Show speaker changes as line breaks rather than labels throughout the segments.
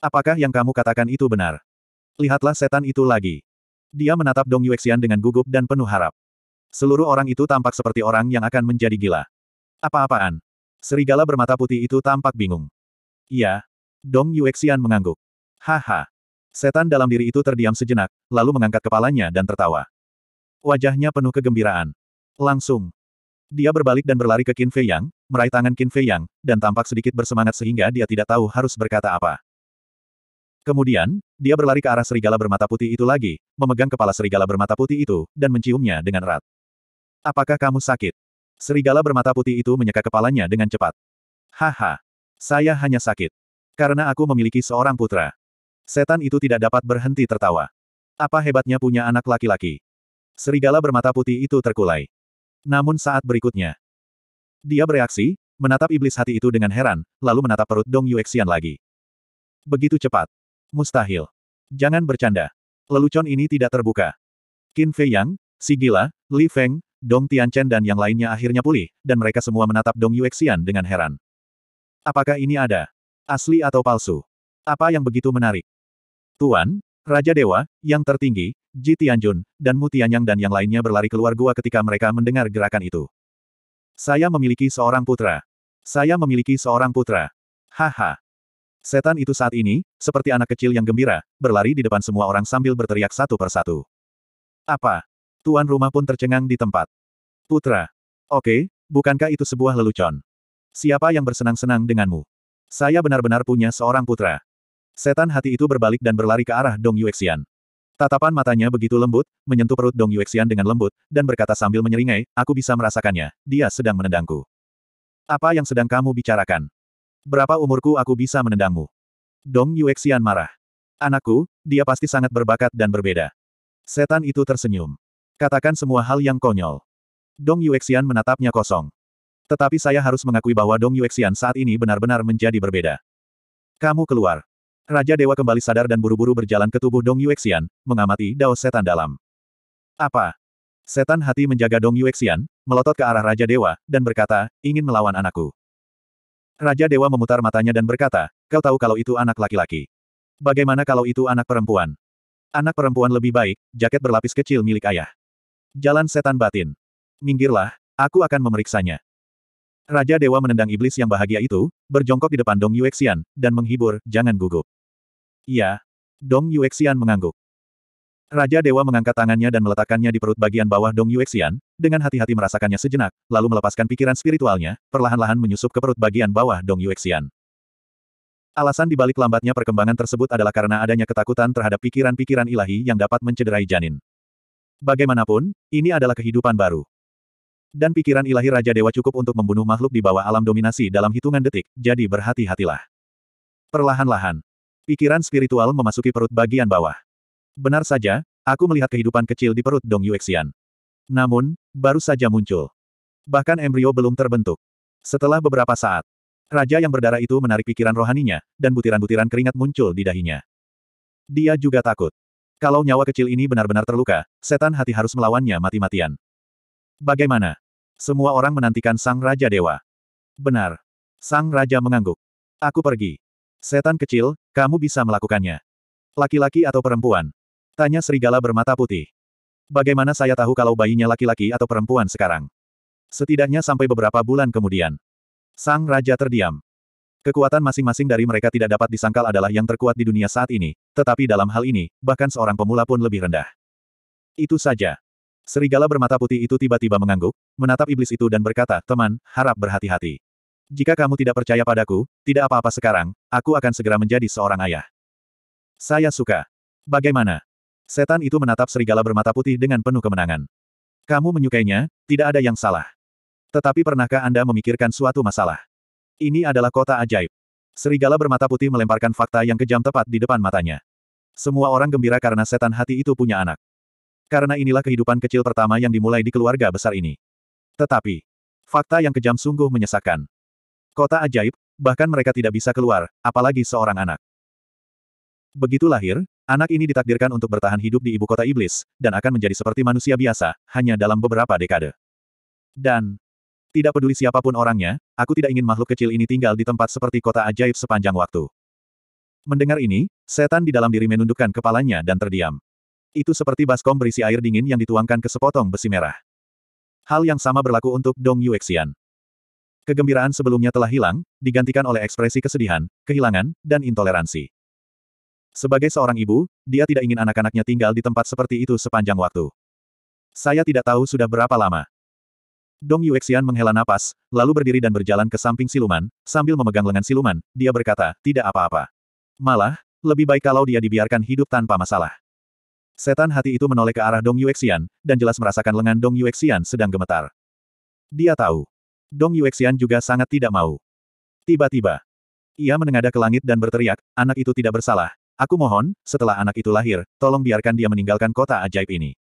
Apakah yang kamu katakan itu benar? Lihatlah setan itu lagi. Dia menatap Dong Yuexian dengan gugup dan penuh harap. Seluruh orang itu tampak seperti orang yang akan menjadi gila. Apa-apaan? Serigala bermata putih itu tampak bingung. Iya. Dong Yuexian mengangguk. Haha. Setan dalam diri itu terdiam sejenak, lalu mengangkat kepalanya dan tertawa. Wajahnya penuh kegembiraan. Langsung. Dia berbalik dan berlari ke Qin Fei Yang, meraih tangan Qin Fei Yang, dan tampak sedikit bersemangat sehingga dia tidak tahu harus berkata apa. Kemudian, dia berlari ke arah serigala bermata putih itu lagi, memegang kepala serigala bermata putih itu, dan menciumnya dengan erat. Apakah kamu sakit? Serigala bermata putih itu menyeka kepalanya dengan cepat. Haha. Saya hanya sakit. Karena aku memiliki seorang putra. Setan itu tidak dapat berhenti tertawa. Apa hebatnya punya anak laki-laki? Serigala bermata putih itu terkulai. Namun saat berikutnya, dia bereaksi, menatap iblis hati itu dengan heran, lalu menatap perut Dong Yuexian lagi. Begitu cepat, Mustahil. Jangan bercanda. Lelucon ini tidak terbuka. Qin Fei Yang, Si Gila, Li Feng, Dong Tianchen dan yang lainnya akhirnya pulih, dan mereka semua menatap Dong Yuexian dengan heran. Apakah ini ada? Asli atau palsu? Apa yang begitu menarik? Tuan, Raja Dewa, yang tertinggi, Ji Tianjun, dan Mu Tianyang dan yang lainnya berlari keluar gua ketika mereka mendengar gerakan itu. Saya memiliki seorang putra. Saya memiliki seorang putra. Haha. Setan itu saat ini, seperti anak kecil yang gembira, berlari di depan semua orang sambil berteriak satu persatu. Apa? Tuan rumah pun tercengang di tempat. Putra. Oke, bukankah itu sebuah lelucon? Siapa yang bersenang-senang denganmu? Saya benar-benar punya seorang putra. Setan hati itu berbalik dan berlari ke arah Dong Yuexian. Tatapan matanya begitu lembut, menyentuh perut Dong Yuexian dengan lembut, dan berkata sambil menyeringai, aku bisa merasakannya, dia sedang menendangku. Apa yang sedang kamu bicarakan? Berapa umurku aku bisa menendangmu? Dong Yuexian marah. Anakku, dia pasti sangat berbakat dan berbeda. Setan itu tersenyum. Katakan semua hal yang konyol. Dong Yuexian menatapnya kosong. Tetapi saya harus mengakui bahwa Dong Yuexian saat ini benar-benar menjadi berbeda. Kamu keluar. Raja Dewa kembali sadar dan buru-buru berjalan ke tubuh Dong Yuexian, mengamati dao setan dalam. Apa? Setan hati menjaga Dong Yuexian, melotot ke arah Raja Dewa, dan berkata, ingin melawan anakku. Raja Dewa memutar matanya dan berkata, kau tahu kalau itu anak laki-laki. Bagaimana kalau itu anak perempuan? Anak perempuan lebih baik, jaket berlapis kecil milik ayah. Jalan setan batin. Minggirlah, aku akan memeriksanya. Raja Dewa menendang iblis yang bahagia itu, berjongkok di depan Dong Yuexian, dan menghibur, jangan gugup. Iya. Dong Yuexian mengangguk. Raja Dewa mengangkat tangannya dan meletakkannya di perut bagian bawah Dong Yuexian, dengan hati-hati merasakannya sejenak, lalu melepaskan pikiran spiritualnya, perlahan-lahan menyusup ke perut bagian bawah Dong Yuexian. Alasan dibalik lambatnya perkembangan tersebut adalah karena adanya ketakutan terhadap pikiran-pikiran ilahi yang dapat mencederai janin. Bagaimanapun, ini adalah kehidupan baru. Dan pikiran ilahi Raja Dewa cukup untuk membunuh makhluk di bawah alam dominasi dalam hitungan detik, jadi berhati-hatilah. Perlahan-lahan, pikiran spiritual memasuki perut bagian bawah. Benar saja, aku melihat kehidupan kecil di perut Dong Yuexian. Namun, baru saja muncul. Bahkan embrio belum terbentuk. Setelah beberapa saat, raja yang berdarah itu menarik pikiran rohaninya, dan butiran-butiran keringat muncul di dahinya. Dia juga takut. Kalau nyawa kecil ini benar-benar terluka, setan hati harus melawannya mati-matian. Bagaimana? Semua orang menantikan sang raja dewa. Benar. Sang raja mengangguk. Aku pergi. Setan kecil, kamu bisa melakukannya. Laki-laki atau perempuan, Tanya serigala bermata putih. Bagaimana saya tahu kalau bayinya laki-laki atau perempuan sekarang? Setidaknya sampai beberapa bulan kemudian. Sang Raja terdiam. Kekuatan masing-masing dari mereka tidak dapat disangkal adalah yang terkuat di dunia saat ini, tetapi dalam hal ini, bahkan seorang pemula pun lebih rendah. Itu saja. Serigala bermata putih itu tiba-tiba mengangguk, menatap iblis itu dan berkata, teman, harap berhati-hati. Jika kamu tidak percaya padaku, tidak apa-apa sekarang, aku akan segera menjadi seorang ayah. Saya suka. Bagaimana? Setan itu menatap serigala bermata putih dengan penuh kemenangan. Kamu menyukainya, tidak ada yang salah. Tetapi pernahkah Anda memikirkan suatu masalah? Ini adalah kota ajaib. Serigala bermata putih melemparkan fakta yang kejam tepat di depan matanya. Semua orang gembira karena setan hati itu punya anak. Karena inilah kehidupan kecil pertama yang dimulai di keluarga besar ini. Tetapi, fakta yang kejam sungguh menyesakkan. Kota ajaib, bahkan mereka tidak bisa keluar, apalagi seorang anak. Begitu lahir, Anak ini ditakdirkan untuk bertahan hidup di ibu kota iblis, dan akan menjadi seperti manusia biasa, hanya dalam beberapa dekade. Dan, tidak peduli siapapun orangnya, aku tidak ingin makhluk kecil ini tinggal di tempat seperti kota ajaib sepanjang waktu. Mendengar ini, setan di dalam diri menundukkan kepalanya dan terdiam. Itu seperti baskom berisi air dingin yang dituangkan ke sepotong besi merah. Hal yang sama berlaku untuk Dong Yuexian. Kegembiraan sebelumnya telah hilang, digantikan oleh ekspresi kesedihan, kehilangan, dan intoleransi. Sebagai seorang ibu, dia tidak ingin anak-anaknya tinggal di tempat seperti itu sepanjang waktu. Saya tidak tahu sudah berapa lama. Dong Yuexian menghela napas, lalu berdiri dan berjalan ke samping siluman, sambil memegang lengan siluman, dia berkata, tidak apa-apa. Malah, lebih baik kalau dia dibiarkan hidup tanpa masalah. Setan hati itu menoleh ke arah Dong Yuexian, dan jelas merasakan lengan Dong Yuexian sedang gemetar. Dia tahu. Dong Yuexian juga sangat tidak mau. Tiba-tiba, ia menengadah ke langit dan berteriak, anak itu tidak bersalah, Aku mohon, setelah anak itu lahir, tolong biarkan dia meninggalkan kota ajaib ini.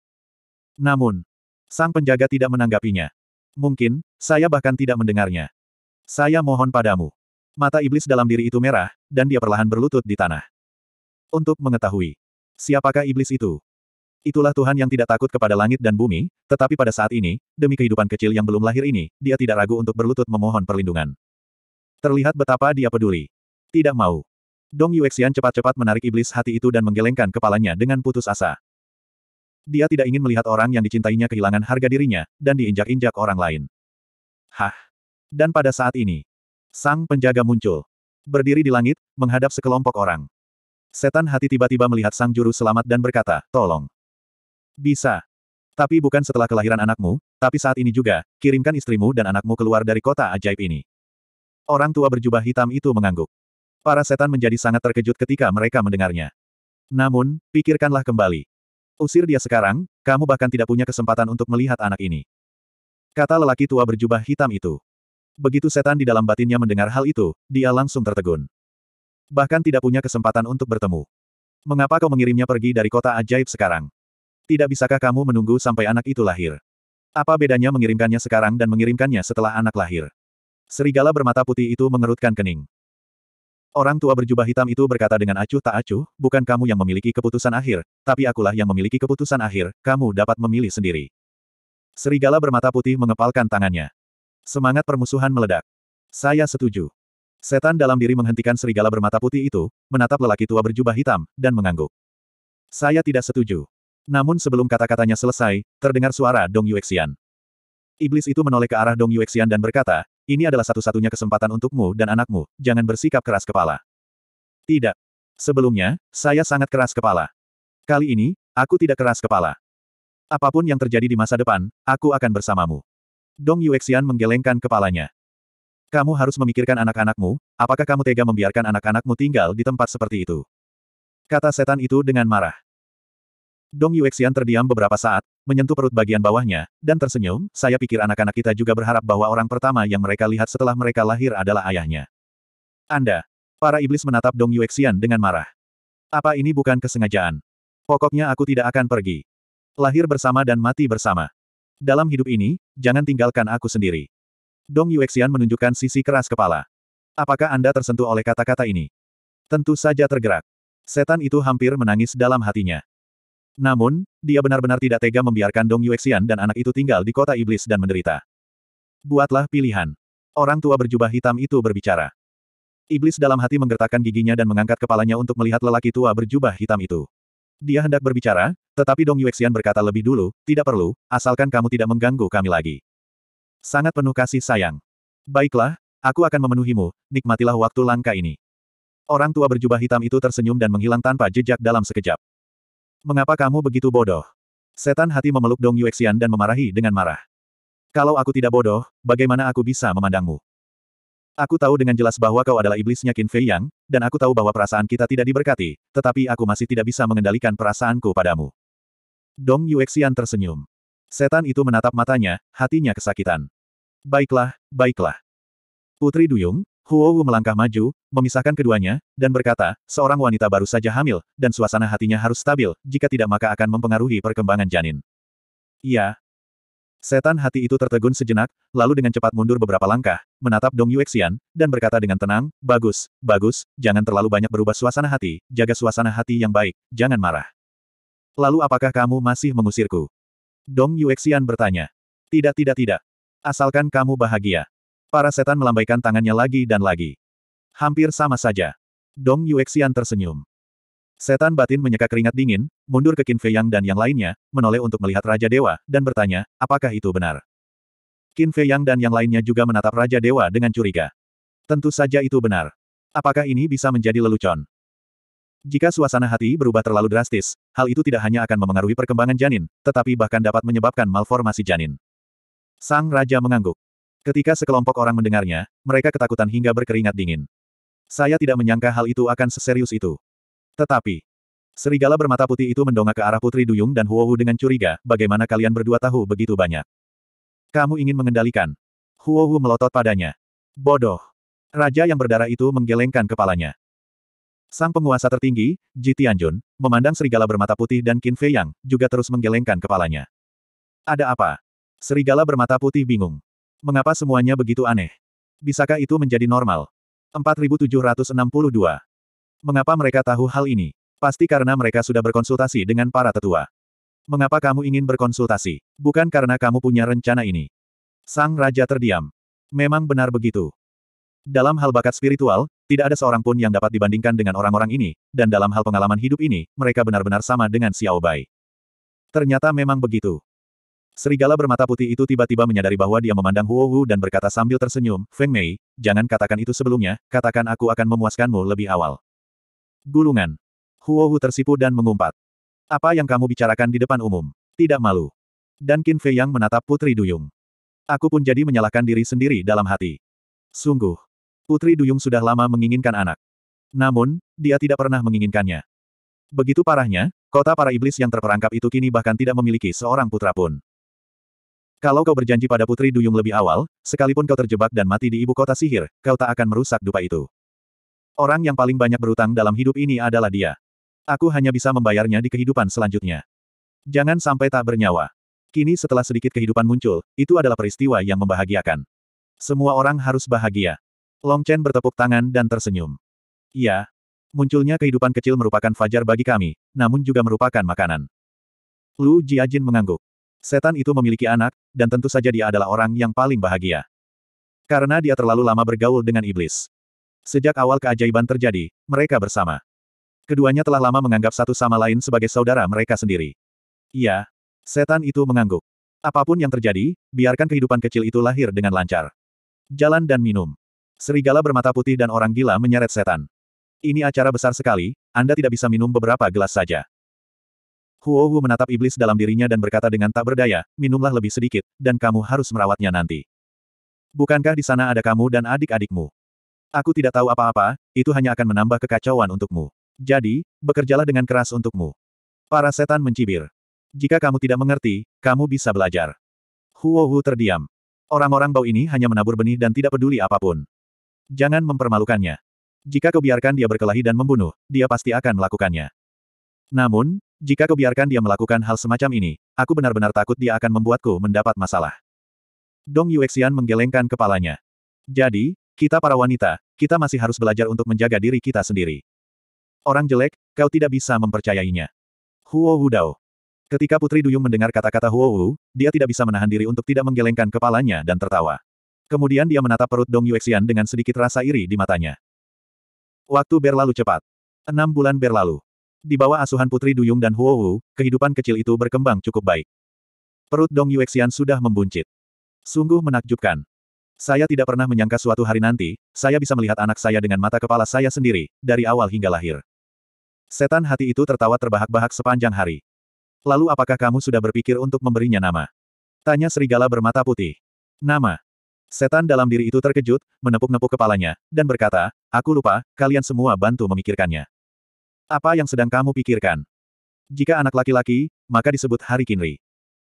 Namun, sang penjaga tidak menanggapinya. Mungkin, saya bahkan tidak mendengarnya. Saya mohon padamu. Mata iblis dalam diri itu merah, dan dia perlahan berlutut di tanah. Untuk mengetahui, siapakah iblis itu? Itulah Tuhan yang tidak takut kepada langit dan bumi, tetapi pada saat ini, demi kehidupan kecil yang belum lahir ini, dia tidak ragu untuk berlutut memohon perlindungan. Terlihat betapa dia peduli. Tidak mau. Dong Yuexian cepat-cepat menarik iblis hati itu dan menggelengkan kepalanya dengan putus asa. Dia tidak ingin melihat orang yang dicintainya kehilangan harga dirinya, dan diinjak-injak orang lain. Hah! Dan pada saat ini, sang penjaga muncul. Berdiri di langit, menghadap sekelompok orang. Setan hati tiba-tiba melihat sang juru selamat dan berkata, tolong. Bisa. Tapi bukan setelah kelahiran anakmu, tapi saat ini juga, kirimkan istrimu dan anakmu keluar dari kota ajaib ini. Orang tua berjubah hitam itu mengangguk. Para setan menjadi sangat terkejut ketika mereka mendengarnya. Namun, pikirkanlah kembali. Usir dia sekarang, kamu bahkan tidak punya kesempatan untuk melihat anak ini. Kata lelaki tua berjubah hitam itu. Begitu setan di dalam batinnya mendengar hal itu, dia langsung tertegun. Bahkan tidak punya kesempatan untuk bertemu. Mengapa kau mengirimnya pergi dari kota ajaib sekarang? Tidak bisakah kamu menunggu sampai anak itu lahir? Apa bedanya mengirimkannya sekarang dan mengirimkannya setelah anak lahir? Serigala bermata putih itu mengerutkan kening. Orang tua berjubah hitam itu berkata dengan acuh tak acuh, bukan kamu yang memiliki keputusan akhir, tapi akulah yang memiliki keputusan akhir, kamu dapat memilih sendiri. Serigala bermata putih mengepalkan tangannya. Semangat permusuhan meledak. Saya setuju. Setan dalam diri menghentikan serigala bermata putih itu, menatap lelaki tua berjubah hitam, dan mengangguk. Saya tidak setuju. Namun sebelum kata-katanya selesai, terdengar suara Dong Yuexian. Iblis itu menoleh ke arah Dong Yuexian dan berkata, ini adalah satu-satunya kesempatan untukmu dan anakmu, jangan bersikap keras kepala. Tidak. Sebelumnya, saya sangat keras kepala. Kali ini, aku tidak keras kepala. Apapun yang terjadi di masa depan, aku akan bersamamu. Dong Yuexian menggelengkan kepalanya. Kamu harus memikirkan anak-anakmu, apakah kamu tega membiarkan anak-anakmu tinggal di tempat seperti itu? Kata setan itu dengan marah. Dong Yuexian terdiam beberapa saat, menyentuh perut bagian bawahnya, dan tersenyum, saya pikir anak-anak kita juga berharap bahwa orang pertama yang mereka lihat setelah mereka lahir adalah ayahnya. Anda. Para iblis menatap Dong Yuexian dengan marah. Apa ini bukan kesengajaan? Pokoknya aku tidak akan pergi. Lahir bersama dan mati bersama. Dalam hidup ini, jangan tinggalkan aku sendiri. Dong Yuexian menunjukkan sisi keras kepala. Apakah Anda tersentuh oleh kata-kata ini? Tentu saja tergerak. Setan itu hampir menangis dalam hatinya. Namun, dia benar-benar tidak tega membiarkan Dong Yuexian dan anak itu tinggal di kota iblis dan menderita. Buatlah pilihan. Orang tua berjubah hitam itu berbicara. Iblis dalam hati menggertakkan giginya dan mengangkat kepalanya untuk melihat lelaki tua berjubah hitam itu. Dia hendak berbicara, tetapi Dong Yuexian berkata lebih dulu, tidak perlu, asalkan kamu tidak mengganggu kami lagi. Sangat penuh kasih sayang. Baiklah, aku akan memenuhimu, nikmatilah waktu langka ini. Orang tua berjubah hitam itu tersenyum dan menghilang tanpa jejak dalam sekejap. Mengapa kamu begitu bodoh? Setan hati memeluk Dong Yuexian dan memarahi dengan marah. Kalau aku tidak bodoh, bagaimana aku bisa memandangmu? Aku tahu dengan jelas bahwa kau adalah iblisnya Qin Fei Yang, dan aku tahu bahwa perasaan kita tidak diberkati, tetapi aku masih tidak bisa mengendalikan perasaanku padamu. Dong Yuexian tersenyum. Setan itu menatap matanya, hatinya kesakitan. Baiklah, baiklah. Putri Duyung, Huo Wu melangkah maju, memisahkan keduanya, dan berkata, seorang wanita baru saja hamil, dan suasana hatinya harus stabil, jika tidak maka akan mempengaruhi perkembangan janin. Iya. Setan hati itu tertegun sejenak, lalu dengan cepat mundur beberapa langkah, menatap Dong Yuexian, dan berkata dengan tenang, bagus, bagus, jangan terlalu banyak berubah suasana hati, jaga suasana hati yang baik, jangan marah. Lalu apakah kamu masih mengusirku? Dong Yuexian bertanya. Tidak tidak tidak. Asalkan kamu bahagia. Para setan melambaikan tangannya lagi dan lagi. Hampir sama saja. Dong Yuexian tersenyum. Setan batin menyeka keringat dingin, mundur ke Qin Fei Yang dan yang lainnya, menoleh untuk melihat Raja Dewa, dan bertanya, apakah itu benar? Qin Fei Yang dan yang lainnya juga menatap Raja Dewa dengan curiga. Tentu saja itu benar. Apakah ini bisa menjadi lelucon? Jika suasana hati berubah terlalu drastis, hal itu tidak hanya akan memengaruhi perkembangan janin, tetapi bahkan dapat menyebabkan malformasi janin. Sang Raja mengangguk. Ketika sekelompok orang mendengarnya, mereka ketakutan hingga berkeringat dingin. Saya tidak menyangka hal itu akan seserius itu. Tetapi, serigala bermata putih itu mendongak ke arah Putri Duyung dan Huowu dengan curiga, bagaimana kalian berdua tahu begitu banyak. Kamu ingin mengendalikan. Huowu melotot padanya. Bodoh. Raja yang berdarah itu menggelengkan kepalanya. Sang penguasa tertinggi, Ji Tianjun, memandang serigala bermata putih dan Qin Fei Yang, juga terus menggelengkan kepalanya. Ada apa? Serigala bermata putih bingung. Mengapa semuanya begitu aneh? Bisakah itu menjadi normal? 4762. Mengapa mereka tahu hal ini? Pasti karena mereka sudah berkonsultasi dengan para tetua. Mengapa kamu ingin berkonsultasi? Bukan karena kamu punya rencana ini. Sang Raja terdiam. Memang benar begitu. Dalam hal bakat spiritual, tidak ada seorang pun yang dapat dibandingkan dengan orang-orang ini, dan dalam hal pengalaman hidup ini, mereka benar-benar sama dengan Xiao Bai. Ternyata memang begitu. Serigala bermata putih itu tiba-tiba menyadari bahwa dia memandang Huo Wu dan berkata sambil tersenyum, Feng Mei, jangan katakan itu sebelumnya, katakan aku akan memuaskanmu lebih awal. Gulungan. Huo Wu tersipu dan mengumpat. Apa yang kamu bicarakan di depan umum? Tidak malu. Dan Qin Fei yang menatap Putri Duyung. Aku pun jadi menyalahkan diri sendiri dalam hati. Sungguh. Putri Duyung sudah lama menginginkan anak. Namun, dia tidak pernah menginginkannya. Begitu parahnya, kota para iblis yang terperangkap itu kini bahkan tidak memiliki seorang putra pun. Kalau kau berjanji pada Putri Duyung lebih awal, sekalipun kau terjebak dan mati di ibu kota sihir, kau tak akan merusak dupa itu. Orang yang paling banyak berutang dalam hidup ini adalah dia. Aku hanya bisa membayarnya di kehidupan selanjutnya. Jangan sampai tak bernyawa. Kini setelah sedikit kehidupan muncul, itu adalah peristiwa yang membahagiakan. Semua orang harus bahagia. Long Chen bertepuk tangan dan tersenyum. Ya, munculnya kehidupan kecil merupakan fajar bagi kami, namun juga merupakan makanan. Lu Jiajin mengangguk. Setan itu memiliki anak, dan tentu saja dia adalah orang yang paling bahagia. Karena dia terlalu lama bergaul dengan iblis. Sejak awal keajaiban terjadi, mereka bersama. Keduanya telah lama menganggap satu sama lain sebagai saudara mereka sendiri. Iya. Setan itu mengangguk. Apapun yang terjadi, biarkan kehidupan kecil itu lahir dengan lancar. Jalan dan minum. Serigala bermata putih dan orang gila menyeret setan. Ini acara besar sekali, Anda tidak bisa minum beberapa gelas saja. Huo Hu menatap iblis dalam dirinya dan berkata dengan tak berdaya, minumlah lebih sedikit, dan kamu harus merawatnya nanti. Bukankah di sana ada kamu dan adik-adikmu? Aku tidak tahu apa-apa, itu hanya akan menambah kekacauan untukmu. Jadi, bekerjalah dengan keras untukmu. Para setan mencibir. Jika kamu tidak mengerti, kamu bisa belajar. Huo Hu terdiam. Orang-orang bau ini hanya menabur benih dan tidak peduli apapun. Jangan mempermalukannya. Jika kebiarkan dia berkelahi dan membunuh, dia pasti akan melakukannya. Namun, jika kau biarkan dia melakukan hal semacam ini, aku benar-benar takut dia akan membuatku mendapat masalah. Dong Yuexian menggelengkan kepalanya. Jadi, kita para wanita, kita masih harus belajar untuk menjaga diri kita sendiri. Orang jelek, kau tidak bisa mempercayainya. Huo Wudao. Ketika Putri Duyung mendengar kata-kata Huo Wu, dia tidak bisa menahan diri untuk tidak menggelengkan kepalanya dan tertawa. Kemudian dia menatap perut Dong Yuexian dengan sedikit rasa iri di matanya. Waktu berlalu cepat. Enam bulan berlalu. Di bawah asuhan Putri Duyung dan Huo Wu, kehidupan kecil itu berkembang cukup baik. Perut Dong Yuexian sudah membuncit. Sungguh menakjubkan. Saya tidak pernah menyangka suatu hari nanti, saya bisa melihat anak saya dengan mata kepala saya sendiri, dari awal hingga lahir. Setan hati itu tertawa terbahak-bahak sepanjang hari. Lalu apakah kamu sudah berpikir untuk memberinya nama? Tanya serigala bermata putih. Nama. Setan dalam diri itu terkejut, menepuk-nepuk kepalanya, dan berkata, aku lupa, kalian semua bantu memikirkannya. Apa yang sedang kamu pikirkan? Jika anak laki-laki, maka disebut Hari Kinri.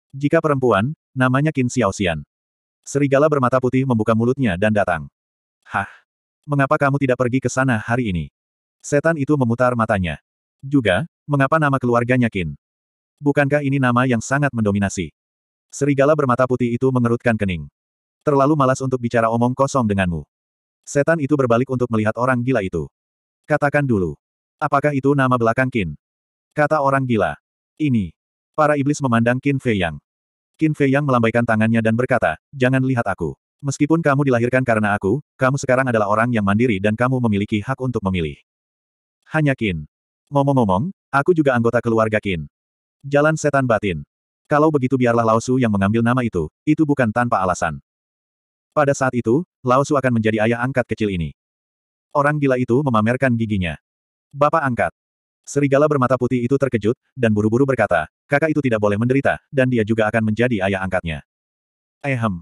Jika perempuan, namanya Qin Xiaoxian. Serigala bermata putih membuka mulutnya dan datang. Hah? Mengapa kamu tidak pergi ke sana hari ini? Setan itu memutar matanya. Juga, mengapa nama keluarganya Qin? Bukankah ini nama yang sangat mendominasi? Serigala bermata putih itu mengerutkan kening. Terlalu malas untuk bicara omong kosong denganmu. Setan itu berbalik untuk melihat orang gila itu. Katakan dulu, Apakah itu nama belakang Qin? Kata orang gila. Ini. Para iblis memandang Qin Fei Yang. Qin Fei Yang melambaikan tangannya dan berkata, jangan lihat aku. Meskipun kamu dilahirkan karena aku, kamu sekarang adalah orang yang mandiri dan kamu memiliki hak untuk memilih. Hanya Qin. Ngomong-ngomong, aku juga anggota keluarga Qin. Jalan setan batin. Kalau begitu biarlah Laosu yang mengambil nama itu, itu bukan tanpa alasan. Pada saat itu, Laosu akan menjadi ayah angkat kecil ini. Orang gila itu memamerkan giginya. Bapak angkat. Serigala bermata putih itu terkejut, dan buru-buru berkata, kakak itu tidak boleh menderita, dan dia juga akan menjadi ayah angkatnya. Ehem.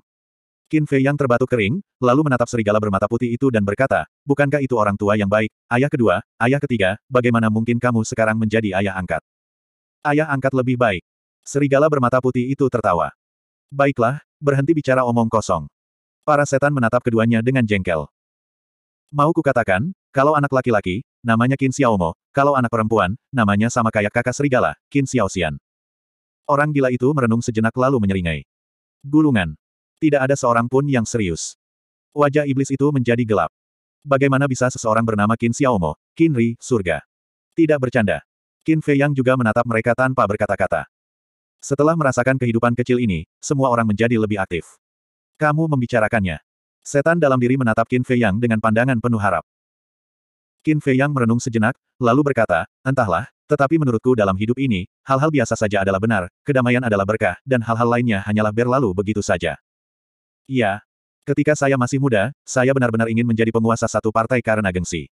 Qin Fei yang terbatuk kering, lalu menatap serigala bermata putih itu dan berkata, bukankah itu orang tua yang baik, ayah kedua, ayah ketiga, bagaimana mungkin kamu sekarang menjadi ayah angkat? Ayah angkat lebih baik. Serigala bermata putih itu tertawa. Baiklah, berhenti bicara omong kosong. Para setan menatap keduanya dengan jengkel. Mau kukatakan, kalau anak laki-laki, namanya Qin Xiaomo, kalau anak perempuan, namanya sama kayak kakak serigala, Qin Xiaoxian. Orang gila itu merenung sejenak lalu menyeringai. Gulungan. Tidak ada seorang pun yang serius. Wajah iblis itu menjadi gelap. Bagaimana bisa seseorang bernama Qin Xiaomo, Qin Ri, surga? Tidak bercanda. Qin Fei Yang juga menatap mereka tanpa berkata-kata. Setelah merasakan kehidupan kecil ini, semua orang menjadi lebih aktif. Kamu membicarakannya. Setan dalam diri menatap Qin Fei Yang dengan pandangan penuh harap. Qin Fei Yang merenung sejenak, lalu berkata, entahlah, tetapi menurutku dalam hidup ini, hal-hal biasa saja adalah benar, kedamaian adalah berkah, dan hal-hal lainnya hanyalah berlalu begitu saja. Iya. Ketika saya masih muda, saya benar-benar ingin menjadi penguasa satu partai karena gengsi.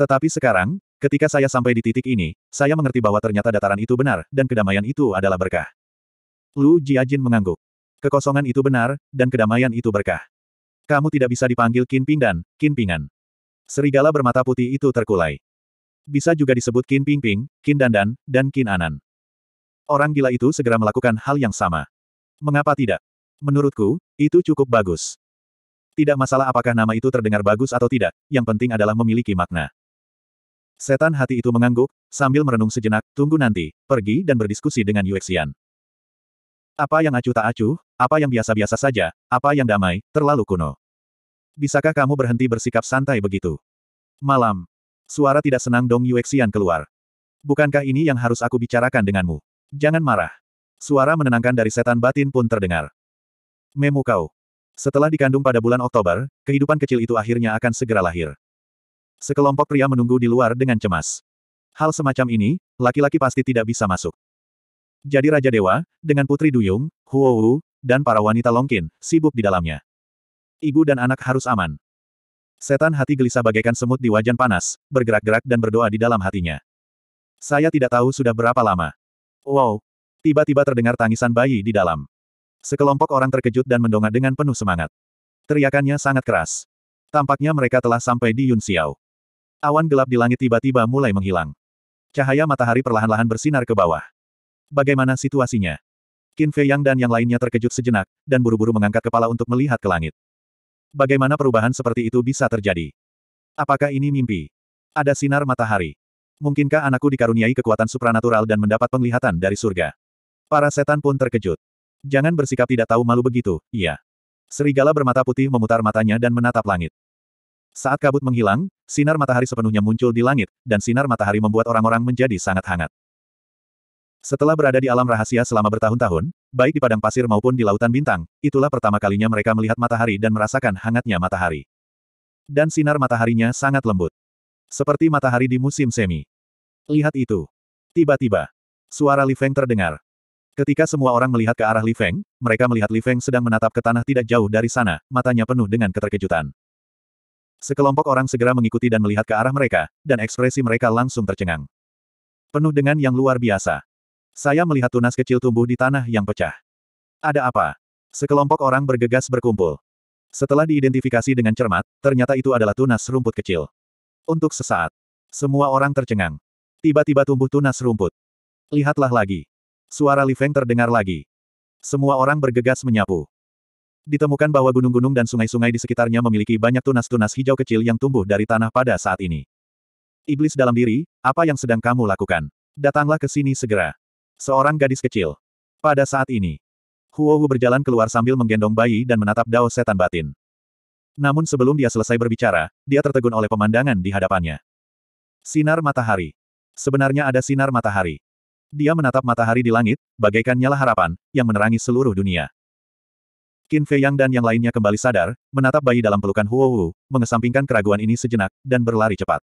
Tetapi sekarang, ketika saya sampai di titik ini, saya mengerti bahwa ternyata dataran itu benar, dan kedamaian itu adalah berkah. Lu Jiajin mengangguk. Kekosongan itu benar, dan kedamaian itu berkah. Kamu tidak bisa dipanggil Ping dan Pingan." Serigala bermata putih itu terkulai. Bisa juga disebut Qin Pingping, Qin Dandan, dan kin Anan. Orang gila itu segera melakukan hal yang sama. Mengapa tidak? Menurutku, itu cukup bagus. Tidak masalah apakah nama itu terdengar bagus atau tidak, yang penting adalah memiliki makna. Setan hati itu mengangguk, sambil merenung sejenak, tunggu nanti, pergi dan berdiskusi dengan Yuexian. Apa yang acuh tak acuh, apa yang biasa-biasa saja, apa yang damai, terlalu kuno. Bisakah kamu berhenti bersikap santai begitu? Malam. Suara tidak senang Dong Yuexian keluar. Bukankah ini yang harus aku bicarakan denganmu? Jangan marah. Suara menenangkan dari setan batin pun terdengar. Memu kau. Setelah dikandung pada bulan Oktober, kehidupan kecil itu akhirnya akan segera lahir. Sekelompok pria menunggu di luar dengan cemas. Hal semacam ini, laki-laki pasti tidak bisa masuk. Jadi Raja Dewa, dengan Putri Duyung, Huo Wu, dan para wanita Longkin, sibuk di dalamnya. Ibu dan anak harus aman. Setan hati gelisah bagaikan semut di wajan panas, bergerak-gerak dan berdoa di dalam hatinya. Saya tidak tahu sudah berapa lama. Wow! Tiba-tiba terdengar tangisan bayi di dalam. Sekelompok orang terkejut dan mendongak dengan penuh semangat. Teriakannya sangat keras. Tampaknya mereka telah sampai di Yun Xiao. Awan gelap di langit tiba-tiba mulai menghilang. Cahaya matahari perlahan-lahan bersinar ke bawah. Bagaimana situasinya? Qin Fei Yang dan yang lainnya terkejut sejenak, dan buru-buru mengangkat kepala untuk melihat ke langit. Bagaimana perubahan seperti itu bisa terjadi? Apakah ini mimpi? Ada sinar matahari. Mungkinkah anakku dikaruniai kekuatan supranatural dan mendapat penglihatan dari surga? Para setan pun terkejut. Jangan bersikap tidak tahu malu begitu, iya. Serigala bermata putih memutar matanya dan menatap langit. Saat kabut menghilang, sinar matahari sepenuhnya muncul di langit, dan sinar matahari membuat orang-orang menjadi sangat hangat. Setelah berada di alam rahasia selama bertahun-tahun, baik di padang pasir maupun di lautan bintang, itulah pertama kalinya mereka melihat matahari dan merasakan hangatnya matahari. Dan sinar mataharinya sangat lembut. Seperti matahari di musim semi. Lihat itu. Tiba-tiba, suara Li Feng terdengar. Ketika semua orang melihat ke arah Li Feng, mereka melihat Li Feng sedang menatap ke tanah tidak jauh dari sana, matanya penuh dengan keterkejutan. Sekelompok orang segera mengikuti dan melihat ke arah mereka, dan ekspresi mereka langsung tercengang. Penuh dengan yang luar biasa. Saya melihat tunas kecil tumbuh di tanah yang pecah. Ada apa? Sekelompok orang bergegas berkumpul. Setelah diidentifikasi dengan cermat, ternyata itu adalah tunas rumput kecil. Untuk sesaat, semua orang tercengang. Tiba-tiba tumbuh tunas rumput. Lihatlah lagi. Suara Li Feng terdengar lagi. Semua orang bergegas menyapu. Ditemukan bahwa gunung-gunung dan sungai-sungai di sekitarnya memiliki banyak tunas-tunas hijau kecil yang tumbuh dari tanah pada saat ini. Iblis dalam diri, apa yang sedang kamu lakukan? Datanglah ke sini segera. Seorang gadis kecil. Pada saat ini, Huo Wu berjalan keluar sambil menggendong bayi dan menatap Dao Setan Batin. Namun sebelum dia selesai berbicara, dia tertegun oleh pemandangan di hadapannya. Sinar matahari. Sebenarnya ada sinar matahari. Dia menatap matahari di langit, bagaikan nyala harapan, yang menerangi seluruh dunia. Qin Fei Yang dan yang lainnya kembali sadar, menatap bayi dalam pelukan Huo Wu, mengesampingkan keraguan ini sejenak, dan berlari cepat.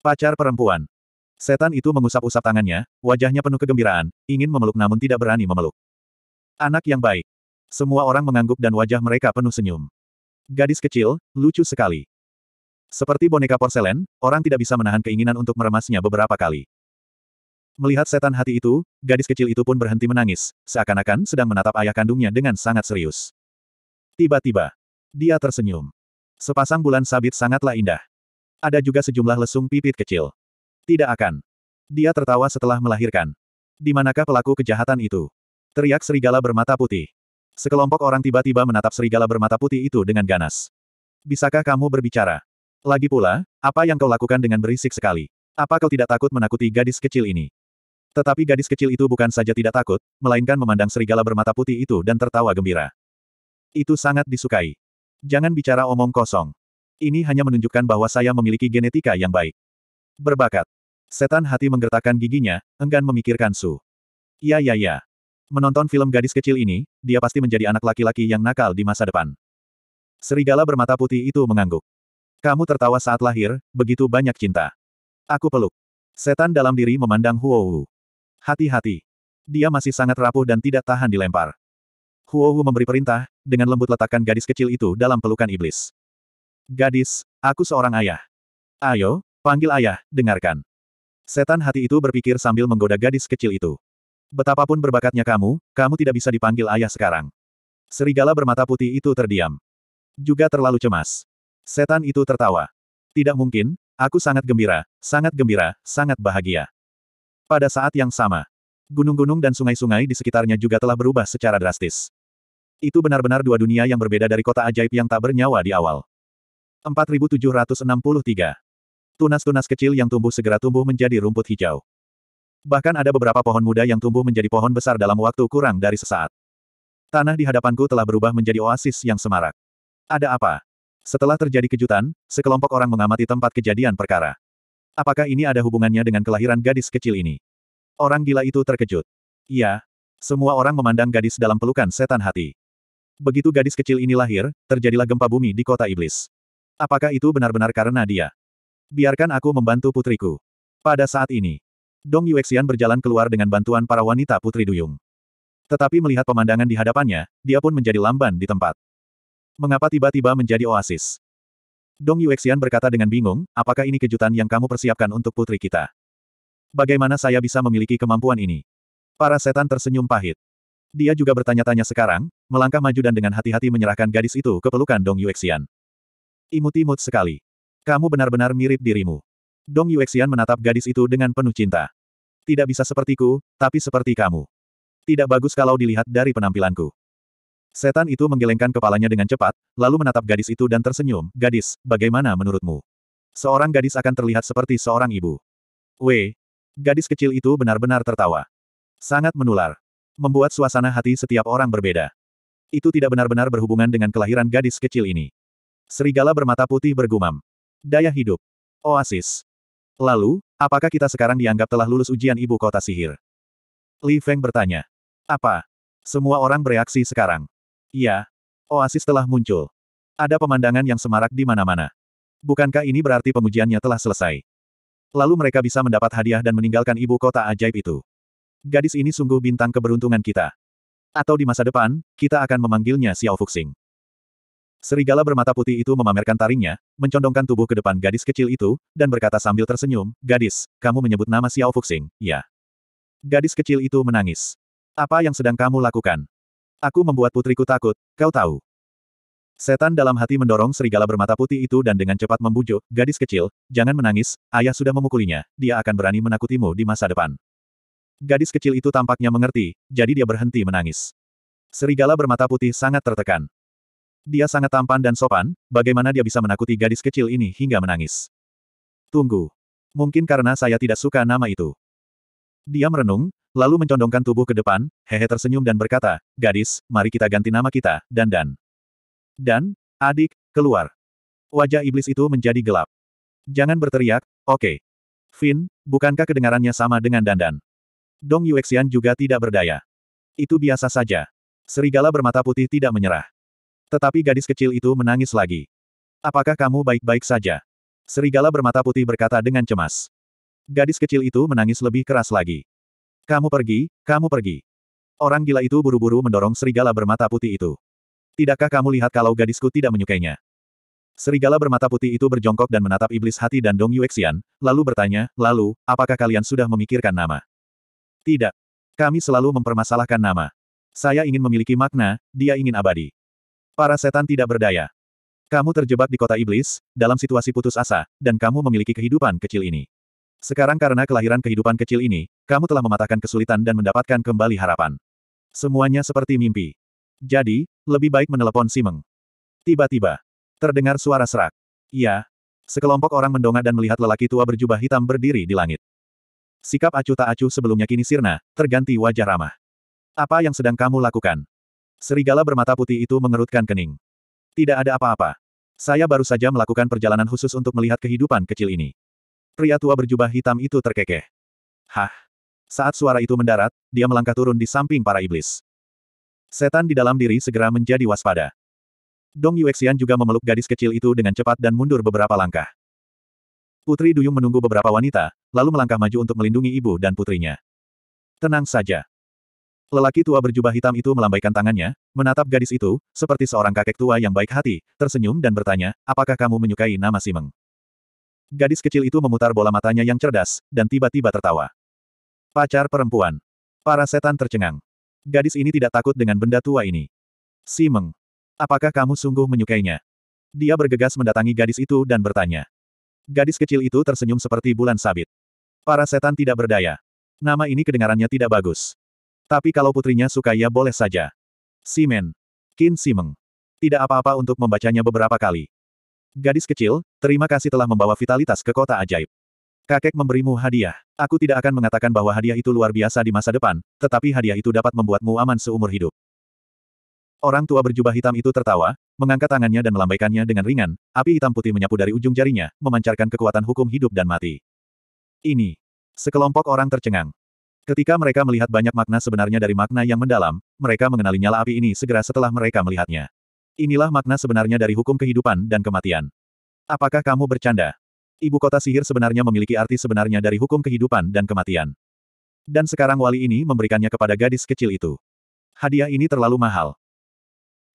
Pacar perempuan. Setan itu mengusap-usap tangannya, wajahnya penuh kegembiraan, ingin memeluk namun tidak berani memeluk. Anak yang baik. Semua orang mengangguk dan wajah mereka penuh senyum. Gadis kecil, lucu sekali. Seperti boneka porselen, orang tidak bisa menahan keinginan untuk meremasnya beberapa kali. Melihat setan hati itu, gadis kecil itu pun berhenti menangis, seakan-akan sedang menatap ayah kandungnya dengan sangat serius. Tiba-tiba, dia tersenyum. Sepasang bulan sabit sangatlah indah. Ada juga sejumlah lesung pipit kecil. Tidak akan. Dia tertawa setelah melahirkan. Di manakah pelaku kejahatan itu? Teriak serigala bermata putih. Sekelompok orang tiba-tiba menatap serigala bermata putih itu dengan ganas. Bisakah kamu berbicara? Lagi pula, apa yang kau lakukan dengan berisik sekali? Apa kau tidak takut menakuti gadis kecil ini? Tetapi gadis kecil itu bukan saja tidak takut, melainkan memandang serigala bermata putih itu dan tertawa gembira. Itu sangat disukai. Jangan bicara omong kosong. Ini hanya menunjukkan bahwa saya memiliki genetika yang baik. Berbakat. Setan hati menggertakkan giginya, enggan memikirkan Su. Ya ya ya. Menonton film gadis kecil ini, dia pasti menjadi anak laki-laki yang nakal di masa depan. Serigala bermata putih itu mengangguk. Kamu tertawa saat lahir, begitu banyak cinta. Aku peluk. Setan dalam diri memandang Huo Huohu. Hati-hati. Dia masih sangat rapuh dan tidak tahan dilempar. Huo Huohu memberi perintah, dengan lembut letakkan gadis kecil itu dalam pelukan iblis. Gadis, aku seorang ayah. Ayo, panggil ayah, dengarkan. Setan hati itu berpikir sambil menggoda gadis kecil itu. Betapapun berbakatnya kamu, kamu tidak bisa dipanggil ayah sekarang. Serigala bermata putih itu terdiam. Juga terlalu cemas. Setan itu tertawa. Tidak mungkin, aku sangat gembira, sangat gembira, sangat bahagia. Pada saat yang sama, gunung-gunung dan sungai-sungai di sekitarnya juga telah berubah secara drastis. Itu benar-benar dua dunia yang berbeda dari kota ajaib yang tak bernyawa di awal. 4763 Tunas-tunas kecil yang tumbuh segera tumbuh menjadi rumput hijau. Bahkan ada beberapa pohon muda yang tumbuh menjadi pohon besar dalam waktu kurang dari sesaat. Tanah di hadapanku telah berubah menjadi oasis yang semarak. Ada apa? Setelah terjadi kejutan, sekelompok orang mengamati tempat kejadian perkara. Apakah ini ada hubungannya dengan kelahiran gadis kecil ini? Orang gila itu terkejut. Iya, semua orang memandang gadis dalam pelukan setan hati. Begitu gadis kecil ini lahir, terjadilah gempa bumi di kota iblis. Apakah itu benar-benar karena dia? Biarkan aku membantu putriku. Pada saat ini, Dong Yuexian berjalan keluar dengan bantuan para wanita putri duyung. Tetapi melihat pemandangan di hadapannya, dia pun menjadi lamban di tempat. Mengapa tiba-tiba menjadi oasis? Dong Yuexian berkata dengan bingung, apakah ini kejutan yang kamu persiapkan untuk putri kita? Bagaimana saya bisa memiliki kemampuan ini? Para setan tersenyum pahit. Dia juga bertanya-tanya sekarang, melangkah maju dan dengan hati-hati menyerahkan gadis itu ke pelukan Dong Yuexian. Imut-imut sekali. Kamu benar-benar mirip dirimu. Dong Yuexian menatap gadis itu dengan penuh cinta. Tidak bisa sepertiku, tapi seperti kamu. Tidak bagus kalau dilihat dari penampilanku. Setan itu menggelengkan kepalanya dengan cepat, lalu menatap gadis itu dan tersenyum, gadis, bagaimana menurutmu? Seorang gadis akan terlihat seperti seorang ibu. Wei, Gadis kecil itu benar-benar tertawa. Sangat menular. Membuat suasana hati setiap orang berbeda. Itu tidak benar-benar berhubungan dengan kelahiran gadis kecil ini. Serigala bermata putih bergumam. Daya hidup. Oasis. Lalu, apakah kita sekarang dianggap telah lulus ujian ibu kota sihir? Li Feng bertanya. Apa? Semua orang bereaksi sekarang. Ya, Oasis telah muncul. Ada pemandangan yang semarak di mana-mana. Bukankah ini berarti pengujiannya telah selesai? Lalu mereka bisa mendapat hadiah dan meninggalkan ibu kota ajaib itu. Gadis ini sungguh bintang keberuntungan kita. Atau di masa depan, kita akan memanggilnya Xiao Fuxing. Serigala bermata putih itu memamerkan taringnya, mencondongkan tubuh ke depan gadis kecil itu, dan berkata sambil tersenyum, Gadis, kamu menyebut nama Xiao Fuxing, ya. Gadis kecil itu menangis. Apa yang sedang kamu lakukan? Aku membuat putriku takut, kau tahu. Setan dalam hati mendorong serigala bermata putih itu dan dengan cepat membujuk, gadis kecil, jangan menangis, ayah sudah memukulinya, dia akan berani menakutimu di masa depan. Gadis kecil itu tampaknya mengerti, jadi dia berhenti menangis. Serigala bermata putih sangat tertekan. Dia sangat tampan dan sopan, bagaimana dia bisa menakuti gadis kecil ini hingga menangis. Tunggu. Mungkin karena saya tidak suka nama itu. Dia merenung, lalu mencondongkan tubuh ke depan, hehe tersenyum dan berkata, Gadis, mari kita ganti nama kita, Dandan. Dan, adik, keluar. Wajah iblis itu menjadi gelap. Jangan berteriak, oke. Okay. Finn, bukankah kedengarannya sama dengan Dandan? Dong Yuexian juga tidak berdaya. Itu biasa saja. Serigala bermata putih tidak menyerah. Tetapi gadis kecil itu menangis lagi. Apakah kamu baik-baik saja? Serigala bermata putih berkata dengan cemas. Gadis kecil itu menangis lebih keras lagi. Kamu pergi, kamu pergi. Orang gila itu buru-buru mendorong serigala bermata putih itu. Tidakkah kamu lihat kalau gadisku tidak menyukainya? Serigala bermata putih itu berjongkok dan menatap iblis hati dan Dong Yuexian, lalu bertanya, lalu, apakah kalian sudah memikirkan nama? Tidak. Kami selalu mempermasalahkan nama. Saya ingin memiliki makna, dia ingin abadi. Para setan tidak berdaya. Kamu terjebak di kota iblis, dalam situasi putus asa, dan kamu memiliki kehidupan kecil ini. Sekarang karena kelahiran kehidupan kecil ini, kamu telah mematahkan kesulitan dan mendapatkan kembali harapan. Semuanya seperti mimpi. Jadi, lebih baik menelepon Simeng. Tiba-tiba, terdengar suara serak. Iya. Sekelompok orang mendongak dan melihat lelaki tua berjubah hitam berdiri di langit. Sikap acuh tak acuh sebelumnya kini sirna, terganti wajah ramah. Apa yang sedang kamu lakukan? Serigala bermata putih itu mengerutkan kening. Tidak ada apa-apa. Saya baru saja melakukan perjalanan khusus untuk melihat kehidupan kecil ini. Pria tua berjubah hitam itu terkekeh. Hah? Saat suara itu mendarat, dia melangkah turun di samping para iblis. Setan di dalam diri segera menjadi waspada. Dong Yuexian juga memeluk gadis kecil itu dengan cepat dan mundur beberapa langkah. Putri Duyung menunggu beberapa wanita, lalu melangkah maju untuk melindungi ibu dan putrinya. Tenang saja. Lelaki tua berjubah hitam itu melambaikan tangannya, menatap gadis itu, seperti seorang kakek tua yang baik hati, tersenyum dan bertanya, apakah kamu menyukai nama Simeng? Gadis kecil itu memutar bola matanya yang cerdas, dan tiba-tiba tertawa. Pacar perempuan. Para setan tercengang. Gadis ini tidak takut dengan benda tua ini. Simeng. Apakah kamu sungguh menyukainya? Dia bergegas mendatangi gadis itu dan bertanya. Gadis kecil itu tersenyum seperti bulan sabit. Para setan tidak berdaya. Nama ini kedengarannya tidak bagus. Tapi kalau putrinya suka ya boleh saja. Simen. Kin Simeng. Tidak apa-apa untuk membacanya beberapa kali. Gadis kecil, terima kasih telah membawa vitalitas ke kota ajaib. Kakek memberimu hadiah. Aku tidak akan mengatakan bahwa hadiah itu luar biasa di masa depan, tetapi hadiah itu dapat membuatmu aman seumur hidup. Orang tua berjubah hitam itu tertawa, mengangkat tangannya dan melambaikannya dengan ringan, api hitam putih menyapu dari ujung jarinya, memancarkan kekuatan hukum hidup dan mati. Ini. Sekelompok orang tercengang. Ketika mereka melihat banyak makna sebenarnya dari makna yang mendalam, mereka mengenali nyala api ini segera setelah mereka melihatnya. Inilah makna sebenarnya dari hukum kehidupan dan kematian. Apakah kamu bercanda? Ibu kota sihir sebenarnya memiliki arti sebenarnya dari hukum kehidupan dan kematian. Dan sekarang wali ini memberikannya kepada gadis kecil itu. Hadiah ini terlalu mahal.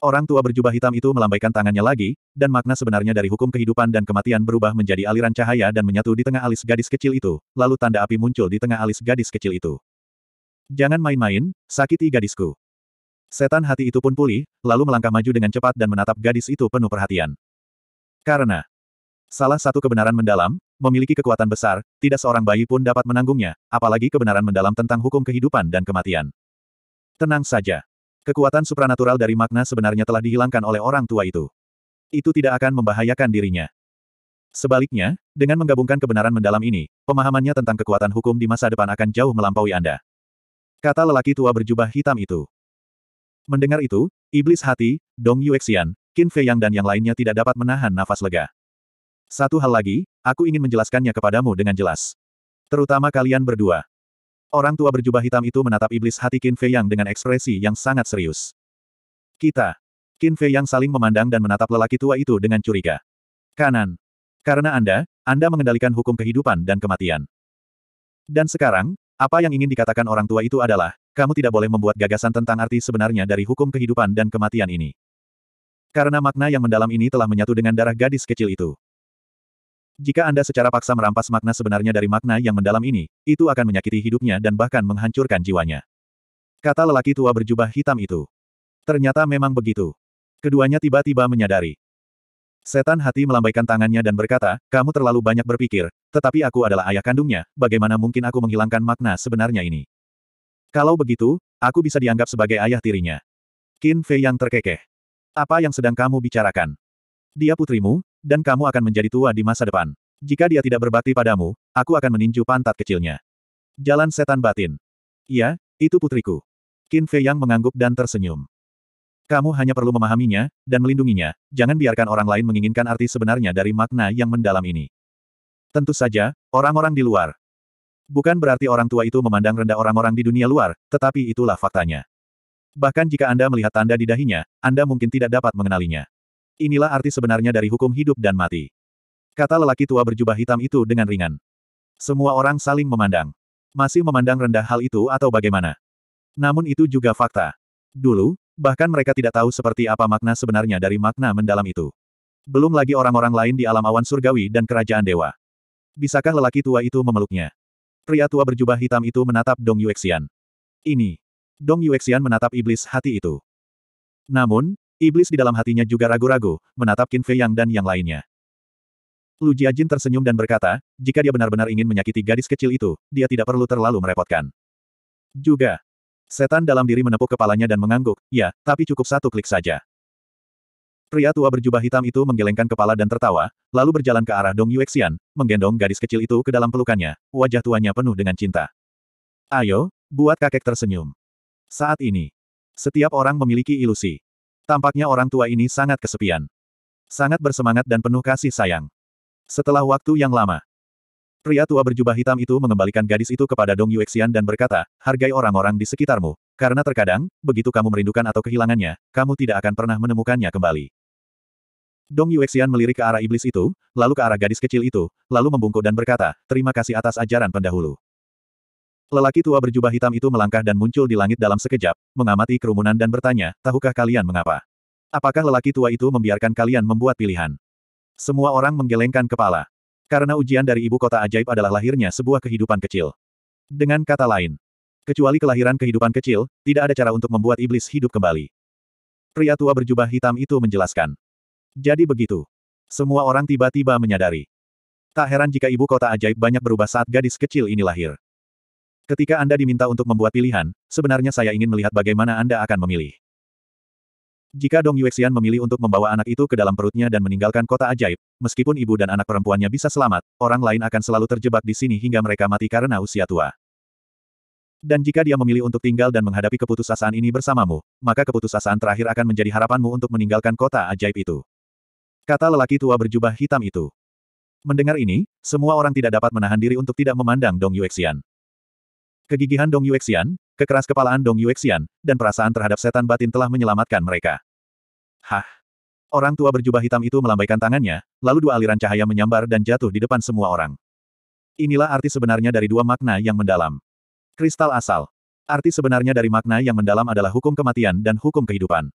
Orang tua berjubah hitam itu melambaikan tangannya lagi, dan makna sebenarnya dari hukum kehidupan dan kematian berubah menjadi aliran cahaya dan menyatu di tengah alis gadis kecil itu, lalu tanda api muncul di tengah alis gadis kecil itu. Jangan main-main, sakiti gadisku. Setan hati itu pun pulih, lalu melangkah maju dengan cepat dan menatap gadis itu penuh perhatian. Karena salah satu kebenaran mendalam, memiliki kekuatan besar, tidak seorang bayi pun dapat menanggungnya, apalagi kebenaran mendalam tentang hukum kehidupan dan kematian. Tenang saja. Kekuatan supranatural dari makna sebenarnya telah dihilangkan oleh orang tua itu. Itu tidak akan membahayakan dirinya. Sebaliknya, dengan menggabungkan kebenaran mendalam ini, pemahamannya tentang kekuatan hukum di masa depan akan jauh melampaui Anda. Kata lelaki tua berjubah hitam itu. Mendengar itu, iblis hati, Dong Yuexian, Qin yang dan yang lainnya tidak dapat menahan nafas lega. Satu hal lagi, aku ingin menjelaskannya kepadamu dengan jelas. Terutama kalian berdua. Orang tua berjubah hitam itu menatap iblis hati Qin Fei Yang dengan ekspresi yang sangat serius. Kita. Qin Fei Yang saling memandang dan menatap lelaki tua itu dengan curiga. Kanan. Karena Anda, Anda mengendalikan hukum kehidupan dan kematian. Dan sekarang, apa yang ingin dikatakan orang tua itu adalah, kamu tidak boleh membuat gagasan tentang arti sebenarnya dari hukum kehidupan dan kematian ini. Karena makna yang mendalam ini telah menyatu dengan darah gadis kecil itu. Jika Anda secara paksa merampas makna sebenarnya dari makna yang mendalam ini, itu akan menyakiti hidupnya dan bahkan menghancurkan jiwanya. Kata lelaki tua berjubah hitam itu. Ternyata memang begitu. Keduanya tiba-tiba menyadari. Setan hati melambaikan tangannya dan berkata, kamu terlalu banyak berpikir, tetapi aku adalah ayah kandungnya, bagaimana mungkin aku menghilangkan makna sebenarnya ini? Kalau begitu, aku bisa dianggap sebagai ayah tirinya. Qin Fei yang terkekeh. Apa yang sedang kamu bicarakan? Dia putrimu, dan kamu akan menjadi tua di masa depan. Jika dia tidak berbakti padamu, aku akan meninju pantat kecilnya. Jalan setan batin. Iya, itu putriku. Qin Fei Yang mengangguk dan tersenyum. Kamu hanya perlu memahaminya, dan melindunginya, jangan biarkan orang lain menginginkan arti sebenarnya dari makna yang mendalam ini. Tentu saja, orang-orang di luar. Bukan berarti orang tua itu memandang rendah orang-orang di dunia luar, tetapi itulah faktanya. Bahkan jika Anda melihat tanda di dahinya, Anda mungkin tidak dapat mengenalinya. Inilah arti sebenarnya dari hukum hidup dan mati. Kata lelaki tua berjubah hitam itu dengan ringan. Semua orang saling memandang. Masih memandang rendah hal itu atau bagaimana? Namun itu juga fakta. Dulu, bahkan mereka tidak tahu seperti apa makna sebenarnya dari makna mendalam itu. Belum lagi orang-orang lain di alam awan surgawi dan kerajaan dewa. Bisakah lelaki tua itu memeluknya? Pria tua berjubah hitam itu menatap Dong Yuexian. Ini. Dong Yuexian menatap iblis hati itu. Namun, Iblis di dalam hatinya juga ragu-ragu, menatap Qin Fei Yang dan yang lainnya. Lu Jiajin tersenyum dan berkata, jika dia benar-benar ingin menyakiti gadis kecil itu, dia tidak perlu terlalu merepotkan. Juga. Setan dalam diri menepuk kepalanya dan mengangguk, ya, tapi cukup satu klik saja. Pria tua berjubah hitam itu menggelengkan kepala dan tertawa, lalu berjalan ke arah Dong Yuexian, menggendong gadis kecil itu ke dalam pelukannya, wajah tuanya penuh dengan cinta. Ayo, buat kakek tersenyum. Saat ini, setiap orang memiliki ilusi. Tampaknya orang tua ini sangat kesepian. Sangat bersemangat dan penuh kasih sayang. Setelah waktu yang lama, pria tua berjubah hitam itu mengembalikan gadis itu kepada Dong Yuexian dan berkata, hargai orang-orang di sekitarmu, karena terkadang, begitu kamu merindukan atau kehilangannya, kamu tidak akan pernah menemukannya kembali. Dong Yuexian melirik ke arah iblis itu, lalu ke arah gadis kecil itu, lalu membungkuk dan berkata, terima kasih atas ajaran pendahulu. Lelaki tua berjubah hitam itu melangkah dan muncul di langit dalam sekejap, mengamati kerumunan dan bertanya, tahukah kalian mengapa? Apakah lelaki tua itu membiarkan kalian membuat pilihan? Semua orang menggelengkan kepala. Karena ujian dari ibu kota ajaib adalah lahirnya sebuah kehidupan kecil. Dengan kata lain, kecuali kelahiran kehidupan kecil, tidak ada cara untuk membuat iblis hidup kembali. Pria tua berjubah hitam itu menjelaskan. Jadi begitu. Semua orang tiba-tiba menyadari. Tak heran jika ibu kota ajaib banyak berubah saat gadis kecil ini lahir. Ketika Anda diminta untuk membuat pilihan, sebenarnya saya ingin melihat bagaimana Anda akan memilih. Jika Dong Yuexian memilih untuk membawa anak itu ke dalam perutnya dan meninggalkan kota ajaib, meskipun ibu dan anak perempuannya bisa selamat, orang lain akan selalu terjebak di sini hingga mereka mati karena usia tua. Dan jika dia memilih untuk tinggal dan menghadapi keputusasaan ini bersamamu, maka keputusasaan terakhir akan menjadi harapanmu untuk meninggalkan kota ajaib itu. Kata lelaki tua berjubah hitam itu. Mendengar ini, semua orang tidak dapat menahan diri untuk tidak memandang Dong Yuexian kegigihan Dong Yuexian, kekeras kepalaan Dong Yuexian, dan perasaan terhadap setan batin telah menyelamatkan mereka. Hah! Orang tua berjubah hitam itu melambaikan tangannya, lalu dua aliran cahaya menyambar dan jatuh di depan semua orang. Inilah arti sebenarnya dari dua makna yang mendalam. Kristal asal. Arti sebenarnya dari makna yang mendalam adalah hukum kematian dan hukum kehidupan.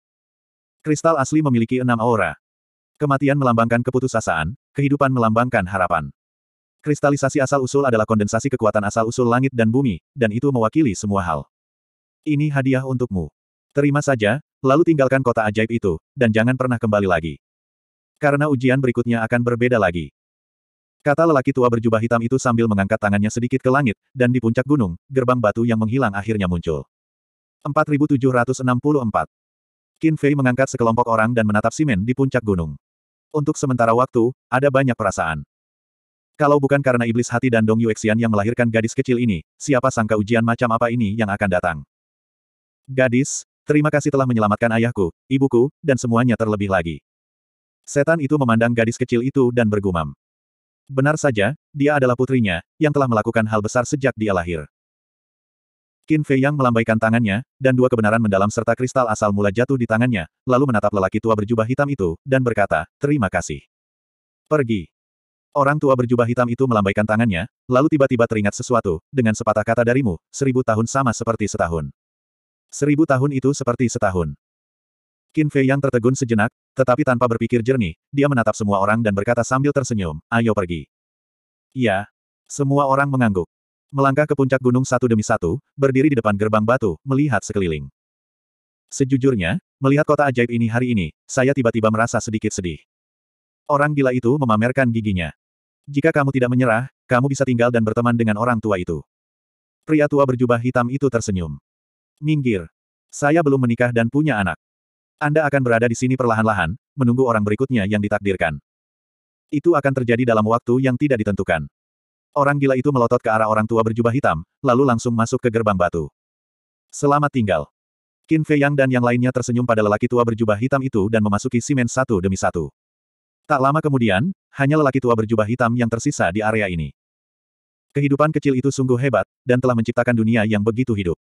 Kristal asli memiliki enam aura. Kematian melambangkan keputusasaan, kehidupan melambangkan harapan. Kristalisasi asal-usul adalah kondensasi kekuatan asal-usul langit dan bumi, dan itu mewakili semua hal. Ini hadiah untukmu. Terima saja, lalu tinggalkan kota ajaib itu, dan jangan pernah kembali lagi. Karena ujian berikutnya akan berbeda lagi. Kata lelaki tua berjubah hitam itu sambil mengangkat tangannya sedikit ke langit, dan di puncak gunung, gerbang batu yang menghilang akhirnya muncul. 4764 Qin Fei mengangkat sekelompok orang dan menatap Simen di puncak gunung. Untuk sementara waktu, ada banyak perasaan. Kalau bukan karena iblis hati dan Dong Yuexian yang melahirkan gadis kecil ini, siapa sangka ujian macam apa ini yang akan datang. Gadis, terima kasih telah menyelamatkan ayahku, ibuku, dan semuanya terlebih lagi. Setan itu memandang gadis kecil itu dan bergumam. Benar saja, dia adalah putrinya, yang telah melakukan hal besar sejak dia lahir. Qin Fei Yang melambaikan tangannya, dan dua kebenaran mendalam serta kristal asal mula jatuh di tangannya, lalu menatap lelaki tua berjubah hitam itu, dan berkata, terima kasih. Pergi. Orang tua berjubah hitam itu melambaikan tangannya, lalu tiba-tiba teringat sesuatu, dengan sepatah kata darimu, seribu tahun sama seperti setahun. Seribu tahun itu seperti setahun. Qin Fei yang tertegun sejenak, tetapi tanpa berpikir jernih, dia menatap semua orang dan berkata sambil tersenyum, ayo pergi. Iya. Semua orang mengangguk. Melangkah ke puncak gunung satu demi satu, berdiri di depan gerbang batu, melihat sekeliling. Sejujurnya, melihat kota ajaib ini hari ini, saya tiba-tiba merasa sedikit sedih. Orang gila itu memamerkan giginya. Jika kamu tidak menyerah, kamu bisa tinggal dan berteman dengan orang tua itu. Pria tua berjubah hitam itu tersenyum. Minggir. Saya belum menikah dan punya anak. Anda akan berada di sini perlahan-lahan, menunggu orang berikutnya yang ditakdirkan. Itu akan terjadi dalam waktu yang tidak ditentukan. Orang gila itu melotot ke arah orang tua berjubah hitam, lalu langsung masuk ke gerbang batu. Selamat tinggal. Qin Fei Yang dan yang lainnya tersenyum pada lelaki tua berjubah hitam itu dan memasuki simen satu demi satu. Tak lama kemudian, hanya lelaki tua berjubah hitam yang tersisa di area ini. Kehidupan kecil itu sungguh hebat, dan telah menciptakan dunia yang begitu hidup.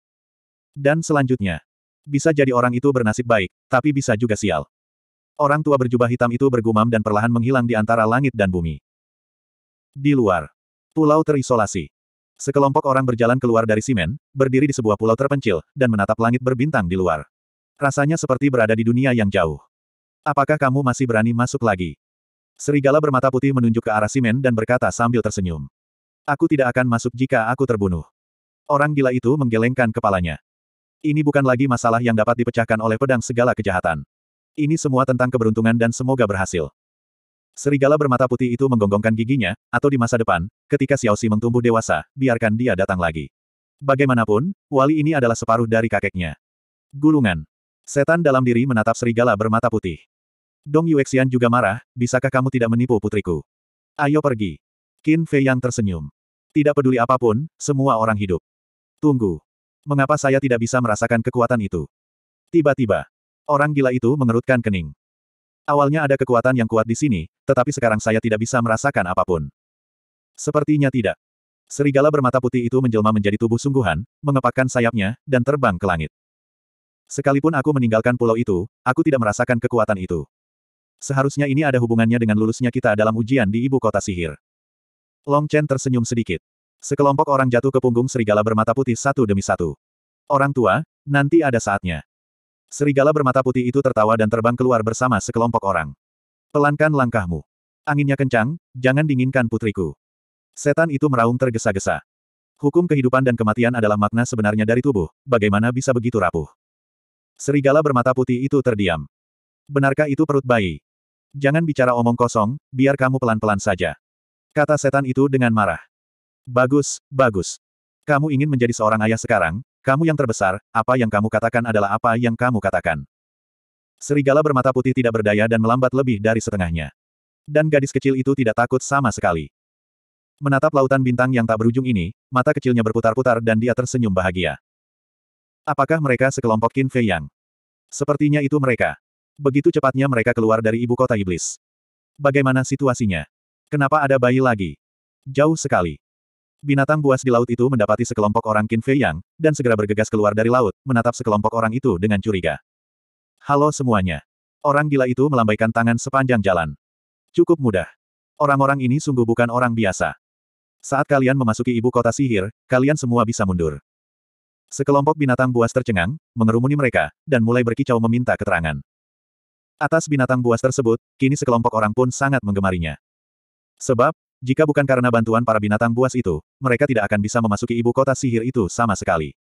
Dan selanjutnya, bisa jadi orang itu bernasib baik, tapi bisa juga sial. Orang tua berjubah hitam itu bergumam dan perlahan menghilang di antara langit dan bumi. Di luar, pulau terisolasi. Sekelompok orang berjalan keluar dari simen, berdiri di sebuah pulau terpencil, dan menatap langit berbintang di luar. Rasanya seperti berada di dunia yang jauh. Apakah kamu masih berani masuk lagi? Serigala bermata putih menunjuk ke arah Simen dan berkata sambil tersenyum. Aku tidak akan masuk jika aku terbunuh. Orang gila itu menggelengkan kepalanya. Ini bukan lagi masalah yang dapat dipecahkan oleh pedang segala kejahatan. Ini semua tentang keberuntungan dan semoga berhasil. Serigala bermata putih itu menggonggongkan giginya, atau di masa depan, ketika Xiao Si mengtumbuh dewasa, biarkan dia datang lagi. Bagaimanapun, wali ini adalah separuh dari kakeknya. Gulungan. Setan dalam diri menatap serigala bermata putih. Dong Yuexian juga marah, bisakah kamu tidak menipu putriku? Ayo pergi. Qin Fei yang tersenyum. Tidak peduli apapun, semua orang hidup. Tunggu. Mengapa saya tidak bisa merasakan kekuatan itu? Tiba-tiba, orang gila itu mengerutkan kening. Awalnya ada kekuatan yang kuat di sini, tetapi sekarang saya tidak bisa merasakan apapun. Sepertinya tidak. Serigala bermata putih itu menjelma menjadi tubuh sungguhan, mengepakkan sayapnya, dan terbang ke langit. Sekalipun aku meninggalkan pulau itu, aku tidak merasakan kekuatan itu. Seharusnya ini ada hubungannya dengan lulusnya kita dalam ujian di ibu kota sihir. Long Chen tersenyum sedikit. Sekelompok orang jatuh ke punggung serigala bermata putih satu demi satu. Orang tua, nanti ada saatnya. Serigala bermata putih itu tertawa dan terbang keluar bersama sekelompok orang. Pelankan langkahmu. Anginnya kencang, jangan dinginkan putriku. Setan itu meraung tergesa-gesa. Hukum kehidupan dan kematian adalah makna sebenarnya dari tubuh, bagaimana bisa begitu rapuh. Serigala bermata putih itu terdiam. Benarkah itu perut bayi? Jangan bicara omong kosong, biar kamu pelan-pelan saja. Kata setan itu dengan marah. Bagus, bagus. Kamu ingin menjadi seorang ayah sekarang, kamu yang terbesar, apa yang kamu katakan adalah apa yang kamu katakan. Serigala bermata putih tidak berdaya dan melambat lebih dari setengahnya. Dan gadis kecil itu tidak takut sama sekali. Menatap lautan bintang yang tak berujung ini, mata kecilnya berputar-putar dan dia tersenyum bahagia. Apakah mereka sekelompok Qin Fei Yang? Sepertinya itu mereka. Begitu cepatnya mereka keluar dari ibu kota iblis. Bagaimana situasinya? Kenapa ada bayi lagi? Jauh sekali. Binatang buas di laut itu mendapati sekelompok orang Qin Fei Yang, dan segera bergegas keluar dari laut, menatap sekelompok orang itu dengan curiga. Halo semuanya. Orang gila itu melambaikan tangan sepanjang jalan. Cukup mudah. Orang-orang ini sungguh bukan orang biasa. Saat kalian memasuki ibu kota sihir, kalian semua bisa mundur. Sekelompok binatang buas tercengang, mengerumuni mereka, dan mulai berkicau meminta keterangan. Atas binatang buas tersebut, kini sekelompok orang pun sangat menggemarinya. Sebab, jika bukan karena bantuan para binatang buas itu, mereka tidak akan bisa memasuki ibu kota sihir itu sama sekali.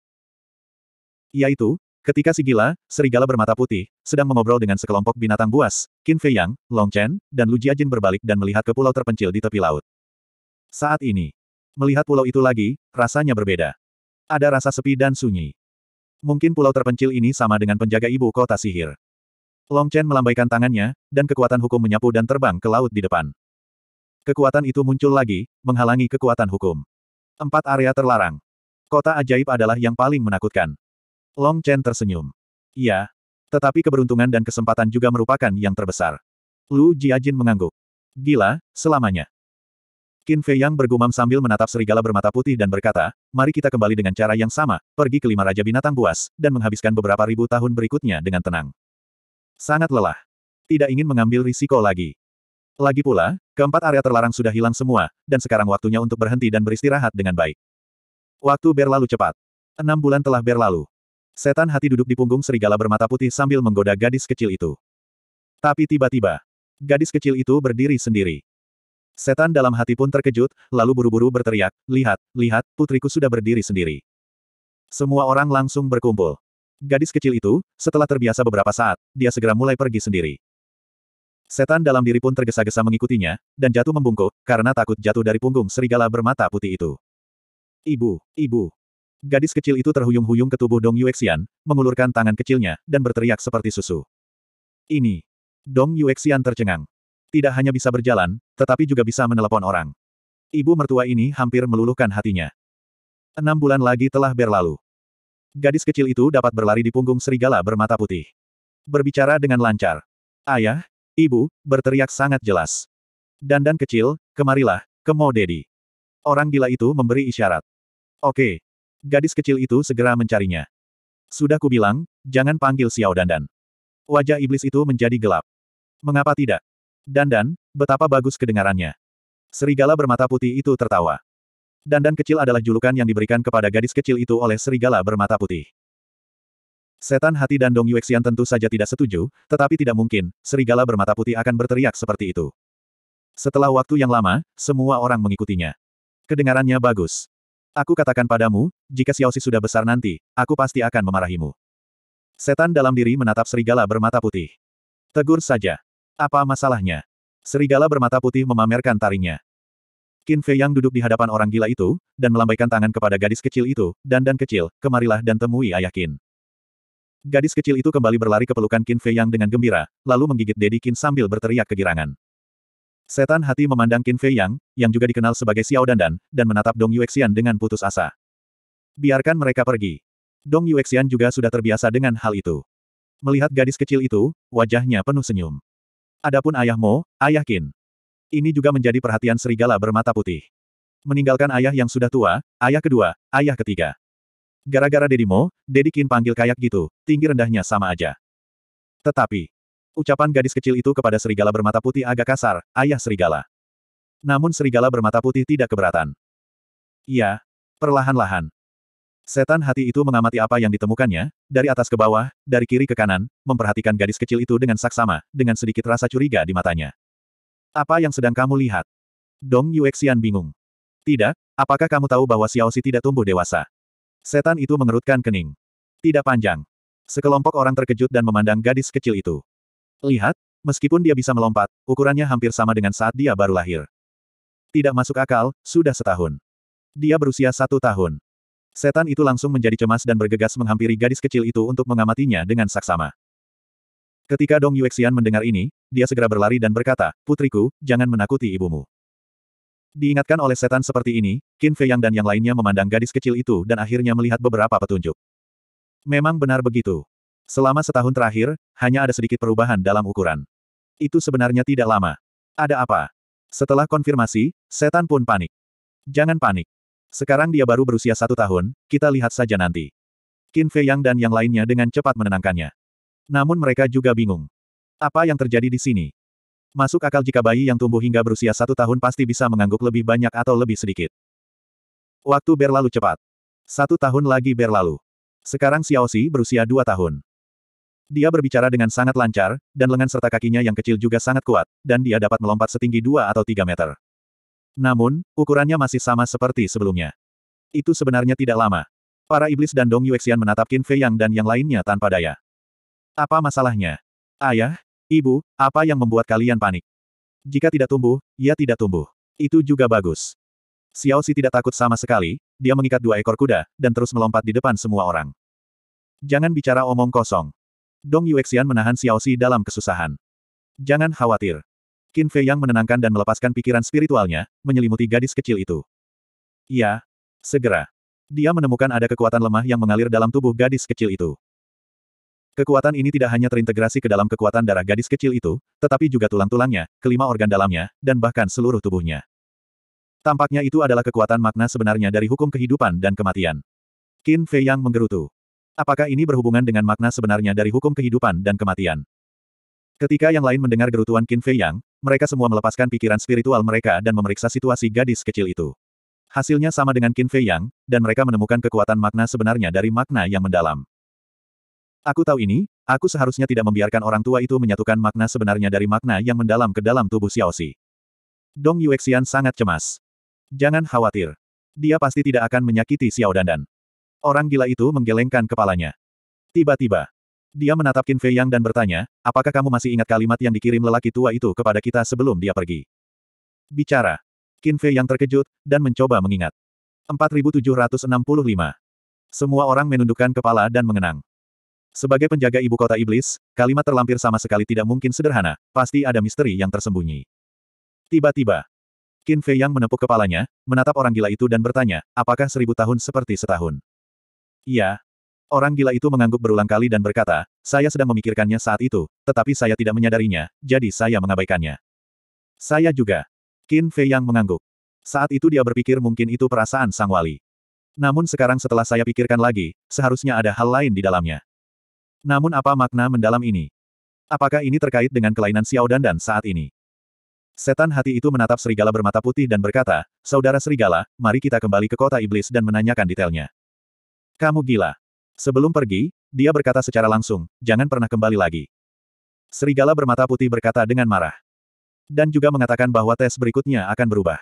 Yaitu, ketika si gila, serigala bermata putih, sedang mengobrol dengan sekelompok binatang buas, Qin Fei Yang, Long Chen, dan Lu Jiajin berbalik dan melihat ke pulau terpencil di tepi laut. Saat ini, melihat pulau itu lagi, rasanya berbeda. Ada rasa sepi dan sunyi. Mungkin pulau terpencil ini sama dengan penjaga ibu kota sihir. Long Chen melambaikan tangannya, dan kekuatan hukum menyapu dan terbang ke laut di depan. Kekuatan itu muncul lagi, menghalangi kekuatan hukum. Empat area terlarang. Kota ajaib adalah yang paling menakutkan. Long Chen tersenyum. Iya. Tetapi keberuntungan dan kesempatan juga merupakan yang terbesar. Lu Jiajin mengangguk. Gila, selamanya. Qin Fei Yang bergumam sambil menatap serigala bermata putih dan berkata, mari kita kembali dengan cara yang sama, pergi ke lima raja binatang buas, dan menghabiskan beberapa ribu tahun berikutnya dengan tenang. Sangat lelah. Tidak ingin mengambil risiko lagi. Lagi pula, keempat area terlarang sudah hilang semua, dan sekarang waktunya untuk berhenti dan beristirahat dengan baik. Waktu berlalu cepat. Enam bulan telah berlalu. Setan hati duduk di punggung serigala bermata putih sambil menggoda gadis kecil itu. Tapi tiba-tiba, gadis kecil itu berdiri sendiri. Setan dalam hati pun terkejut, lalu buru-buru berteriak, lihat, lihat, putriku sudah berdiri sendiri. Semua orang langsung berkumpul. Gadis kecil itu, setelah terbiasa beberapa saat, dia segera mulai pergi sendiri. Setan dalam diri pun tergesa-gesa mengikutinya, dan jatuh membungkuk, karena takut jatuh dari punggung serigala bermata putih itu. Ibu, ibu. Gadis kecil itu terhuyung-huyung ke tubuh Dong Yuexian, mengulurkan tangan kecilnya, dan berteriak seperti susu. Ini. Dong Yuexian tercengang. Tidak hanya bisa berjalan, tetapi juga bisa menelepon orang. Ibu mertua ini hampir meluluhkan hatinya. Enam bulan lagi telah berlalu. Gadis kecil itu dapat berlari di punggung serigala bermata putih. Berbicara dengan lancar. Ayah, ibu, berteriak sangat jelas. Dandan kecil, kemarilah, kemo dedi. Orang gila itu memberi isyarat. Oke. Gadis kecil itu segera mencarinya. Sudah kubilang, jangan panggil Xiao Dandan. Wajah iblis itu menjadi gelap. Mengapa tidak? Dandan, betapa bagus kedengarannya. Serigala bermata putih itu tertawa. Dandan kecil adalah julukan yang diberikan kepada gadis kecil itu oleh serigala bermata putih. Setan hati dan Dong Yuexian tentu saja tidak setuju, tetapi tidak mungkin, serigala bermata putih akan berteriak seperti itu. Setelah waktu yang lama, semua orang mengikutinya. Kedengarannya bagus. Aku katakan padamu, jika Xiao Xiaoxi sudah besar nanti, aku pasti akan memarahimu. Setan dalam diri menatap serigala bermata putih. Tegur saja. Apa masalahnya? Serigala bermata putih memamerkan taringnya. Qin Fei Yang duduk di hadapan orang gila itu, dan melambaikan tangan kepada gadis kecil itu, dan dan kecil, kemarilah dan temui ayah Qin. Gadis kecil itu kembali berlari ke pelukan Qin Fei Yang dengan gembira, lalu menggigit Dedi Qin sambil berteriak kegirangan. Setan hati memandang Qin Fei Yang, yang juga dikenal sebagai Xiao Dandan, dan menatap Dong Yuexian dengan putus asa. Biarkan mereka pergi. Dong Yuexian juga sudah terbiasa dengan hal itu. Melihat gadis kecil itu, wajahnya penuh senyum. Adapun ayahmu, ayah Qin. Ini juga menjadi perhatian serigala bermata putih. Meninggalkan ayah yang sudah tua, ayah kedua, ayah ketiga. Gara-gara Dedimo, Dedikin panggil kayak gitu, tinggi rendahnya sama aja. Tetapi, ucapan gadis kecil itu kepada serigala bermata putih agak kasar, ayah serigala. Namun serigala bermata putih tidak keberatan. Iya, perlahan-lahan. Setan hati itu mengamati apa yang ditemukannya, dari atas ke bawah, dari kiri ke kanan, memperhatikan gadis kecil itu dengan saksama, dengan sedikit rasa curiga di matanya. Apa yang sedang kamu lihat? Dong Yuexian bingung. Tidak, apakah kamu tahu bahwa Xiao Xi tidak tumbuh dewasa? Setan itu mengerutkan kening. Tidak panjang. Sekelompok orang terkejut dan memandang gadis kecil itu. Lihat, meskipun dia bisa melompat, ukurannya hampir sama dengan saat dia baru lahir. Tidak masuk akal, sudah setahun. Dia berusia satu tahun. Setan itu langsung menjadi cemas dan bergegas menghampiri gadis kecil itu untuk mengamatinya dengan saksama. Ketika Dong Yuexian mendengar ini, dia segera berlari dan berkata, Putriku, jangan menakuti ibumu. Diingatkan oleh setan seperti ini, Qin Fei Yang dan yang lainnya memandang gadis kecil itu dan akhirnya melihat beberapa petunjuk. Memang benar begitu. Selama setahun terakhir, hanya ada sedikit perubahan dalam ukuran. Itu sebenarnya tidak lama. Ada apa? Setelah konfirmasi, setan pun panik. Jangan panik. Sekarang dia baru berusia satu tahun, kita lihat saja nanti. Qin Fei Yang dan yang lainnya dengan cepat menenangkannya. Namun mereka juga bingung. Apa yang terjadi di sini? Masuk akal jika bayi yang tumbuh hingga berusia satu tahun pasti bisa mengangguk lebih banyak atau lebih sedikit. Waktu berlalu cepat. Satu tahun lagi berlalu. Sekarang Xiao Xi berusia dua tahun. Dia berbicara dengan sangat lancar, dan lengan serta kakinya yang kecil juga sangat kuat, dan dia dapat melompat setinggi dua atau tiga meter. Namun, ukurannya masih sama seperti sebelumnya. Itu sebenarnya tidak lama. Para iblis dan Dong Yuexian menatap Qin Fei Yang dan yang lainnya tanpa daya. Apa masalahnya? Ayah, ibu, apa yang membuat kalian panik? Jika tidak tumbuh, ia tidak tumbuh. Itu juga bagus. Xiao Si tidak takut sama sekali, dia mengikat dua ekor kuda, dan terus melompat di depan semua orang. Jangan bicara omong kosong. Dong Yuexian menahan Xiao Si dalam kesusahan. Jangan khawatir. Qin Fei Yang menenangkan dan melepaskan pikiran spiritualnya, menyelimuti gadis kecil itu. Ya, Segera. Dia menemukan ada kekuatan lemah yang mengalir dalam tubuh gadis kecil itu. Kekuatan ini tidak hanya terintegrasi ke dalam kekuatan darah gadis kecil itu, tetapi juga tulang-tulangnya, kelima organ dalamnya, dan bahkan seluruh tubuhnya. Tampaknya itu adalah kekuatan makna sebenarnya dari hukum kehidupan dan kematian. Qin Fei Yang menggerutu. Apakah ini berhubungan dengan makna sebenarnya dari hukum kehidupan dan kematian? Ketika yang lain mendengar gerutuan Qin Fei Yang, mereka semua melepaskan pikiran spiritual mereka dan memeriksa situasi gadis kecil itu. Hasilnya sama dengan Qin Fei Yang, dan mereka menemukan kekuatan makna sebenarnya dari makna yang mendalam. Aku tahu ini, aku seharusnya tidak membiarkan orang tua itu menyatukan makna sebenarnya dari makna yang mendalam ke dalam tubuh Xiao Xiaoxi. Dong Yuexian sangat cemas. Jangan khawatir. Dia pasti tidak akan menyakiti Xiao Dandan. Orang gila itu menggelengkan kepalanya. Tiba-tiba, dia menatap Qin Fei Yang dan bertanya, apakah kamu masih ingat kalimat yang dikirim lelaki tua itu kepada kita sebelum dia pergi? Bicara. Qin Fei Yang terkejut, dan mencoba mengingat. 4765. Semua orang menundukkan kepala dan mengenang. Sebagai penjaga ibu kota iblis, kalimat terlampir sama sekali tidak mungkin sederhana, pasti ada misteri yang tersembunyi. Tiba-tiba, Qin Fei yang menepuk kepalanya, menatap orang gila itu dan bertanya, apakah seribu tahun seperti setahun? Iya. Orang gila itu mengangguk berulang kali dan berkata, saya sedang memikirkannya saat itu, tetapi saya tidak menyadarinya, jadi saya mengabaikannya. Saya juga. Qin Fei yang mengangguk. Saat itu dia berpikir mungkin itu perasaan sang wali. Namun sekarang setelah saya pikirkan lagi, seharusnya ada hal lain di dalamnya. Namun apa makna mendalam ini? Apakah ini terkait dengan kelainan Xiao Dan dan saat ini? Setan hati itu menatap serigala bermata putih dan berkata, Saudara serigala, mari kita kembali ke kota iblis dan menanyakan detailnya. Kamu gila. Sebelum pergi, dia berkata secara langsung, jangan pernah kembali lagi. Serigala bermata putih berkata dengan marah. Dan juga mengatakan bahwa tes berikutnya akan berubah.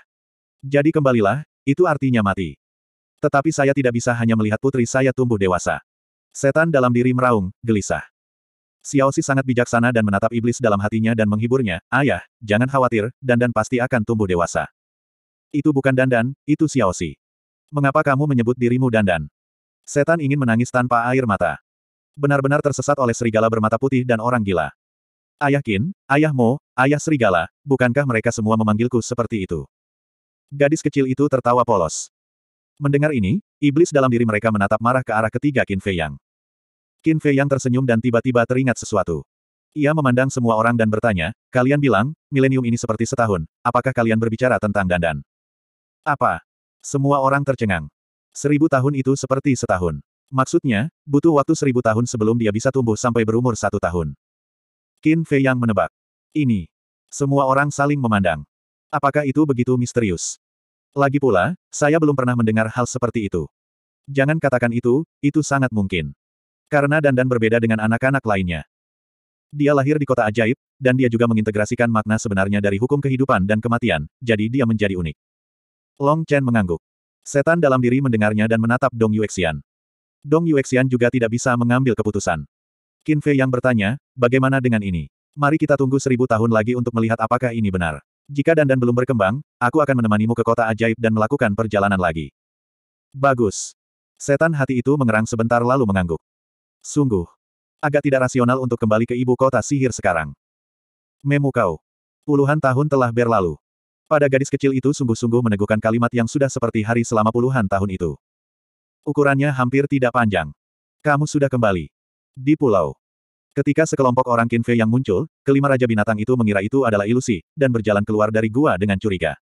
Jadi kembalilah, itu artinya mati. Tetapi saya tidak bisa hanya melihat putri saya tumbuh dewasa. Setan dalam diri meraung, gelisah. Xiao Xiaoxi sangat bijaksana dan menatap iblis dalam hatinya dan menghiburnya, ayah, jangan khawatir, dandan pasti akan tumbuh dewasa. Itu bukan dandan, itu Xiao Xiaoxi. Mengapa kamu menyebut dirimu dandan? Setan ingin menangis tanpa air mata. Benar-benar tersesat oleh serigala bermata putih dan orang gila. Ayah Kin, Ayah Mo, Ayah Serigala, bukankah mereka semua memanggilku seperti itu? Gadis kecil itu tertawa polos. Mendengar ini, iblis dalam diri mereka menatap marah ke arah ketiga Qin Fei Yang. Qin Fei Yang tersenyum dan tiba-tiba teringat sesuatu. Ia memandang semua orang dan bertanya, kalian bilang, milenium ini seperti setahun, apakah kalian berbicara tentang dandan? Apa? Semua orang tercengang. Seribu tahun itu seperti setahun. Maksudnya, butuh waktu seribu tahun sebelum dia bisa tumbuh sampai berumur satu tahun. Qin Fei Yang menebak. Ini. Semua orang saling memandang. Apakah itu begitu misterius? Lagi pula, saya belum pernah mendengar hal seperti itu. Jangan katakan itu, itu sangat mungkin. Karena Dandan berbeda dengan anak-anak lainnya. Dia lahir di kota ajaib, dan dia juga mengintegrasikan makna sebenarnya dari hukum kehidupan dan kematian, jadi dia menjadi unik. Long Chen mengangguk. Setan dalam diri mendengarnya dan menatap Dong Yuexian. Dong Yuexian juga tidak bisa mengambil keputusan. Qin Fei yang bertanya, bagaimana dengan ini? Mari kita tunggu seribu tahun lagi untuk melihat apakah ini benar. Jika dandan belum berkembang, aku akan menemanimu ke kota ajaib dan melakukan perjalanan lagi. Bagus. Setan hati itu mengerang sebentar lalu mengangguk. Sungguh. Agak tidak rasional untuk kembali ke ibu kota sihir sekarang. Memu kau. Puluhan tahun telah berlalu. Pada gadis kecil itu sungguh-sungguh meneguhkan kalimat yang sudah seperti hari selama puluhan tahun itu. Ukurannya hampir tidak panjang. Kamu sudah kembali. Di pulau. Ketika sekelompok orang Kinve yang muncul, kelima raja binatang itu mengira itu adalah ilusi, dan berjalan keluar dari gua dengan curiga.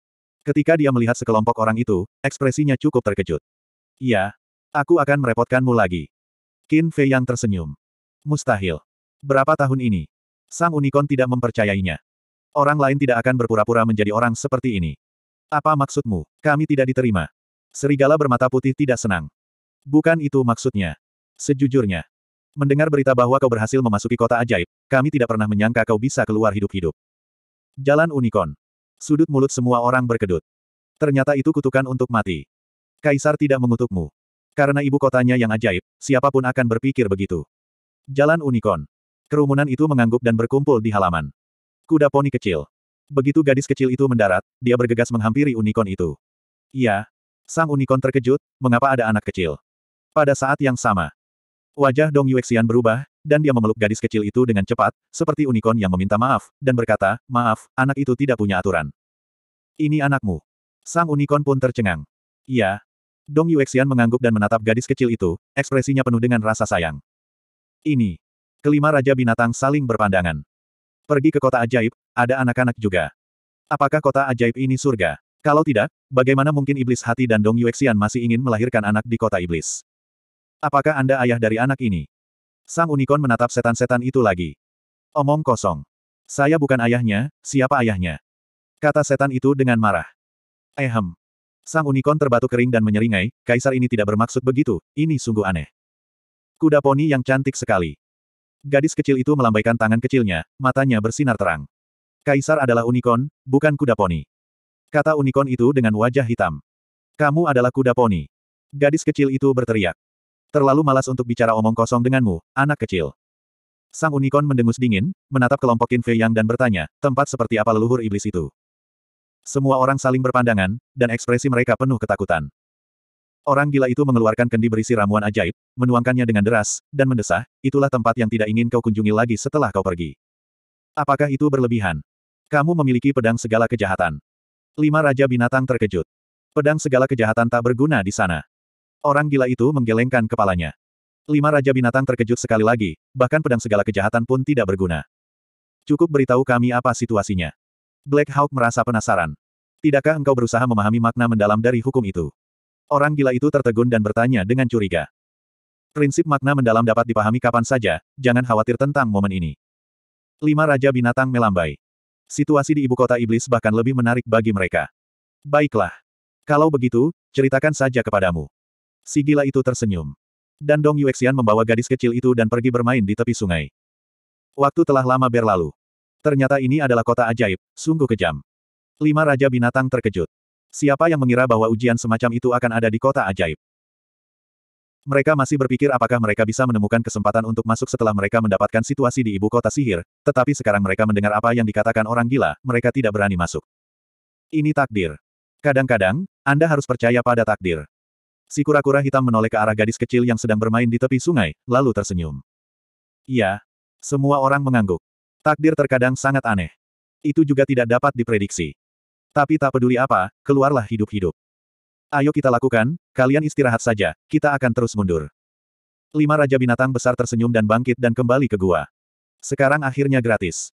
Ketika dia melihat sekelompok orang itu, ekspresinya cukup terkejut. Ya, aku akan merepotkanmu lagi. Qin Fei yang tersenyum. Mustahil. Berapa tahun ini? Sang Unicorn tidak mempercayainya. Orang lain tidak akan berpura-pura menjadi orang seperti ini. Apa maksudmu? Kami tidak diterima. Serigala bermata putih tidak senang. Bukan itu maksudnya. Sejujurnya, Mendengar berita bahwa kau berhasil memasuki kota ajaib, kami tidak pernah menyangka kau bisa keluar hidup-hidup. Jalan Unicorn. Sudut mulut semua orang berkedut. Ternyata itu kutukan untuk mati. Kaisar tidak mengutukmu. Karena ibu kotanya yang ajaib, siapapun akan berpikir begitu. Jalan Unicorn. Kerumunan itu mengangguk dan berkumpul di halaman. Kuda poni kecil. Begitu gadis kecil itu mendarat, dia bergegas menghampiri unicorn itu. Iya. Sang unicorn terkejut, mengapa ada anak kecil? Pada saat yang sama, Wajah Dong Yuexian berubah, dan dia memeluk gadis kecil itu dengan cepat, seperti unicorn yang meminta maaf, dan berkata, maaf, anak itu tidak punya aturan. Ini anakmu. Sang unicorn pun tercengang. Iya. Dong Yuexian mengangguk dan menatap gadis kecil itu, ekspresinya penuh dengan rasa sayang. Ini. Kelima Raja Binatang saling berpandangan. Pergi ke kota ajaib, ada anak-anak juga. Apakah kota ajaib ini surga? Kalau tidak, bagaimana mungkin iblis hati dan Dong Yuexian masih ingin melahirkan anak di kota iblis? Apakah Anda ayah dari anak ini? Sang unicorn menatap setan-setan itu lagi. Omong kosong. Saya bukan ayahnya, siapa ayahnya? Kata setan itu dengan marah. Ehem. Sang unicorn terbatuk kering dan menyeringai, kaisar ini tidak bermaksud begitu, ini sungguh aneh. Kuda poni yang cantik sekali. Gadis kecil itu melambaikan tangan kecilnya, matanya bersinar terang. Kaisar adalah unicorn, bukan kuda poni. Kata unicorn itu dengan wajah hitam. Kamu adalah kuda poni. Gadis kecil itu berteriak. Terlalu malas untuk bicara omong kosong denganmu, anak kecil. Sang unicorn mendengus dingin, menatap kelompok Qin Fei Yang dan bertanya, tempat seperti apa leluhur iblis itu? Semua orang saling berpandangan, dan ekspresi mereka penuh ketakutan. Orang gila itu mengeluarkan kendi berisi ramuan ajaib, menuangkannya dengan deras, dan mendesah, itulah tempat yang tidak ingin kau kunjungi lagi setelah kau pergi. Apakah itu berlebihan? Kamu memiliki pedang segala kejahatan. Lima Raja Binatang terkejut. Pedang segala kejahatan tak berguna di sana. Orang gila itu menggelengkan kepalanya. Lima Raja Binatang terkejut sekali lagi, bahkan pedang segala kejahatan pun tidak berguna. Cukup beritahu kami apa situasinya. Black Hawk merasa penasaran. Tidakkah engkau berusaha memahami makna mendalam dari hukum itu? Orang gila itu tertegun dan bertanya dengan curiga. Prinsip makna mendalam dapat dipahami kapan saja, jangan khawatir tentang momen ini. Lima Raja Binatang melambai. Situasi di ibu kota iblis bahkan lebih menarik bagi mereka. Baiklah. Kalau begitu, ceritakan saja kepadamu. Si gila itu tersenyum. Dan Dong Yuexian membawa gadis kecil itu dan pergi bermain di tepi sungai. Waktu telah lama berlalu. Ternyata ini adalah kota ajaib, sungguh kejam. Lima Raja Binatang terkejut. Siapa yang mengira bahwa ujian semacam itu akan ada di kota ajaib? Mereka masih berpikir apakah mereka bisa menemukan kesempatan untuk masuk setelah mereka mendapatkan situasi di ibu kota sihir, tetapi sekarang mereka mendengar apa yang dikatakan orang gila, mereka tidak berani masuk. Ini takdir. Kadang-kadang, Anda harus percaya pada takdir. Si kura-kura hitam menoleh ke arah gadis kecil yang sedang bermain di tepi sungai, lalu tersenyum. Iya. Semua orang mengangguk. Takdir terkadang sangat aneh. Itu juga tidak dapat diprediksi. Tapi tak peduli apa, keluarlah hidup-hidup. Ayo kita lakukan, kalian istirahat saja, kita akan terus mundur. Lima Raja Binatang Besar tersenyum dan bangkit dan kembali ke gua. Sekarang akhirnya gratis.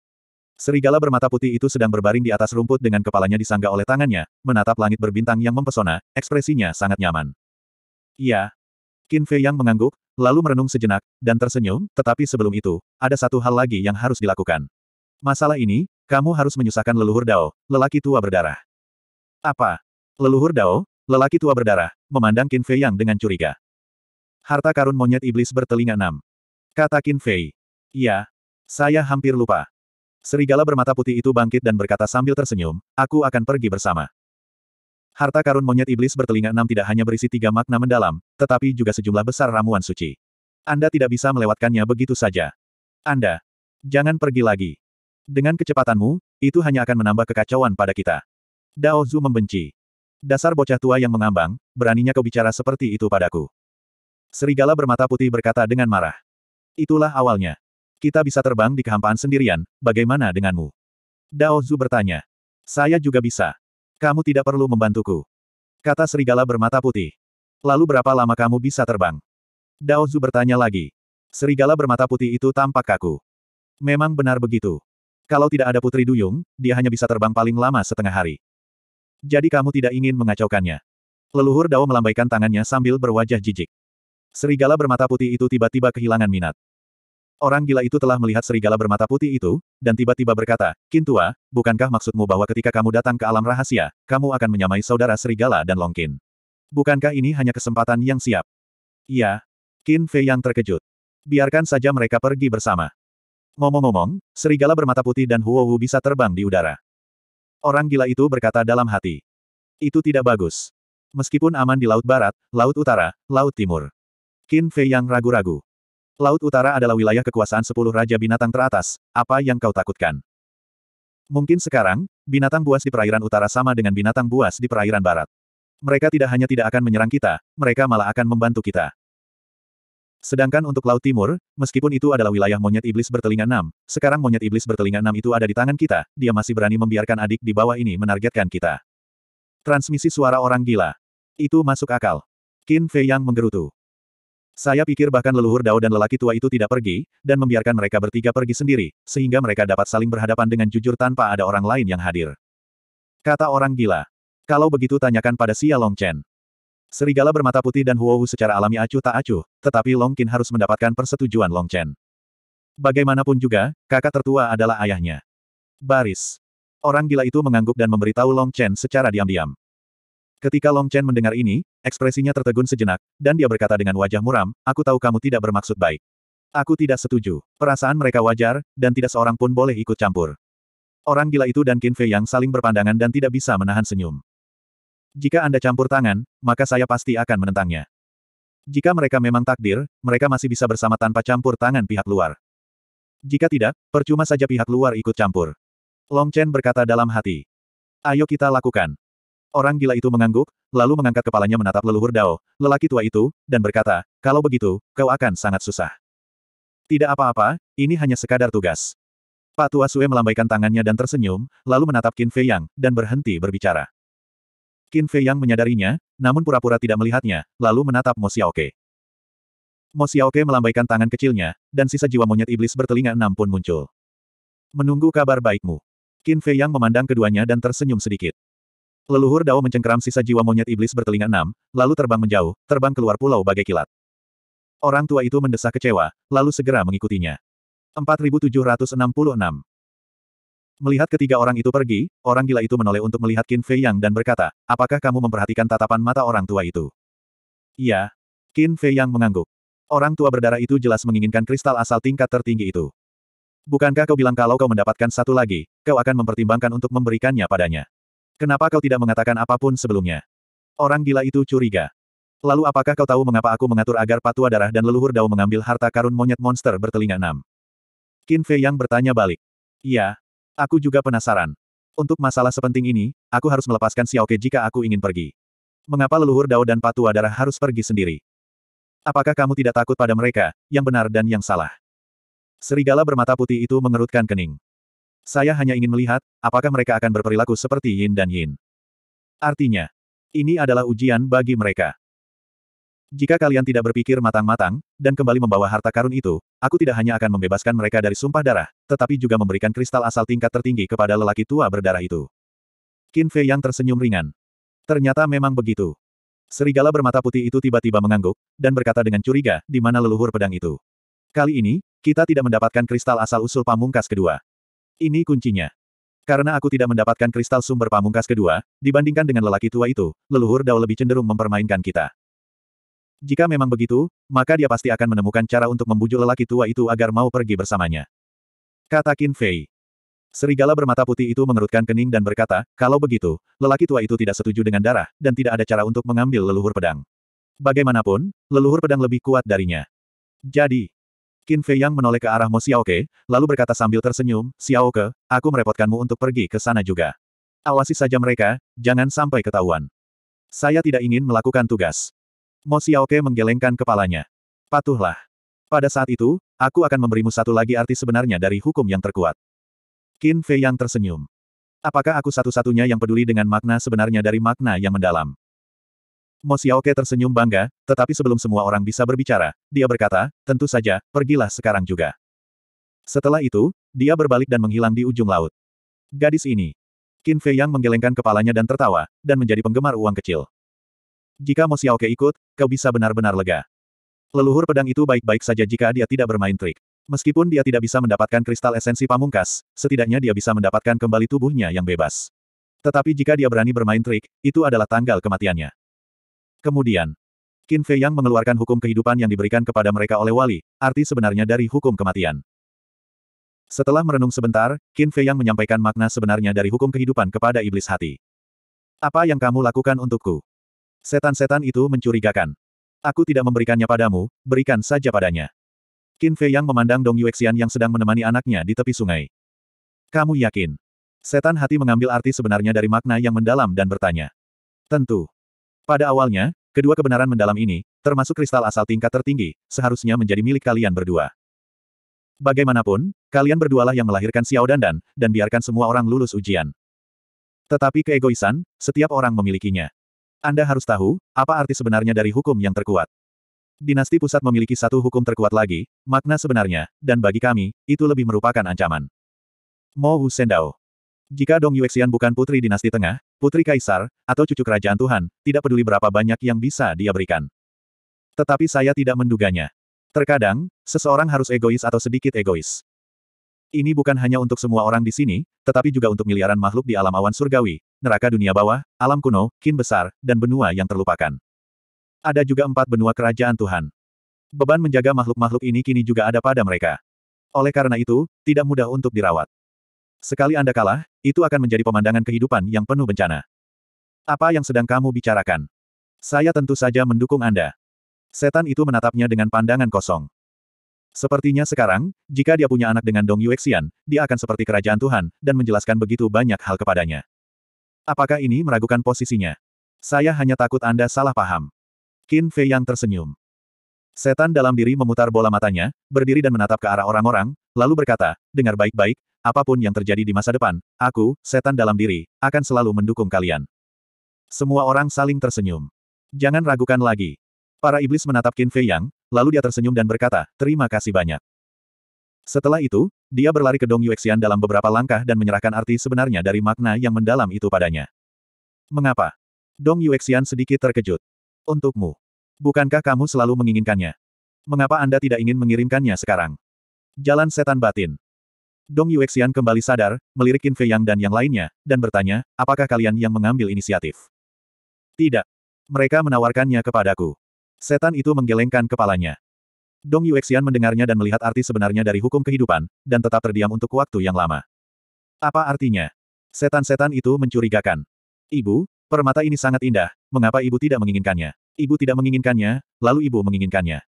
Serigala bermata putih itu sedang berbaring di atas rumput dengan kepalanya disangga oleh tangannya, menatap langit berbintang yang mempesona, ekspresinya sangat nyaman. Iya. Qin Fei yang mengangguk, lalu merenung sejenak, dan tersenyum, tetapi sebelum itu, ada satu hal lagi yang harus dilakukan. Masalah ini, kamu harus menyusahkan leluhur Dao, lelaki tua berdarah. Apa? Leluhur Dao, lelaki tua berdarah, memandang Qin Fei yang dengan curiga. Harta karun monyet iblis bertelinga enam. Kata Qin Fei. Iya. Saya hampir lupa. Serigala bermata putih itu bangkit dan berkata sambil tersenyum, aku akan pergi bersama. Harta karun monyet iblis bertelinga enam tidak hanya berisi tiga makna mendalam, tetapi juga sejumlah besar ramuan suci. Anda tidak bisa melewatkannya begitu saja. Anda. Jangan pergi lagi. Dengan kecepatanmu, itu hanya akan menambah kekacauan pada kita. Dao Zhu membenci. Dasar bocah tua yang mengambang, beraninya kau bicara seperti itu padaku. Serigala bermata putih berkata dengan marah. Itulah awalnya. Kita bisa terbang di kehampaan sendirian, bagaimana denganmu? Dao Zhu bertanya. Saya juga bisa. Kamu tidak perlu membantuku. Kata serigala bermata putih. Lalu berapa lama kamu bisa terbang? Daozu bertanya lagi. Serigala bermata putih itu tampak kaku. Memang benar begitu. Kalau tidak ada putri duyung, dia hanya bisa terbang paling lama setengah hari. Jadi kamu tidak ingin mengacaukannya. Leluhur Dao melambaikan tangannya sambil berwajah jijik. Serigala bermata putih itu tiba-tiba kehilangan minat. Orang gila itu telah melihat serigala bermata putih itu, dan tiba-tiba berkata, Kintua, bukankah maksudmu bahwa ketika kamu datang ke alam rahasia, kamu akan menyamai saudara serigala dan Longkin? Bukankah ini hanya kesempatan yang siap? Iya. Qin Fei yang terkejut. Biarkan saja mereka pergi bersama. Ngomong-ngomong, serigala bermata putih dan Huo Wu bisa terbang di udara. Orang gila itu berkata dalam hati. Itu tidak bagus. Meskipun aman di Laut Barat, Laut Utara, Laut Timur. Qin Fei yang ragu-ragu. Laut Utara adalah wilayah kekuasaan sepuluh Raja Binatang teratas, apa yang kau takutkan? Mungkin sekarang, binatang buas di perairan utara sama dengan binatang buas di perairan barat. Mereka tidak hanya tidak akan menyerang kita, mereka malah akan membantu kita. Sedangkan untuk Laut Timur, meskipun itu adalah wilayah monyet iblis bertelinga enam, sekarang monyet iblis bertelinga enam itu ada di tangan kita, dia masih berani membiarkan adik di bawah ini menargetkan kita. Transmisi suara orang gila. Itu masuk akal. Qin Fei yang menggerutu. Saya pikir bahkan leluhur Dao dan lelaki tua itu tidak pergi, dan membiarkan mereka bertiga pergi sendiri, sehingga mereka dapat saling berhadapan dengan jujur tanpa ada orang lain yang hadir. Kata orang gila. Kalau begitu tanyakan pada Long Chen. Serigala bermata putih dan Huohu secara alami acuh tak acuh, tetapi Long Qin harus mendapatkan persetujuan Long Chen. Bagaimanapun juga, kakak tertua adalah ayahnya. Baris. Orang gila itu mengangguk dan memberitahu Long Chen secara diam-diam. Ketika Long Chen mendengar ini, ekspresinya tertegun sejenak, dan dia berkata dengan wajah muram, aku tahu kamu tidak bermaksud baik. Aku tidak setuju. Perasaan mereka wajar, dan tidak seorang pun boleh ikut campur. Orang gila itu dan Qin Fei yang saling berpandangan dan tidak bisa menahan senyum. Jika Anda campur tangan, maka saya pasti akan menentangnya. Jika mereka memang takdir, mereka masih bisa bersama tanpa campur tangan pihak luar. Jika tidak, percuma saja pihak luar ikut campur. Long Chen berkata dalam hati. Ayo kita lakukan. Orang gila itu mengangguk, lalu mengangkat kepalanya menatap leluhur Dao, lelaki tua itu, dan berkata, kalau begitu, kau akan sangat susah. Tidak apa-apa, ini hanya sekadar tugas. Pak Tua Sue melambaikan tangannya dan tersenyum, lalu menatap Qin Fei Yang, dan berhenti berbicara. Qin Fei Yang menyadarinya, namun pura-pura tidak melihatnya, lalu menatap Mo Xiaoke. Mo Xiaoke melambaikan tangan kecilnya, dan sisa jiwa monyet iblis bertelinga enam pun muncul. Menunggu kabar baikmu. Qin Fei Yang memandang keduanya dan tersenyum sedikit. Leluhur Dao mencengkeram sisa jiwa monyet iblis bertelinga enam, lalu terbang menjauh, terbang keluar pulau bagai kilat. Orang tua itu mendesah kecewa, lalu segera mengikutinya. 4766 Melihat ketiga orang itu pergi, orang gila itu menoleh untuk melihat Qin Fei Yang dan berkata, apakah kamu memperhatikan tatapan mata orang tua itu? Iya. Qin Fei Yang mengangguk. Orang tua berdarah itu jelas menginginkan kristal asal tingkat tertinggi itu. Bukankah kau bilang kalau kau mendapatkan satu lagi, kau akan mempertimbangkan untuk memberikannya padanya? Kenapa kau tidak mengatakan apapun sebelumnya? Orang gila itu curiga. Lalu apakah kau tahu mengapa aku mengatur agar patua darah dan leluhur dao mengambil harta karun monyet monster bertelinga enam? Qin Fei yang bertanya balik. Iya. Aku juga penasaran. Untuk masalah sepenting ini, aku harus melepaskan Xiao Ke jika aku ingin pergi. Mengapa leluhur dao dan patua darah harus pergi sendiri? Apakah kamu tidak takut pada mereka, yang benar dan yang salah? Serigala bermata putih itu mengerutkan kening. Saya hanya ingin melihat, apakah mereka akan berperilaku seperti Yin dan Yin. Artinya, ini adalah ujian bagi mereka. Jika kalian tidak berpikir matang-matang, dan kembali membawa harta karun itu, aku tidak hanya akan membebaskan mereka dari sumpah darah, tetapi juga memberikan kristal asal tingkat tertinggi kepada lelaki tua berdarah itu. Qin Fei yang tersenyum ringan. Ternyata memang begitu. Serigala bermata putih itu tiba-tiba mengangguk, dan berkata dengan curiga, di mana leluhur pedang itu. Kali ini, kita tidak mendapatkan kristal asal-usul pamungkas kedua. Ini kuncinya. Karena aku tidak mendapatkan kristal sumber pamungkas kedua, dibandingkan dengan lelaki tua itu, leluhur Dao lebih cenderung mempermainkan kita. Jika memang begitu, maka dia pasti akan menemukan cara untuk membujuk lelaki tua itu agar mau pergi bersamanya. Kata Qin Fei. Serigala bermata putih itu mengerutkan kening dan berkata, kalau begitu, lelaki tua itu tidak setuju dengan darah, dan tidak ada cara untuk mengambil leluhur pedang. Bagaimanapun, leluhur pedang lebih kuat darinya. Jadi, Qin Fei Yang menoleh ke arah Mo Xiaoke, lalu berkata sambil tersenyum, Xiaoke, aku merepotkanmu untuk pergi ke sana juga. Awasi saja mereka, jangan sampai ketahuan. Saya tidak ingin melakukan tugas. Mo Xiaoke menggelengkan kepalanya. Patuhlah. Pada saat itu, aku akan memberimu satu lagi arti sebenarnya dari hukum yang terkuat. Qin Fei Yang tersenyum. Apakah aku satu-satunya yang peduli dengan makna sebenarnya dari makna yang mendalam? Mo Xiaoke tersenyum bangga, tetapi sebelum semua orang bisa berbicara, dia berkata, tentu saja, pergilah sekarang juga. Setelah itu, dia berbalik dan menghilang di ujung laut. Gadis ini. Qin Fei Yang menggelengkan kepalanya dan tertawa, dan menjadi penggemar uang kecil. Jika Mo Xiaoke ikut, kau bisa benar-benar lega. Leluhur pedang itu baik-baik saja jika dia tidak bermain trik. Meskipun dia tidak bisa mendapatkan kristal esensi pamungkas, setidaknya dia bisa mendapatkan kembali tubuhnya yang bebas. Tetapi jika dia berani bermain trik, itu adalah tanggal kematiannya. Kemudian, Qin Fei Yang mengeluarkan hukum kehidupan yang diberikan kepada mereka oleh wali, arti sebenarnya dari hukum kematian. Setelah merenung sebentar, Qin Fei Yang menyampaikan makna sebenarnya dari hukum kehidupan kepada iblis hati. Apa yang kamu lakukan untukku? Setan-setan itu mencurigakan. Aku tidak memberikannya padamu, berikan saja padanya. Qin Fei Yang memandang Dong Yuexian yang sedang menemani anaknya di tepi sungai. Kamu yakin? Setan hati mengambil arti sebenarnya dari makna yang mendalam dan bertanya. Tentu. Pada awalnya, kedua kebenaran mendalam ini, termasuk kristal asal tingkat tertinggi, seharusnya menjadi milik kalian berdua. Bagaimanapun, kalian berdualah yang melahirkan Xiao dan dan biarkan semua orang lulus ujian. Tetapi keegoisan, setiap orang memilikinya. Anda harus tahu, apa arti sebenarnya dari hukum yang terkuat. Dinasti pusat memiliki satu hukum terkuat lagi, makna sebenarnya, dan bagi kami, itu lebih merupakan ancaman. Mo Wu Sendao. Jika Dong Yuexian bukan putri dinasti tengah, putri kaisar, atau cucu kerajaan Tuhan, tidak peduli berapa banyak yang bisa dia berikan. Tetapi saya tidak menduganya. Terkadang, seseorang harus egois atau sedikit egois. Ini bukan hanya untuk semua orang di sini, tetapi juga untuk miliaran makhluk di alam awan surgawi, neraka dunia bawah, alam kuno, kin besar, dan benua yang terlupakan. Ada juga empat benua kerajaan Tuhan. Beban menjaga makhluk-makhluk ini kini juga ada pada mereka. Oleh karena itu, tidak mudah untuk dirawat. Sekali Anda kalah, itu akan menjadi pemandangan kehidupan yang penuh bencana. Apa yang sedang kamu bicarakan? Saya tentu saja mendukung Anda. Setan itu menatapnya dengan pandangan kosong. Sepertinya sekarang, jika dia punya anak dengan Dong Yuexian, dia akan seperti kerajaan Tuhan, dan menjelaskan begitu banyak hal kepadanya. Apakah ini meragukan posisinya? Saya hanya takut Anda salah paham. Qin Fei yang tersenyum. Setan dalam diri memutar bola matanya, berdiri dan menatap ke arah orang-orang, lalu berkata, dengar baik-baik, apapun yang terjadi di masa depan, aku, setan dalam diri, akan selalu mendukung kalian. Semua orang saling tersenyum. Jangan ragukan lagi. Para iblis menatap Qin Fei Yang, lalu dia tersenyum dan berkata, terima kasih banyak. Setelah itu, dia berlari ke Dong Yuexian dalam beberapa langkah dan menyerahkan arti sebenarnya dari makna yang mendalam itu padanya. Mengapa? Dong Yuexian sedikit terkejut. Untukmu. Bukankah kamu selalu menginginkannya? Mengapa Anda tidak ingin mengirimkannya sekarang? Jalan setan batin. Dong Yuexian kembali sadar, melirik Qin Fei Yang dan yang lainnya, dan bertanya, apakah kalian yang mengambil inisiatif? Tidak. Mereka menawarkannya kepadaku. Setan itu menggelengkan kepalanya. Dong Yuexian mendengarnya dan melihat arti sebenarnya dari hukum kehidupan, dan tetap terdiam untuk waktu yang lama. Apa artinya? Setan-setan itu mencurigakan. Ibu, permata ini sangat indah, mengapa ibu tidak menginginkannya? Ibu tidak menginginkannya, lalu ibu menginginkannya.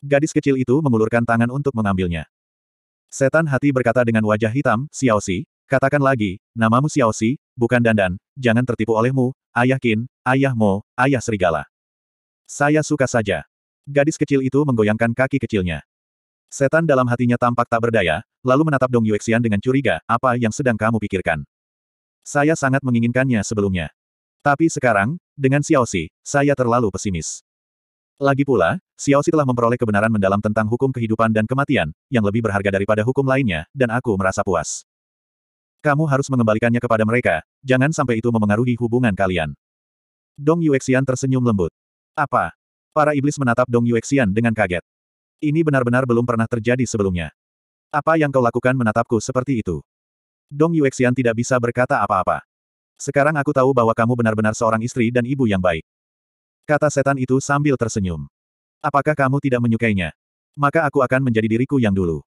Gadis kecil itu mengulurkan tangan untuk mengambilnya. Setan hati berkata dengan wajah hitam, Xiao Si, katakan lagi, namamu Xiao Si, bukan Dandan, jangan tertipu olehmu, ayah Kin, ayah Mo, ayah Serigala. Saya suka saja. Gadis kecil itu menggoyangkan kaki kecilnya. Setan dalam hatinya tampak tak berdaya, lalu menatap Dong Yuexian dengan curiga, apa yang sedang kamu pikirkan. Saya sangat menginginkannya sebelumnya. Tapi sekarang, dengan Xiao Si, saya terlalu pesimis. Lagi pula, Xiao Xi telah memperoleh kebenaran mendalam tentang hukum kehidupan dan kematian, yang lebih berharga daripada hukum lainnya, dan aku merasa puas. Kamu harus mengembalikannya kepada mereka, jangan sampai itu memengaruhi hubungan kalian. Dong Yuexian tersenyum lembut. Apa? Para iblis menatap Dong Yuexian dengan kaget. Ini benar-benar belum pernah terjadi sebelumnya. Apa yang kau lakukan menatapku seperti itu? Dong Yuexian tidak bisa berkata apa-apa. Sekarang aku tahu bahwa kamu benar-benar seorang istri dan ibu yang baik. Kata setan itu sambil tersenyum. Apakah kamu tidak menyukainya? Maka aku akan menjadi diriku yang dulu.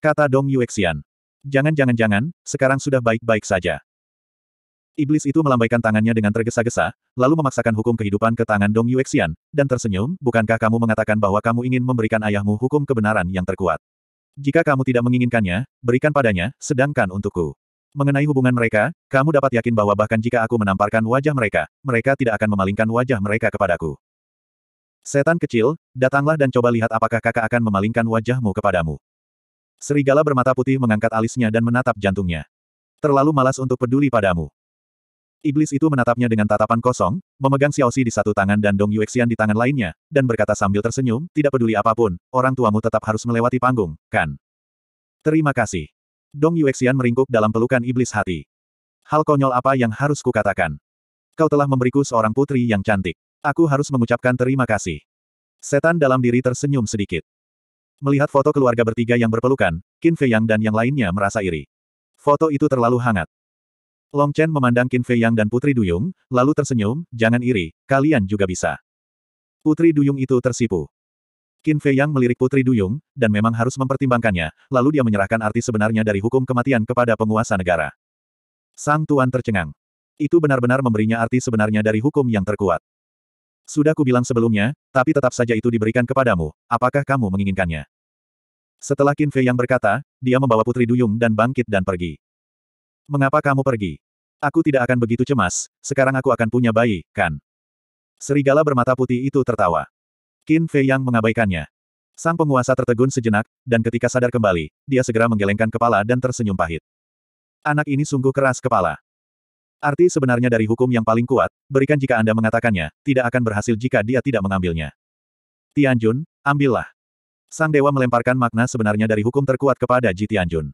Kata Dong Yuexian. Jangan-jangan-jangan, sekarang sudah baik-baik saja. Iblis itu melambaikan tangannya dengan tergesa-gesa, lalu memaksakan hukum kehidupan ke tangan Dong Yuexian, dan tersenyum, bukankah kamu mengatakan bahwa kamu ingin memberikan ayahmu hukum kebenaran yang terkuat? Jika kamu tidak menginginkannya, berikan padanya, sedangkan untukku. Mengenai hubungan mereka, kamu dapat yakin bahwa bahkan jika aku menamparkan wajah mereka, mereka tidak akan memalingkan wajah mereka kepadaku. Setan kecil, datanglah dan coba lihat apakah kakak akan memalingkan wajahmu kepadamu. Serigala bermata putih mengangkat alisnya dan menatap jantungnya. Terlalu malas untuk peduli padamu. Iblis itu menatapnya dengan tatapan kosong, memegang Xiao Xi di satu tangan dan Dong Yuexian di tangan lainnya, dan berkata sambil tersenyum, tidak peduli apapun, orang tuamu tetap harus melewati panggung, kan? Terima kasih. Dong Yuexian meringkuk dalam pelukan iblis hati. Hal konyol apa yang harus kukatakan? Kau telah memberiku seorang putri yang cantik. Aku harus mengucapkan terima kasih. Setan dalam diri tersenyum sedikit. Melihat foto keluarga bertiga yang berpelukan, Qin Fei Yang dan yang lainnya merasa iri. Foto itu terlalu hangat. Long Chen memandang Qin Fei Yang dan Putri Duyung, lalu tersenyum, jangan iri, kalian juga bisa. Putri Duyung itu tersipu. Qin Fei Yang melirik Putri Duyung, dan memang harus mempertimbangkannya, lalu dia menyerahkan arti sebenarnya dari hukum kematian kepada penguasa negara. Sang Tuan tercengang. Itu benar-benar memberinya arti sebenarnya dari hukum yang terkuat. Sudah kubilang sebelumnya, tapi tetap saja itu diberikan kepadamu, apakah kamu menginginkannya? Setelah Qin Fei Yang berkata, dia membawa Putri Duyung dan bangkit dan pergi. Mengapa kamu pergi? Aku tidak akan begitu cemas, sekarang aku akan punya bayi, kan? Serigala bermata putih itu tertawa. Qin Fei yang mengabaikannya. Sang penguasa tertegun sejenak, dan ketika sadar kembali, dia segera menggelengkan kepala dan tersenyum pahit. Anak ini sungguh keras kepala. Arti sebenarnya dari hukum yang paling kuat, berikan jika Anda mengatakannya, tidak akan berhasil jika dia tidak mengambilnya. Tianjun, ambillah. Sang dewa melemparkan makna sebenarnya dari hukum terkuat kepada Ji Tianjun.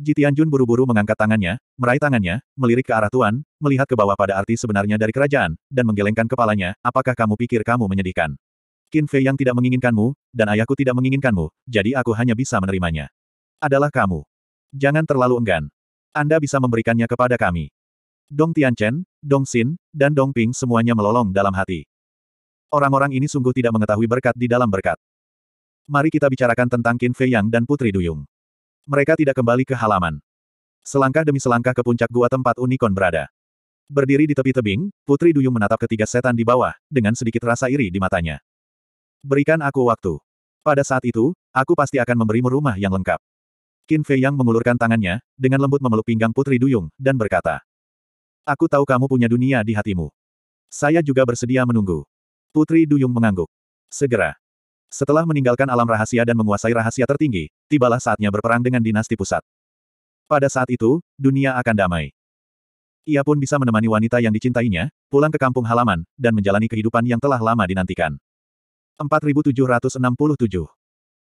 Ji Tianjun buru-buru mengangkat tangannya, meraih tangannya, melirik ke arah Tuan, melihat ke bawah pada arti sebenarnya dari kerajaan, dan menggelengkan kepalanya, apakah kamu pikir kamu menyedihkan? Qin Fei yang tidak menginginkanmu, dan ayahku tidak menginginkanmu, jadi aku hanya bisa menerimanya. Adalah kamu. Jangan terlalu enggan. Anda bisa memberikannya kepada kami. Dong Tianchen, Dong Xin, dan Dong Ping semuanya melolong dalam hati. Orang-orang ini sungguh tidak mengetahui berkat di dalam berkat. Mari kita bicarakan tentang Qin Fei Yang dan Putri Duyung. Mereka tidak kembali ke halaman. Selangkah demi selangkah ke puncak gua tempat Unicorn berada. Berdiri di tepi tebing, Putri Duyung menatap ketiga setan di bawah, dengan sedikit rasa iri di matanya. Berikan aku waktu. Pada saat itu, aku pasti akan memberimu rumah yang lengkap. Qin Fei Yang mengulurkan tangannya, dengan lembut memeluk pinggang Putri Duyung, dan berkata, Aku tahu kamu punya dunia di hatimu. Saya juga bersedia menunggu. Putri Duyung mengangguk. Segera. Setelah meninggalkan alam rahasia dan menguasai rahasia tertinggi, tibalah saatnya berperang dengan dinasti pusat. Pada saat itu, dunia akan damai. Ia pun bisa menemani wanita yang dicintainya, pulang ke kampung halaman, dan menjalani kehidupan yang telah lama dinantikan. 4767.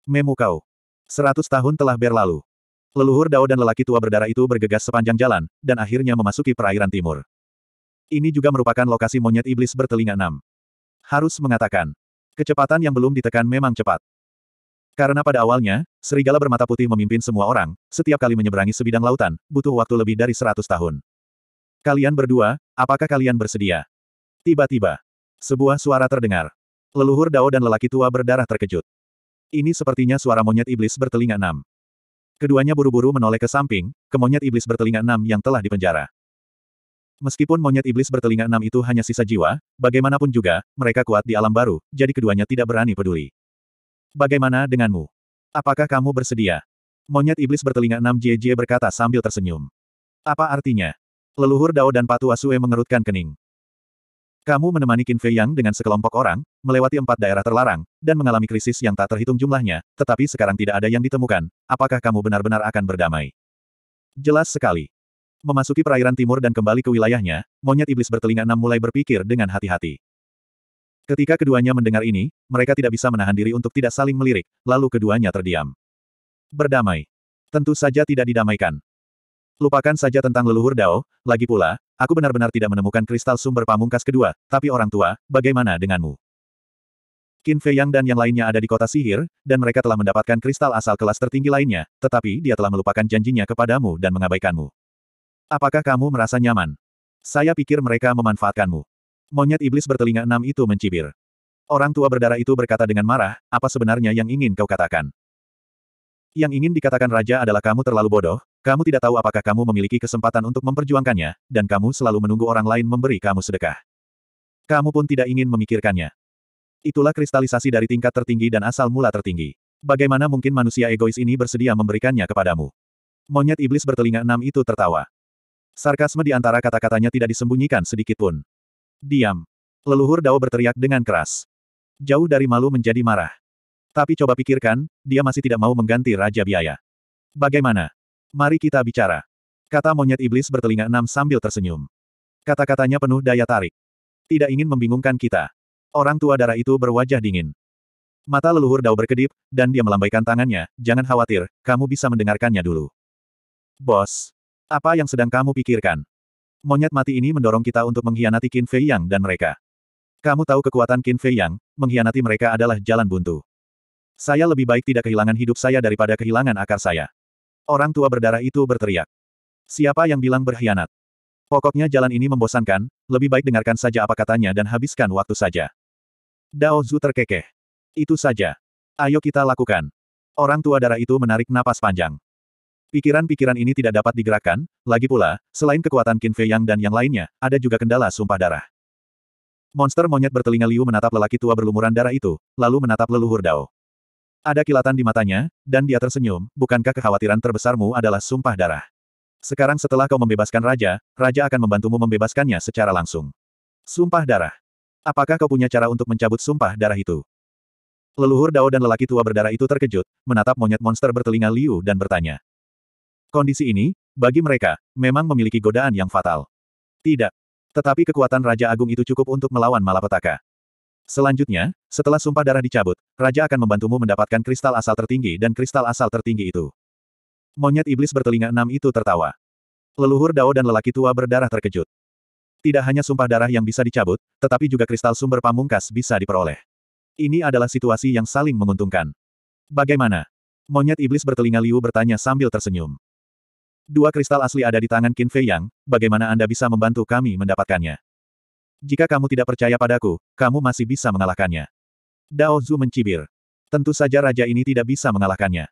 Memukau. Seratus tahun telah berlalu. Leluhur Dao dan lelaki tua berdarah itu bergegas sepanjang jalan, dan akhirnya memasuki perairan timur. Ini juga merupakan lokasi monyet iblis bertelinga enam. Harus mengatakan, kecepatan yang belum ditekan memang cepat. Karena pada awalnya, serigala bermata putih memimpin semua orang, setiap kali menyeberangi sebidang lautan, butuh waktu lebih dari seratus tahun. Kalian berdua, apakah kalian bersedia? Tiba-tiba, sebuah suara terdengar. Leluhur Dao dan lelaki tua berdarah terkejut. Ini sepertinya suara monyet iblis bertelinga enam. Keduanya buru-buru menoleh ke samping, ke monyet iblis bertelinga enam yang telah dipenjara. Meskipun monyet iblis bertelinga enam itu hanya sisa jiwa, bagaimanapun juga, mereka kuat di alam baru, jadi keduanya tidak berani peduli. Bagaimana denganmu? Apakah kamu bersedia? Monyet iblis bertelinga enam JJ berkata sambil tersenyum. Apa artinya? Leluhur Dao dan Patu Asue mengerutkan kening. Kamu menemani Qin Fei Yang dengan sekelompok orang, melewati empat daerah terlarang, dan mengalami krisis yang tak terhitung jumlahnya, tetapi sekarang tidak ada yang ditemukan. Apakah kamu benar-benar akan berdamai? Jelas sekali. Memasuki perairan timur dan kembali ke wilayahnya, monyet iblis bertelinga enam mulai berpikir dengan hati-hati. Ketika keduanya mendengar ini, mereka tidak bisa menahan diri untuk tidak saling melirik, lalu keduanya terdiam. Berdamai. Tentu saja tidak didamaikan. Lupakan saja tentang leluhur Dao, lagi pula, aku benar-benar tidak menemukan kristal sumber pamungkas kedua, tapi orang tua, bagaimana denganmu? Qin Fei Yang dan yang lainnya ada di kota sihir, dan mereka telah mendapatkan kristal asal kelas tertinggi lainnya, tetapi dia telah melupakan janjinya kepadamu dan mengabaikanmu. Apakah kamu merasa nyaman? Saya pikir mereka memanfaatkanmu. Monyet iblis bertelinga enam itu mencibir. Orang tua berdarah itu berkata dengan marah, apa sebenarnya yang ingin kau katakan? Yang ingin dikatakan raja adalah kamu terlalu bodoh, kamu tidak tahu apakah kamu memiliki kesempatan untuk memperjuangkannya, dan kamu selalu menunggu orang lain memberi kamu sedekah. Kamu pun tidak ingin memikirkannya. Itulah kristalisasi dari tingkat tertinggi dan asal mula tertinggi. Bagaimana mungkin manusia egois ini bersedia memberikannya kepadamu? Monyet iblis bertelinga enam itu tertawa. Sarkasme di antara kata-katanya tidak disembunyikan sedikit pun. Diam. Leluhur Dao berteriak dengan keras. Jauh dari malu menjadi marah. Tapi coba pikirkan, dia masih tidak mau mengganti Raja Biaya. Bagaimana? Mari kita bicara. Kata monyet iblis bertelinga enam sambil tersenyum. Kata-katanya penuh daya tarik. Tidak ingin membingungkan kita. Orang tua darah itu berwajah dingin. Mata leluhur Dao berkedip, dan dia melambaikan tangannya, jangan khawatir, kamu bisa mendengarkannya dulu. Bos, apa yang sedang kamu pikirkan? Monyet mati ini mendorong kita untuk mengkhianati Qin Fei Yang dan mereka. Kamu tahu kekuatan Qin Fei Yang, mengkhianati mereka adalah jalan buntu. Saya lebih baik tidak kehilangan hidup saya daripada kehilangan akar saya. Orang tua berdarah itu berteriak. Siapa yang bilang berkhianat? Pokoknya jalan ini membosankan, lebih baik dengarkan saja apa katanya dan habiskan waktu saja. Dao Zhu terkekeh. Itu saja. Ayo kita lakukan. Orang tua darah itu menarik napas panjang. Pikiran-pikiran ini tidak dapat digerakkan, lagi pula, selain kekuatan Qin Fei Yang dan yang lainnya, ada juga kendala sumpah darah. Monster monyet bertelinga liu menatap lelaki tua berlumuran darah itu, lalu menatap leluhur Dao. Ada kilatan di matanya, dan dia tersenyum, bukankah kekhawatiran terbesarmu adalah sumpah darah? Sekarang setelah kau membebaskan raja, raja akan membantumu membebaskannya secara langsung. Sumpah darah. Apakah kau punya cara untuk mencabut sumpah darah itu? Leluhur Dao dan lelaki tua berdarah itu terkejut, menatap monyet monster bertelinga Liu dan bertanya. Kondisi ini, bagi mereka, memang memiliki godaan yang fatal. Tidak. Tetapi kekuatan Raja Agung itu cukup untuk melawan malapetaka. Selanjutnya, setelah sumpah darah dicabut, raja akan membantumu mendapatkan kristal asal tertinggi dan kristal asal tertinggi itu. Monyet iblis bertelinga enam itu tertawa. Leluhur Dao dan lelaki tua berdarah terkejut. Tidak hanya sumpah darah yang bisa dicabut, tetapi juga kristal sumber pamungkas bisa diperoleh. Ini adalah situasi yang saling menguntungkan. Bagaimana? Monyet iblis bertelinga liu bertanya sambil tersenyum. Dua kristal asli ada di tangan Qin Fei Yang, bagaimana Anda bisa membantu kami mendapatkannya? Jika kamu tidak percaya padaku, kamu masih bisa mengalahkannya. Dao Zhu mencibir. Tentu saja raja ini tidak bisa mengalahkannya.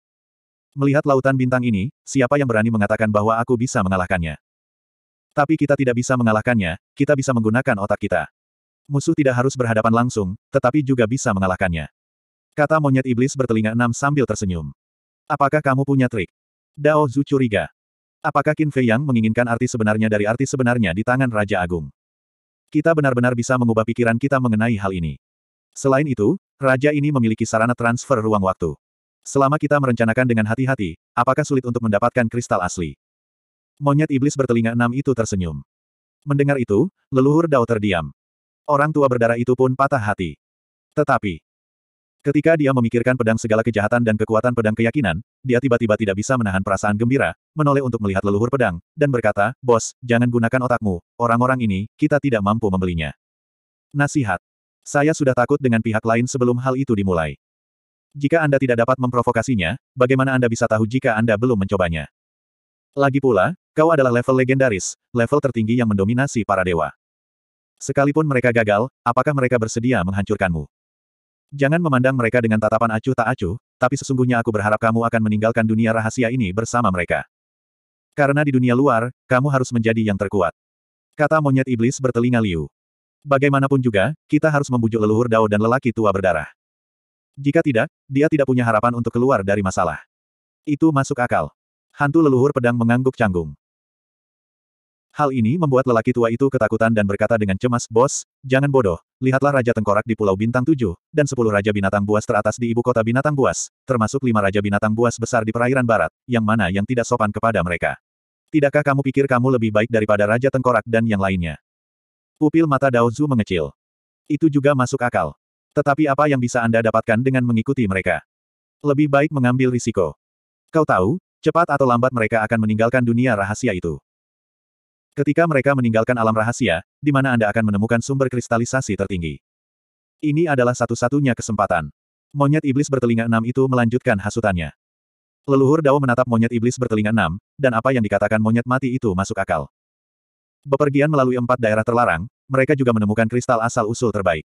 Melihat lautan bintang ini, siapa yang berani mengatakan bahwa aku bisa mengalahkannya? Tapi kita tidak bisa mengalahkannya, kita bisa menggunakan otak kita. Musuh tidak harus berhadapan langsung, tetapi juga bisa mengalahkannya. Kata monyet iblis bertelinga enam sambil tersenyum. Apakah kamu punya trik? Dao Zhu curiga. Apakah Qin Fei Yang menginginkan arti sebenarnya dari arti sebenarnya di tangan Raja Agung? Kita benar-benar bisa mengubah pikiran kita mengenai hal ini. Selain itu, raja ini memiliki sarana transfer ruang waktu. Selama kita merencanakan dengan hati-hati, apakah sulit untuk mendapatkan kristal asli? Monyet iblis bertelinga enam itu tersenyum. Mendengar itu, leluhur Dao terdiam. Orang tua berdarah itu pun patah hati. Tetapi, Ketika dia memikirkan pedang segala kejahatan dan kekuatan pedang keyakinan, dia tiba-tiba tidak bisa menahan perasaan gembira, menoleh untuk melihat leluhur pedang, dan berkata, Bos, jangan gunakan otakmu, orang-orang ini, kita tidak mampu membelinya. Nasihat. Saya sudah takut dengan pihak lain sebelum hal itu dimulai. Jika Anda tidak dapat memprovokasinya, bagaimana Anda bisa tahu jika Anda belum mencobanya? Lagi pula, kau adalah level legendaris, level tertinggi yang mendominasi para dewa. Sekalipun mereka gagal, apakah mereka bersedia menghancurkanmu? Jangan memandang mereka dengan tatapan acuh tak acuh, tapi sesungguhnya aku berharap kamu akan meninggalkan dunia rahasia ini bersama mereka. Karena di dunia luar, kamu harus menjadi yang terkuat. Kata monyet iblis bertelinga liu. Bagaimanapun juga, kita harus membujuk leluhur Dao dan lelaki tua berdarah. Jika tidak, dia tidak punya harapan untuk keluar dari masalah. Itu masuk akal. Hantu leluhur pedang mengangguk canggung. Hal ini membuat lelaki tua itu ketakutan dan berkata dengan cemas, Bos, jangan bodoh, lihatlah Raja Tengkorak di Pulau Bintang Tujuh dan sepuluh Raja Binatang Buas teratas di Ibu Kota Binatang Buas, termasuk lima Raja Binatang Buas besar di perairan barat, yang mana yang tidak sopan kepada mereka. Tidakkah kamu pikir kamu lebih baik daripada Raja Tengkorak dan yang lainnya? Pupil mata Dao Zhu mengecil. Itu juga masuk akal. Tetapi apa yang bisa Anda dapatkan dengan mengikuti mereka? Lebih baik mengambil risiko. Kau tahu, cepat atau lambat mereka akan meninggalkan dunia rahasia itu. Ketika mereka meninggalkan alam rahasia, di mana Anda akan menemukan sumber kristalisasi tertinggi. Ini adalah satu-satunya kesempatan. Monyet iblis bertelinga enam itu melanjutkan hasutannya. Leluhur Dao menatap monyet iblis bertelinga enam, dan apa yang dikatakan monyet mati itu masuk akal. Bepergian melalui empat daerah terlarang, mereka juga menemukan kristal asal-usul terbaik.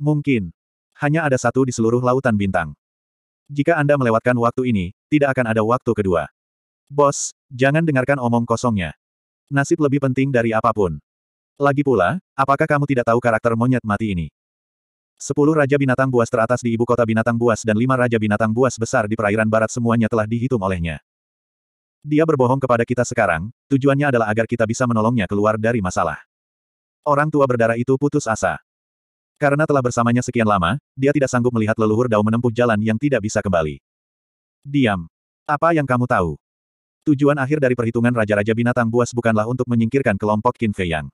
Mungkin. Hanya ada satu di seluruh lautan bintang. Jika Anda melewatkan waktu ini, tidak akan ada waktu kedua. Bos, jangan dengarkan omong kosongnya nasib lebih penting dari apapun. Lagi pula, apakah kamu tidak tahu karakter monyet mati ini? Sepuluh raja binatang buas teratas di ibu kota binatang buas dan lima raja binatang buas besar di perairan barat semuanya telah dihitung olehnya. Dia berbohong kepada kita sekarang, tujuannya adalah agar kita bisa menolongnya keluar dari masalah. Orang tua berdarah itu putus asa. Karena telah bersamanya sekian lama, dia tidak sanggup melihat leluhur Dao menempuh jalan yang tidak bisa kembali. Diam. Apa yang kamu tahu? Tujuan akhir dari perhitungan Raja-Raja Binatang Buas bukanlah untuk menyingkirkan kelompok Qin Fei Yang.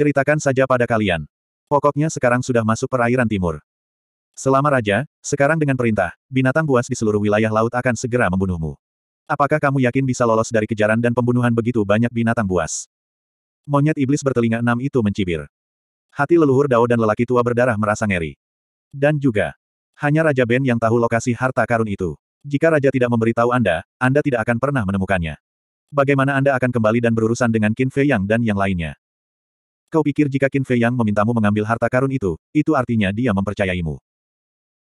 Ceritakan saja pada kalian. Pokoknya sekarang sudah masuk perairan timur. Selama Raja, sekarang dengan perintah, binatang buas di seluruh wilayah laut akan segera membunuhmu. Apakah kamu yakin bisa lolos dari kejaran dan pembunuhan begitu banyak binatang buas? Monyet iblis bertelinga enam itu mencibir. Hati leluhur Dao dan lelaki tua berdarah merasa ngeri. Dan juga, hanya Raja Ben yang tahu lokasi harta karun itu. Jika Raja tidak memberitahu Anda, Anda tidak akan pernah menemukannya. Bagaimana Anda akan kembali dan berurusan dengan Qin Fei Yang dan yang lainnya? Kau pikir jika Qin Fei Yang memintamu mengambil harta karun itu, itu artinya dia mempercayaimu.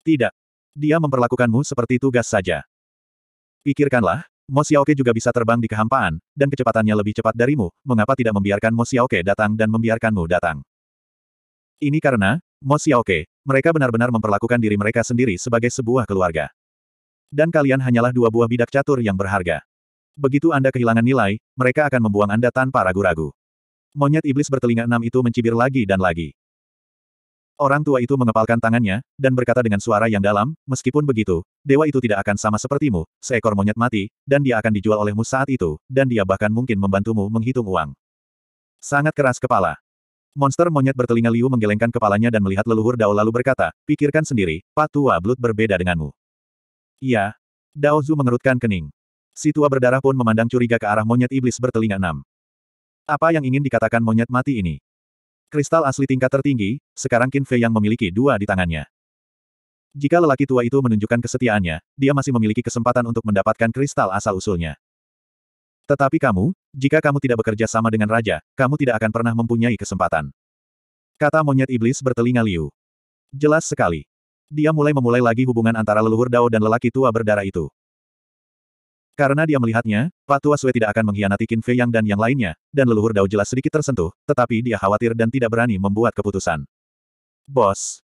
Tidak. Dia memperlakukanmu seperti tugas saja. Pikirkanlah, Mo Xiaoke juga bisa terbang di kehampaan, dan kecepatannya lebih cepat darimu, mengapa tidak membiarkan Mo Xiaoke datang dan membiarkanmu datang? Ini karena, Mo Xiaoke, mereka benar-benar memperlakukan diri mereka sendiri sebagai sebuah keluarga. Dan kalian hanyalah dua buah bidak catur yang berharga. Begitu Anda kehilangan nilai, mereka akan membuang Anda tanpa ragu-ragu. Monyet iblis bertelinga enam itu mencibir lagi dan lagi. Orang tua itu mengepalkan tangannya, dan berkata dengan suara yang dalam, meskipun begitu, dewa itu tidak akan sama sepertimu, seekor monyet mati, dan dia akan dijual olehmu saat itu, dan dia bahkan mungkin membantumu menghitung uang. Sangat keras kepala. Monster monyet bertelinga liu menggelengkan kepalanya dan melihat leluhur Dao lalu berkata, pikirkan sendiri, patua Tua berbeda denganmu. Iya. Dao Zhu mengerutkan kening. Si tua berdarah pun memandang curiga ke arah monyet iblis bertelinga enam. Apa yang ingin dikatakan monyet mati ini? Kristal asli tingkat tertinggi, sekarang Qin Fei yang memiliki dua di tangannya. Jika lelaki tua itu menunjukkan kesetiaannya, dia masih memiliki kesempatan untuk mendapatkan kristal asal-usulnya. Tetapi kamu, jika kamu tidak bekerja sama dengan raja, kamu tidak akan pernah mempunyai kesempatan. Kata monyet iblis bertelinga liu. Jelas sekali dia mulai memulai lagi hubungan antara leluhur Dao dan lelaki tua berdarah itu. Karena dia melihatnya, Patua Sue tidak akan mengkhianati Qin Fei Yang dan yang lainnya, dan leluhur Dao jelas sedikit tersentuh, tetapi dia khawatir dan tidak berani membuat keputusan. Bos.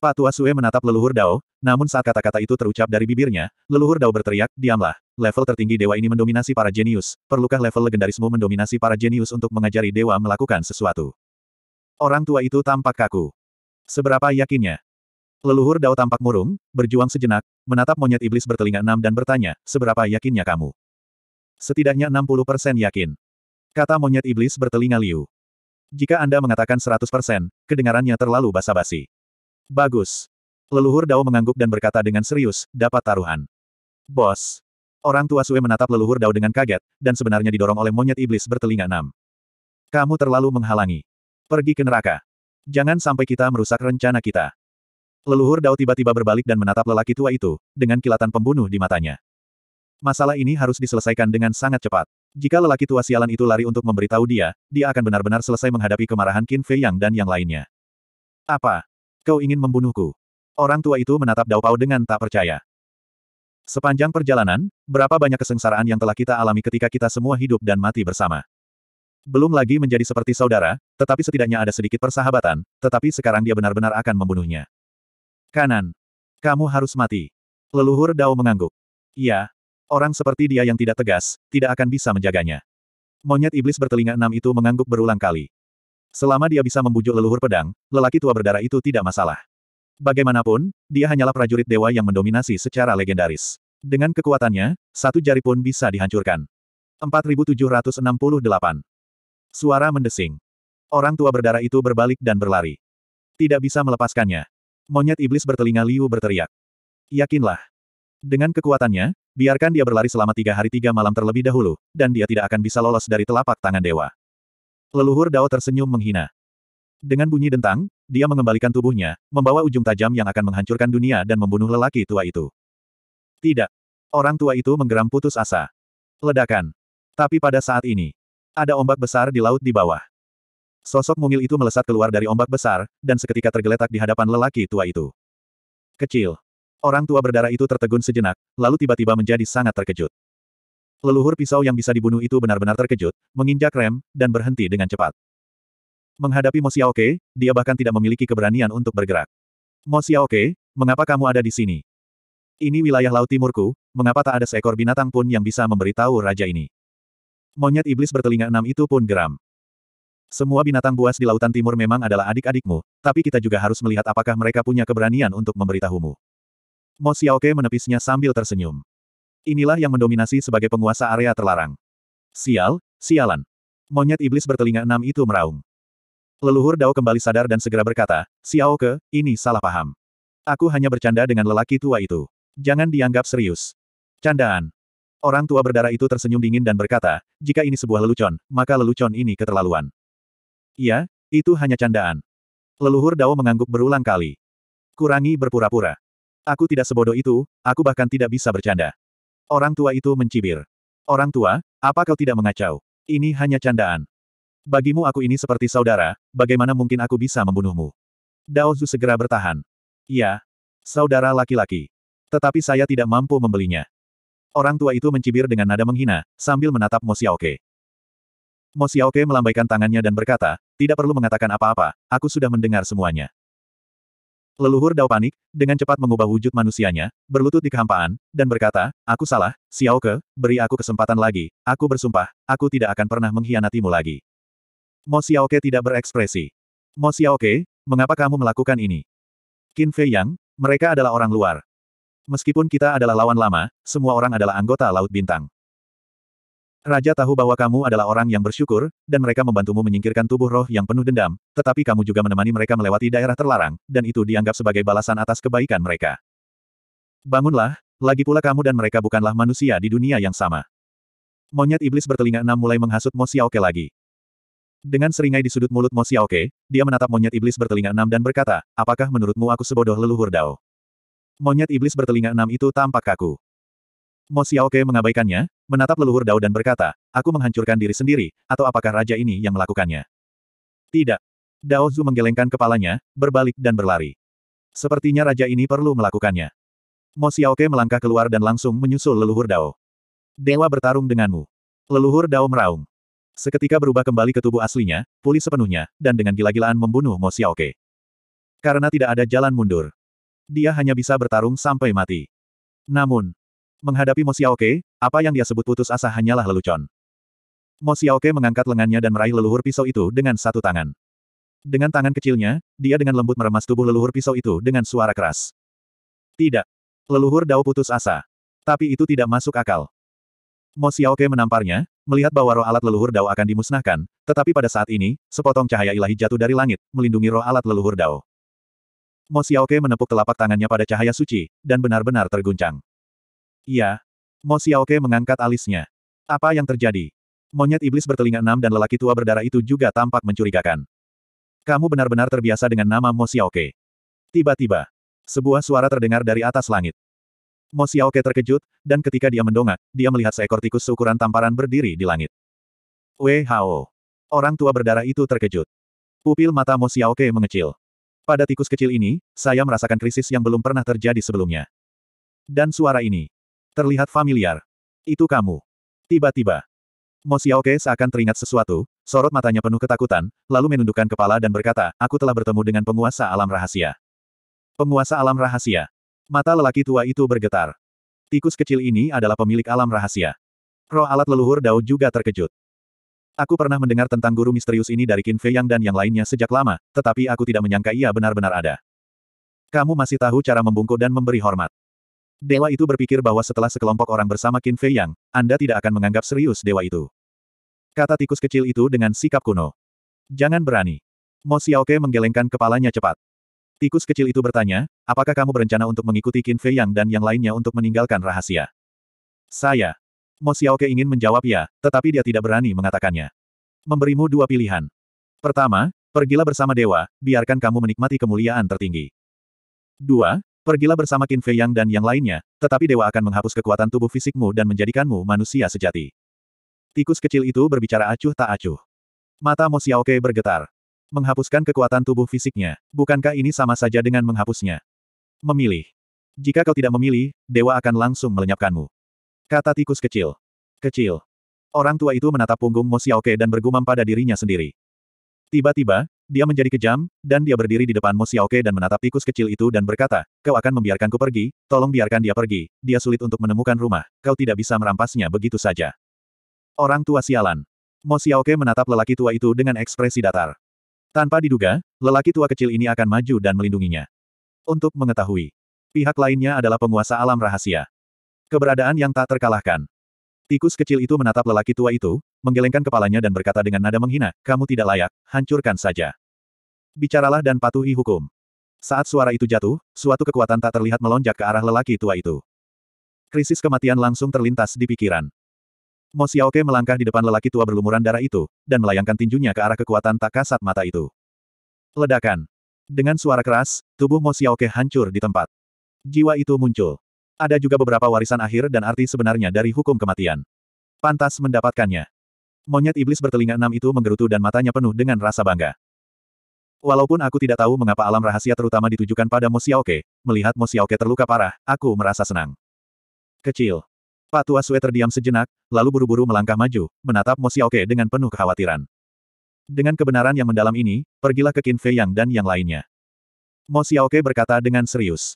Patua Sue menatap leluhur Dao, namun saat kata-kata itu terucap dari bibirnya, leluhur Dao berteriak, diamlah, level tertinggi dewa ini mendominasi para jenius, perlukah level legendarismu mendominasi para jenius untuk mengajari dewa melakukan sesuatu? Orang tua itu tampak kaku. Seberapa yakinnya, Leluhur Dao tampak murung, berjuang sejenak, menatap monyet iblis bertelinga enam dan bertanya, seberapa yakinnya kamu? Setidaknya 60% yakin. Kata monyet iblis bertelinga liu. Jika Anda mengatakan 100%, kedengarannya terlalu basa-basi. Bagus. Leluhur Dao mengangguk dan berkata dengan serius, dapat taruhan. Bos. Orang tua Sue menatap leluhur Dao dengan kaget, dan sebenarnya didorong oleh monyet iblis bertelinga enam. Kamu terlalu menghalangi. Pergi ke neraka. Jangan sampai kita merusak rencana kita. Leluhur Dao tiba-tiba berbalik dan menatap lelaki tua itu, dengan kilatan pembunuh di matanya. Masalah ini harus diselesaikan dengan sangat cepat. Jika lelaki tua sialan itu lari untuk memberitahu dia, dia akan benar-benar selesai menghadapi kemarahan Qin Fei Yang dan yang lainnya. Apa? Kau ingin membunuhku? Orang tua itu menatap Dao Pao dengan tak percaya. Sepanjang perjalanan, berapa banyak kesengsaraan yang telah kita alami ketika kita semua hidup dan mati bersama. Belum lagi menjadi seperti saudara, tetapi setidaknya ada sedikit persahabatan, tetapi sekarang dia benar-benar akan membunuhnya. Kanan. Kamu harus mati. Leluhur Dao mengangguk. Ya, Orang seperti dia yang tidak tegas, tidak akan bisa menjaganya. Monyet iblis bertelinga enam itu mengangguk berulang kali. Selama dia bisa membujuk leluhur pedang, lelaki tua berdarah itu tidak masalah. Bagaimanapun, dia hanyalah prajurit dewa yang mendominasi secara legendaris. Dengan kekuatannya, satu jari pun bisa dihancurkan. 4768. Suara mendesing. Orang tua berdarah itu berbalik dan berlari. Tidak bisa melepaskannya. Monyet iblis bertelinga Liu berteriak. Yakinlah. Dengan kekuatannya, biarkan dia berlari selama tiga hari tiga malam terlebih dahulu, dan dia tidak akan bisa lolos dari telapak tangan dewa. Leluhur Dao tersenyum menghina. Dengan bunyi dentang, dia mengembalikan tubuhnya, membawa ujung tajam yang akan menghancurkan dunia dan membunuh lelaki tua itu. Tidak. Orang tua itu menggeram putus asa. Ledakan. Tapi pada saat ini, ada ombak besar di laut di bawah. Sosok mungil itu melesat keluar dari ombak besar, dan seketika tergeletak di hadapan lelaki tua itu. Kecil. Orang tua berdarah itu tertegun sejenak, lalu tiba-tiba menjadi sangat terkejut. Leluhur pisau yang bisa dibunuh itu benar-benar terkejut, menginjak rem, dan berhenti dengan cepat. Menghadapi Mo Xiaoke, dia bahkan tidak memiliki keberanian untuk bergerak. Mo Xiaoke, mengapa kamu ada di sini? Ini wilayah laut timurku, mengapa tak ada seekor binatang pun yang bisa memberitahu raja ini? Monyet iblis bertelinga enam itu pun geram. Semua binatang buas di lautan timur memang adalah adik-adikmu, tapi kita juga harus melihat apakah mereka punya keberanian untuk memberitahumu. Mo Xiaoke menepisnya sambil tersenyum. Inilah yang mendominasi sebagai penguasa area terlarang. Sial, sialan. Monyet iblis bertelinga enam itu meraung. Leluhur Dao kembali sadar dan segera berkata, Xiaoke, ini salah paham. Aku hanya bercanda dengan lelaki tua itu. Jangan dianggap serius. Candaan. Orang tua berdarah itu tersenyum dingin dan berkata, jika ini sebuah lelucon, maka lelucon ini keterlaluan. Iya, itu hanya candaan. Leluhur Dao mengangguk berulang kali. Kurangi berpura-pura. Aku tidak sebodoh itu, aku bahkan tidak bisa bercanda. Orang tua itu mencibir. Orang tua, apa kau tidak mengacau? Ini hanya candaan. Bagimu aku ini seperti saudara, bagaimana mungkin aku bisa membunuhmu? Dao Zu segera bertahan. Ya, saudara laki-laki. Tetapi saya tidak mampu membelinya. Orang tua itu mencibir dengan nada menghina, sambil menatap Mo Xiaoke. Mo Xiaoke melambaikan tangannya dan berkata, tidak perlu mengatakan apa-apa, aku sudah mendengar semuanya. Leluhur Dao panik, dengan cepat mengubah wujud manusianya, berlutut di kehampaan, dan berkata, aku salah, Xiaoke, beri aku kesempatan lagi, aku bersumpah, aku tidak akan pernah mengkhianatimu lagi. Mo Xiaoke tidak berekspresi. Mo Xiaoke, mengapa kamu melakukan ini? Qin Fei Yang, mereka adalah orang luar. Meskipun kita adalah lawan lama, semua orang adalah anggota Laut Bintang. Raja tahu bahwa kamu adalah orang yang bersyukur, dan mereka membantumu menyingkirkan tubuh roh yang penuh dendam, tetapi kamu juga menemani mereka melewati daerah terlarang, dan itu dianggap sebagai balasan atas kebaikan mereka. Bangunlah, lagi pula kamu dan mereka bukanlah manusia di dunia yang sama. Monyet iblis bertelinga enam mulai menghasut Mo Xiaoke lagi. Dengan seringai di sudut mulut Mo Xiaoke, dia menatap monyet iblis bertelinga enam dan berkata, apakah menurutmu aku sebodoh leluhur Dao? Monyet iblis bertelinga enam itu tampak kaku. Mo Xiaoke mengabaikannya, menatap leluhur Dao dan berkata, aku menghancurkan diri sendiri, atau apakah raja ini yang melakukannya? Tidak. Dao Zhu menggelengkan kepalanya, berbalik dan berlari. Sepertinya raja ini perlu melakukannya. Mo Xiaoke melangkah keluar dan langsung menyusul leluhur Dao. Dewa bertarung denganmu. Leluhur Dao meraung. Seketika berubah kembali ke tubuh aslinya, pulih sepenuhnya, dan dengan gila-gilaan membunuh Mo Xiaoke. Karena tidak ada jalan mundur. Dia hanya bisa bertarung sampai mati. Namun, Menghadapi Mo Xiaoke, apa yang dia sebut putus asa hanyalah lelucon. Mo Xiaoke mengangkat lengannya dan meraih leluhur pisau itu dengan satu tangan. Dengan tangan kecilnya, dia dengan lembut meremas tubuh leluhur pisau itu dengan suara keras. Tidak. Leluhur Dao putus asa. Tapi itu tidak masuk akal. Mo Xiaoke menamparnya, melihat bahwa roh alat leluhur Dao akan dimusnahkan, tetapi pada saat ini, sepotong cahaya ilahi jatuh dari langit, melindungi roh alat leluhur Dao. Mo Xiaoke menepuk telapak tangannya pada cahaya suci, dan benar-benar terguncang. Iya. Mo Xiaoke mengangkat alisnya. Apa yang terjadi? Monyet iblis bertelinga enam dan lelaki tua berdarah itu juga tampak mencurigakan. Kamu benar-benar terbiasa dengan nama Mo Xiaoke. Tiba-tiba, sebuah suara terdengar dari atas langit. Mo Xiaoke terkejut, dan ketika dia mendongak, dia melihat seekor tikus seukuran tamparan berdiri di langit. Wehao. Orang tua berdarah itu terkejut. Pupil mata Mo Xiaoke mengecil. Pada tikus kecil ini, saya merasakan krisis yang belum pernah terjadi sebelumnya. Dan suara ini. Terlihat familiar. Itu kamu. Tiba-tiba. Mo Xiaoke seakan teringat sesuatu, sorot matanya penuh ketakutan, lalu menundukkan kepala dan berkata, aku telah bertemu dengan penguasa alam rahasia. Penguasa alam rahasia. Mata lelaki tua itu bergetar. Tikus kecil ini adalah pemilik alam rahasia. Roh alat leluhur Dao juga terkejut. Aku pernah mendengar tentang guru misterius ini dari Qin Fei Yang dan yang lainnya sejak lama, tetapi aku tidak menyangka ia benar-benar ada. Kamu masih tahu cara membungkuk dan memberi hormat. Dewa itu berpikir bahwa setelah sekelompok orang bersama Qin Fei Yang, Anda tidak akan menganggap serius dewa itu. Kata tikus kecil itu dengan sikap kuno. Jangan berani. Mo Xiaoke menggelengkan kepalanya cepat. Tikus kecil itu bertanya, apakah kamu berencana untuk mengikuti Qin Fei Yang dan yang lainnya untuk meninggalkan rahasia? Saya. Mo Xiaoke ingin menjawab ya, tetapi dia tidak berani mengatakannya. Memberimu dua pilihan. Pertama, pergilah bersama dewa, biarkan kamu menikmati kemuliaan tertinggi. Dua, Pergilah bersama Qin Fei Yang dan yang lainnya, tetapi dewa akan menghapus kekuatan tubuh fisikmu dan menjadikanmu manusia sejati. Tikus kecil itu berbicara acuh tak acuh. Mata Mo Xiaoke bergetar. Menghapuskan kekuatan tubuh fisiknya, bukankah ini sama saja dengan menghapusnya? Memilih. Jika kau tidak memilih, dewa akan langsung melenyapkanmu. Kata tikus kecil. Kecil. Orang tua itu menatap punggung Mo Xiaoke dan bergumam pada dirinya sendiri. Tiba-tiba, dia menjadi kejam, dan dia berdiri di depan Mo Xiaoke dan menatap tikus kecil itu dan berkata, kau akan membiarkanku pergi, tolong biarkan dia pergi, dia sulit untuk menemukan rumah, kau tidak bisa merampasnya begitu saja. Orang tua sialan. Mo Xiaoke menatap lelaki tua itu dengan ekspresi datar. Tanpa diduga, lelaki tua kecil ini akan maju dan melindunginya. Untuk mengetahui, pihak lainnya adalah penguasa alam rahasia. Keberadaan yang tak terkalahkan. Tikus kecil itu menatap lelaki tua itu, menggelengkan kepalanya dan berkata dengan nada menghina, kamu tidak layak, hancurkan saja. Bicaralah dan patuhi hukum. Saat suara itu jatuh, suatu kekuatan tak terlihat melonjak ke arah lelaki tua itu. Krisis kematian langsung terlintas di pikiran. Mo Xiaoke melangkah di depan lelaki tua berlumuran darah itu, dan melayangkan tinjunya ke arah kekuatan tak kasat mata itu. Ledakan. Dengan suara keras, tubuh Mo Xiaoke hancur di tempat. Jiwa itu muncul. Ada juga beberapa warisan akhir dan arti sebenarnya dari hukum kematian. Pantas mendapatkannya. Monyet iblis bertelinga enam itu menggerutu dan matanya penuh dengan rasa bangga. Walaupun aku tidak tahu mengapa alam rahasia terutama ditujukan pada Mo Xiaoke. melihat Mo Xiaoke terluka parah, aku merasa senang. Kecil. Pak Tua Sue terdiam sejenak, lalu buru-buru melangkah maju, menatap Mo Xiaoke dengan penuh kekhawatiran. Dengan kebenaran yang mendalam ini, pergilah ke Qin Fei Yang dan yang lainnya. Mo Xiaoke berkata dengan serius.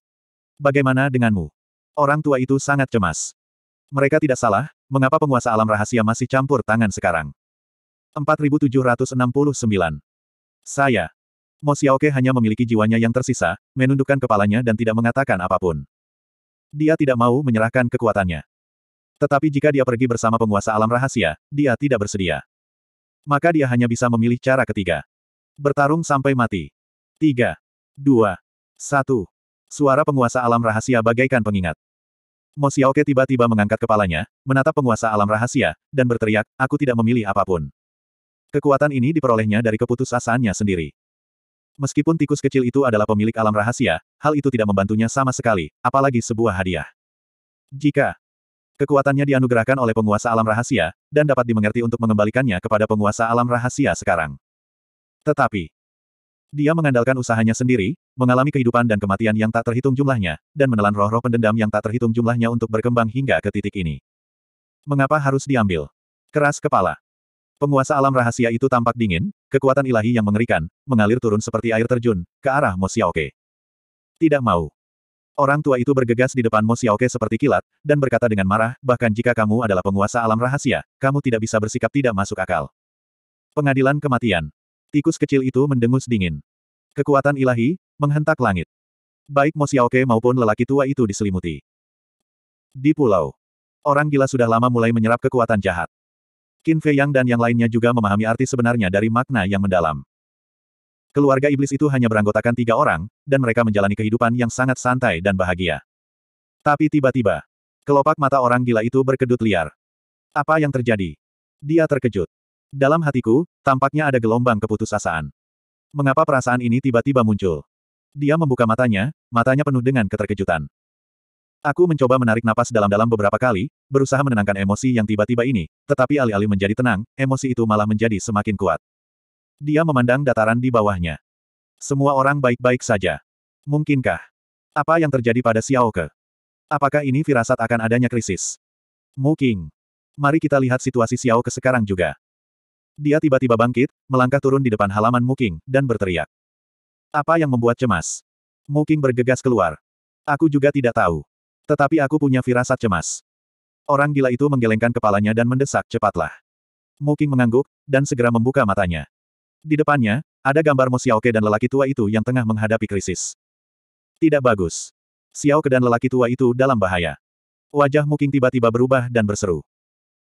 Bagaimana denganmu? Orang tua itu sangat cemas. Mereka tidak salah, mengapa penguasa alam rahasia masih campur tangan sekarang? 4769. Saya. Mo Xiaoke hanya memiliki jiwanya yang tersisa, menundukkan kepalanya dan tidak mengatakan apapun. Dia tidak mau menyerahkan kekuatannya. Tetapi jika dia pergi bersama penguasa alam rahasia, dia tidak bersedia. Maka dia hanya bisa memilih cara ketiga. Bertarung sampai mati. 3, 2, 1. Suara penguasa alam rahasia bagaikan pengingat. Mo Xiaoke tiba-tiba mengangkat kepalanya, menatap penguasa alam rahasia, dan berteriak, aku tidak memilih apapun. Kekuatan ini diperolehnya dari keputusasaannya sendiri. Meskipun tikus kecil itu adalah pemilik alam rahasia, hal itu tidak membantunya sama sekali, apalagi sebuah hadiah. Jika kekuatannya dianugerahkan oleh penguasa alam rahasia, dan dapat dimengerti untuk mengembalikannya kepada penguasa alam rahasia sekarang. Tetapi, dia mengandalkan usahanya sendiri, mengalami kehidupan dan kematian yang tak terhitung jumlahnya, dan menelan roh-roh pendendam yang tak terhitung jumlahnya untuk berkembang hingga ke titik ini. Mengapa harus diambil? Keras kepala. Penguasa alam rahasia itu tampak dingin, kekuatan ilahi yang mengerikan, mengalir turun seperti air terjun, ke arah Mo Xiaoke. Tidak mau. Orang tua itu bergegas di depan Mo Xiaoke seperti kilat, dan berkata dengan marah, bahkan jika kamu adalah penguasa alam rahasia, kamu tidak bisa bersikap tidak masuk akal. Pengadilan kematian. Tikus kecil itu mendengus dingin. Kekuatan ilahi, menghentak langit. Baik Mo Xiaoke maupun lelaki tua itu diselimuti. Di pulau. Orang gila sudah lama mulai menyerap kekuatan jahat. Qin Fei Yang dan yang lainnya juga memahami arti sebenarnya dari makna yang mendalam. Keluarga iblis itu hanya beranggotakan tiga orang, dan mereka menjalani kehidupan yang sangat santai dan bahagia. Tapi tiba-tiba, kelopak mata orang gila itu berkedut liar. Apa yang terjadi? Dia terkejut. Dalam hatiku, tampaknya ada gelombang keputusasaan. Mengapa perasaan ini tiba-tiba muncul? Dia membuka matanya, matanya penuh dengan keterkejutan. Aku mencoba menarik napas dalam-dalam beberapa kali, berusaha menenangkan emosi yang tiba-tiba ini, tetapi alih-alih menjadi tenang, emosi itu malah menjadi semakin kuat. Dia memandang dataran di bawahnya. Semua orang baik-baik saja. Mungkinkah? Apa yang terjadi pada Xiao Ke? Apakah ini firasat akan adanya krisis? Mungkin. Mari kita lihat situasi Xiao Ke sekarang juga. Dia tiba-tiba bangkit, melangkah turun di depan halaman Muking, dan berteriak. Apa yang membuat cemas? Muking bergegas keluar. Aku juga tidak tahu. Tetapi aku punya firasat cemas. Orang gila itu menggelengkan kepalanya dan mendesak cepatlah. Muking mengangguk, dan segera membuka matanya. Di depannya, ada gambar Mo Xiaoke dan lelaki tua itu yang tengah menghadapi krisis. Tidak bagus. Xiaoke dan lelaki tua itu dalam bahaya. Wajah Muking tiba-tiba berubah dan berseru.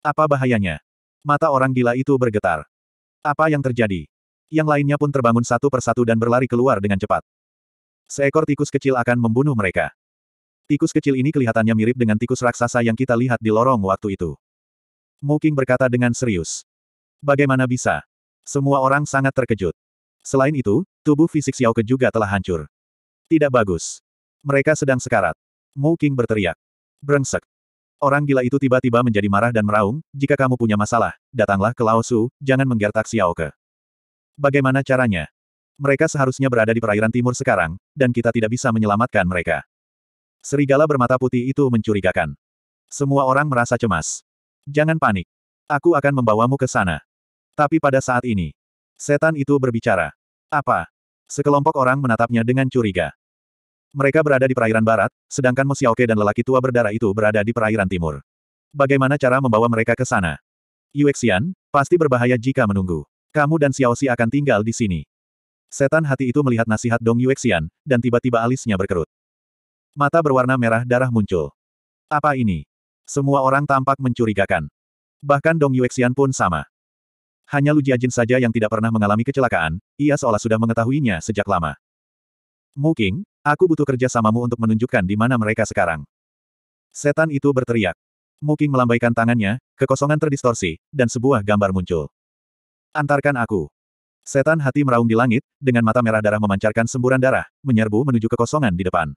Apa bahayanya? Mata orang gila itu bergetar. Apa yang terjadi? Yang lainnya pun terbangun satu persatu dan berlari keluar dengan cepat. Seekor tikus kecil akan membunuh mereka. Tikus kecil ini kelihatannya mirip dengan tikus raksasa yang kita lihat di lorong waktu itu. Muking berkata dengan serius. Bagaimana bisa? Semua orang sangat terkejut. Selain itu, tubuh fisik Xiao Ke juga telah hancur. Tidak bagus. Mereka sedang sekarat. Muking berteriak. Brengsek. Orang gila itu tiba-tiba menjadi marah dan meraung, jika kamu punya masalah, datanglah ke Laosu, jangan menggertak Xiaoke. Bagaimana caranya? Mereka seharusnya berada di perairan timur sekarang, dan kita tidak bisa menyelamatkan mereka. Serigala bermata putih itu mencurigakan. Semua orang merasa cemas. Jangan panik. Aku akan membawamu ke sana. Tapi pada saat ini, setan itu berbicara. Apa? Sekelompok orang menatapnya dengan curiga. Mereka berada di perairan barat, sedangkan Mo dan lelaki tua berdarah itu berada di perairan timur. Bagaimana cara membawa mereka ke sana? Yuexian, pasti berbahaya jika menunggu. Kamu dan Xiaoxi akan tinggal di sini. Setan hati itu melihat nasihat Dong Yuexian, dan tiba-tiba alisnya berkerut. Mata berwarna merah darah muncul. Apa ini? Semua orang tampak mencurigakan. Bahkan Dong Yuexian pun sama. Hanya Lu Jiajin saja yang tidak pernah mengalami kecelakaan, ia seolah sudah mengetahuinya sejak lama. Qing, Aku butuh kerja samamu untuk menunjukkan di mana mereka sekarang. Setan itu berteriak. Muking melambaikan tangannya, kekosongan terdistorsi, dan sebuah gambar muncul. Antarkan aku. Setan hati meraung di langit, dengan mata merah darah memancarkan semburan darah, menyerbu menuju kekosongan di depan.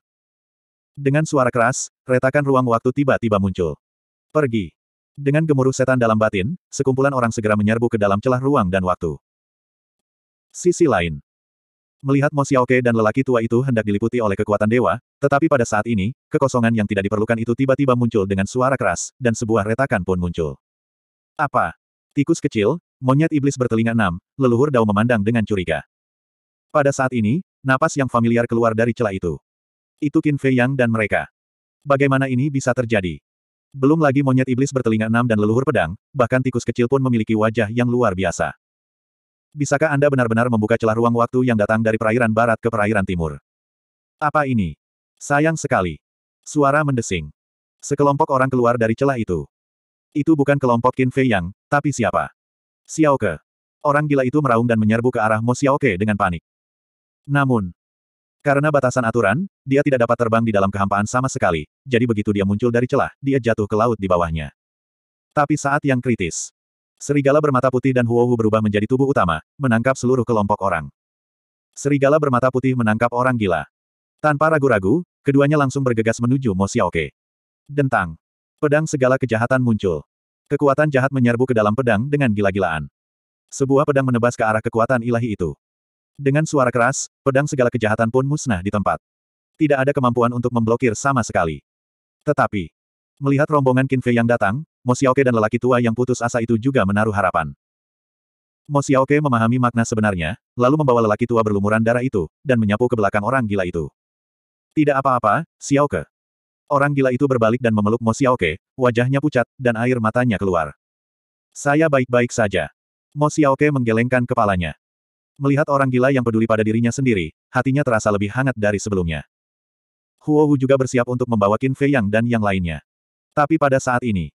Dengan suara keras, retakan ruang waktu tiba-tiba muncul. Pergi. Dengan gemuruh setan dalam batin, sekumpulan orang segera menyerbu ke dalam celah ruang dan waktu. Sisi lain. Melihat Mo Xiaoke dan lelaki tua itu hendak diliputi oleh kekuatan dewa, tetapi pada saat ini, kekosongan yang tidak diperlukan itu tiba-tiba muncul dengan suara keras, dan sebuah retakan pun muncul. Apa? Tikus kecil, monyet iblis bertelinga enam, leluhur dao memandang dengan curiga. Pada saat ini, napas yang familiar keluar dari celah itu. Itu Qin Fei Yang dan mereka. Bagaimana ini bisa terjadi? Belum lagi monyet iblis bertelinga enam dan leluhur pedang, bahkan tikus kecil pun memiliki wajah yang luar biasa. Bisakah Anda benar-benar membuka celah ruang waktu yang datang dari perairan barat ke perairan timur? Apa ini? Sayang sekali. Suara mendesing. Sekelompok orang keluar dari celah itu. Itu bukan kelompok Qin Fei Yang, tapi siapa? Xiao Ke. Orang gila itu meraung dan menyerbu ke arah Mo Xiao Ke dengan panik. Namun, karena batasan aturan, dia tidak dapat terbang di dalam kehampaan sama sekali, jadi begitu dia muncul dari celah, dia jatuh ke laut di bawahnya. Tapi saat yang kritis, Serigala bermata putih dan Huohu berubah menjadi tubuh utama, menangkap seluruh kelompok orang. Serigala bermata putih menangkap orang gila. Tanpa ragu-ragu, keduanya langsung bergegas menuju Mo Xiaoke. Dentang. Pedang segala kejahatan muncul. Kekuatan jahat menyerbu ke dalam pedang dengan gila-gilaan. Sebuah pedang menebas ke arah kekuatan ilahi itu. Dengan suara keras, pedang segala kejahatan pun musnah di tempat. Tidak ada kemampuan untuk memblokir sama sekali. Tetapi, melihat rombongan Qin Fei yang datang, Mo Xiaoke dan lelaki tua yang putus asa itu juga menaruh harapan. Mo Xiaoke memahami makna sebenarnya, lalu membawa lelaki tua berlumuran darah itu, dan menyapu ke belakang orang gila itu. Tidak apa-apa, Xiaoke. Orang gila itu berbalik dan memeluk Mo Xiaoke, wajahnya pucat, dan air matanya keluar. Saya baik-baik saja. Mo Xiaoke menggelengkan kepalanya. Melihat orang gila yang peduli pada dirinya sendiri, hatinya terasa lebih hangat dari sebelumnya. Huo Hu juga bersiap untuk membawa Qin Fei Yang dan yang lainnya. Tapi pada saat ini,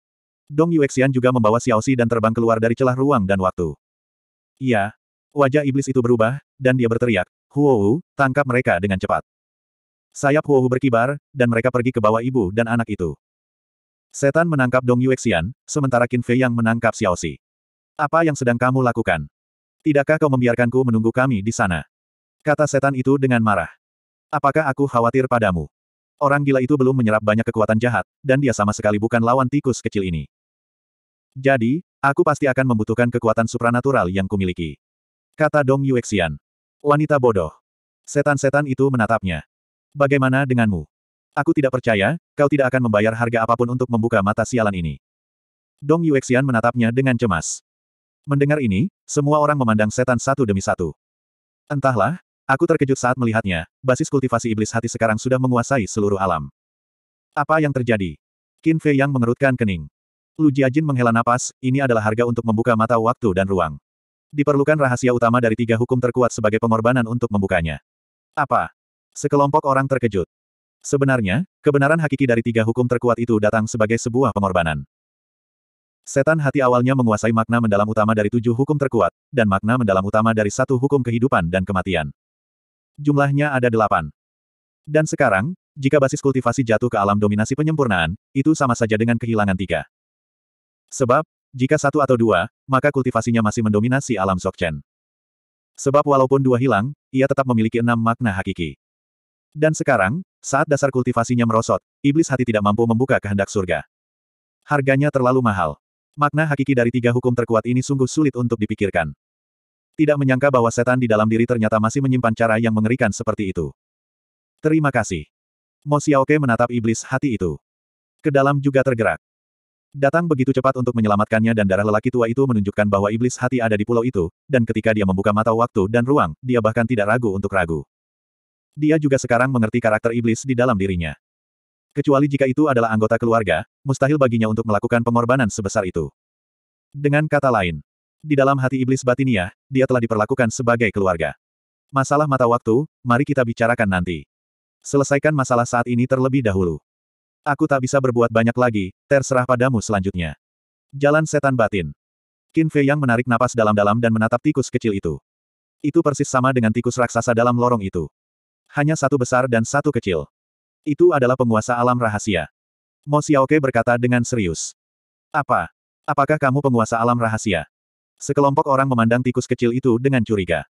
Dong Yuexian juga membawa Xiao Xi dan terbang keluar dari celah ruang dan waktu. Iya. Wajah iblis itu berubah, dan dia berteriak, Huowu, tangkap mereka dengan cepat. Sayap Huowu berkibar, dan mereka pergi ke bawah ibu dan anak itu. Setan menangkap Dong Yuexian, sementara Qin Fei yang menangkap Xiao Xi. Apa yang sedang kamu lakukan? Tidakkah kau membiarkanku menunggu kami di sana? Kata setan itu dengan marah. Apakah aku khawatir padamu? Orang gila itu belum menyerap banyak kekuatan jahat, dan dia sama sekali bukan lawan tikus kecil ini. Jadi, aku pasti akan membutuhkan kekuatan supranatural yang kumiliki. Kata Dong Yuexian. Wanita bodoh. Setan-setan itu menatapnya. Bagaimana denganmu? Aku tidak percaya, kau tidak akan membayar harga apapun untuk membuka mata sialan ini. Dong Yuexian menatapnya dengan cemas. Mendengar ini, semua orang memandang setan satu demi satu. Entahlah, aku terkejut saat melihatnya, basis kultivasi iblis hati sekarang sudah menguasai seluruh alam. Apa yang terjadi? Qin Fei yang mengerutkan kening. Lu Jiajin menghela napas, ini adalah harga untuk membuka mata waktu dan ruang. Diperlukan rahasia utama dari tiga hukum terkuat sebagai pengorbanan untuk membukanya. Apa? Sekelompok orang terkejut. Sebenarnya, kebenaran hakiki dari tiga hukum terkuat itu datang sebagai sebuah pengorbanan. Setan hati awalnya menguasai makna mendalam utama dari tujuh hukum terkuat, dan makna mendalam utama dari satu hukum kehidupan dan kematian. Jumlahnya ada delapan. Dan sekarang, jika basis kultivasi jatuh ke alam dominasi penyempurnaan, itu sama saja dengan kehilangan tiga. Sebab, jika satu atau dua, maka kultivasinya masih mendominasi alam sokchen. Sebab walaupun dua hilang, ia tetap memiliki enam makna hakiki. Dan sekarang, saat dasar kultivasinya merosot, iblis hati tidak mampu membuka kehendak surga. Harganya terlalu mahal. Makna hakiki dari tiga hukum terkuat ini sungguh sulit untuk dipikirkan. Tidak menyangka bahwa setan di dalam diri ternyata masih menyimpan cara yang mengerikan seperti itu. Terima kasih. Mo Xiaoke menatap iblis hati itu. Kedalam juga tergerak. Datang begitu cepat untuk menyelamatkannya dan darah lelaki tua itu menunjukkan bahwa iblis hati ada di pulau itu, dan ketika dia membuka mata waktu dan ruang, dia bahkan tidak ragu untuk ragu. Dia juga sekarang mengerti karakter iblis di dalam dirinya. Kecuali jika itu adalah anggota keluarga, mustahil baginya untuk melakukan pengorbanan sebesar itu. Dengan kata lain, di dalam hati iblis batinia, dia telah diperlakukan sebagai keluarga. Masalah mata waktu, mari kita bicarakan nanti. Selesaikan masalah saat ini terlebih dahulu. Aku tak bisa berbuat banyak lagi, terserah padamu selanjutnya. Jalan setan batin. Qin Fei yang menarik napas dalam-dalam dan menatap tikus kecil itu. Itu persis sama dengan tikus raksasa dalam lorong itu. Hanya satu besar dan satu kecil. Itu adalah penguasa alam rahasia. Mo Xiaoke berkata dengan serius. Apa? Apakah kamu penguasa alam rahasia? Sekelompok orang memandang tikus kecil itu dengan curiga.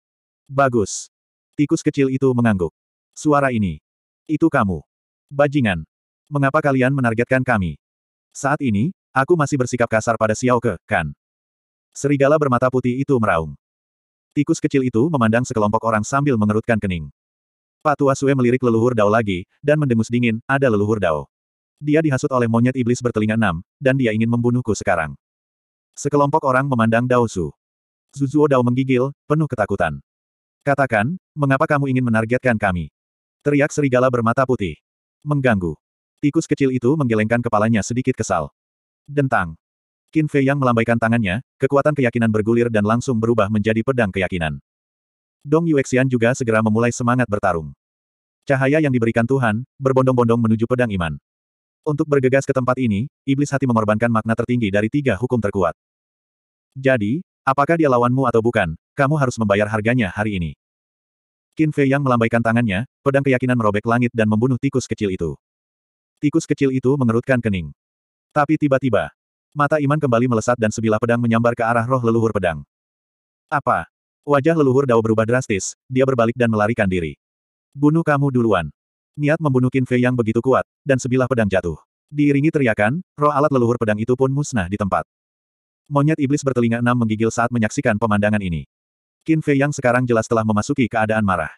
Bagus. Tikus kecil itu mengangguk. Suara ini. Itu kamu. Bajingan mengapa kalian menargetkan kami? Saat ini, aku masih bersikap kasar pada Xiao Ke, kan? Serigala bermata putih itu meraung. Tikus kecil itu memandang sekelompok orang sambil mengerutkan kening. Pak Tua Sue melirik leluhur Dao lagi, dan mendengus dingin, ada leluhur Dao. Dia dihasut oleh monyet iblis bertelinga enam, dan dia ingin membunuhku sekarang. Sekelompok orang memandang Dao Su. Zuzuo Dao menggigil, penuh ketakutan. Katakan, mengapa kamu ingin menargetkan kami? Teriak serigala bermata putih. Mengganggu. Tikus kecil itu menggelengkan kepalanya sedikit kesal. Dentang. Qin Fei yang melambaikan tangannya, kekuatan keyakinan bergulir dan langsung berubah menjadi pedang keyakinan. Dong Yuexian juga segera memulai semangat bertarung. Cahaya yang diberikan Tuhan, berbondong-bondong menuju pedang iman. Untuk bergegas ke tempat ini, iblis hati mengorbankan makna tertinggi dari tiga hukum terkuat. Jadi, apakah dia lawanmu atau bukan, kamu harus membayar harganya hari ini. Qin Fei yang melambaikan tangannya, pedang keyakinan merobek langit dan membunuh tikus kecil itu. Tikus kecil itu mengerutkan kening. Tapi tiba-tiba, mata Iman kembali melesat dan sebilah pedang menyambar ke arah roh leluhur pedang. Apa? Wajah leluhur Dao berubah drastis, dia berbalik dan melarikan diri. Bunuh kamu duluan. Niat membunuh Qin Fei yang begitu kuat, dan sebilah pedang jatuh. Diiringi teriakan, roh alat leluhur pedang itu pun musnah di tempat. Monyet iblis bertelinga enam menggigil saat menyaksikan pemandangan ini. Qin Fei yang sekarang jelas telah memasuki keadaan marah.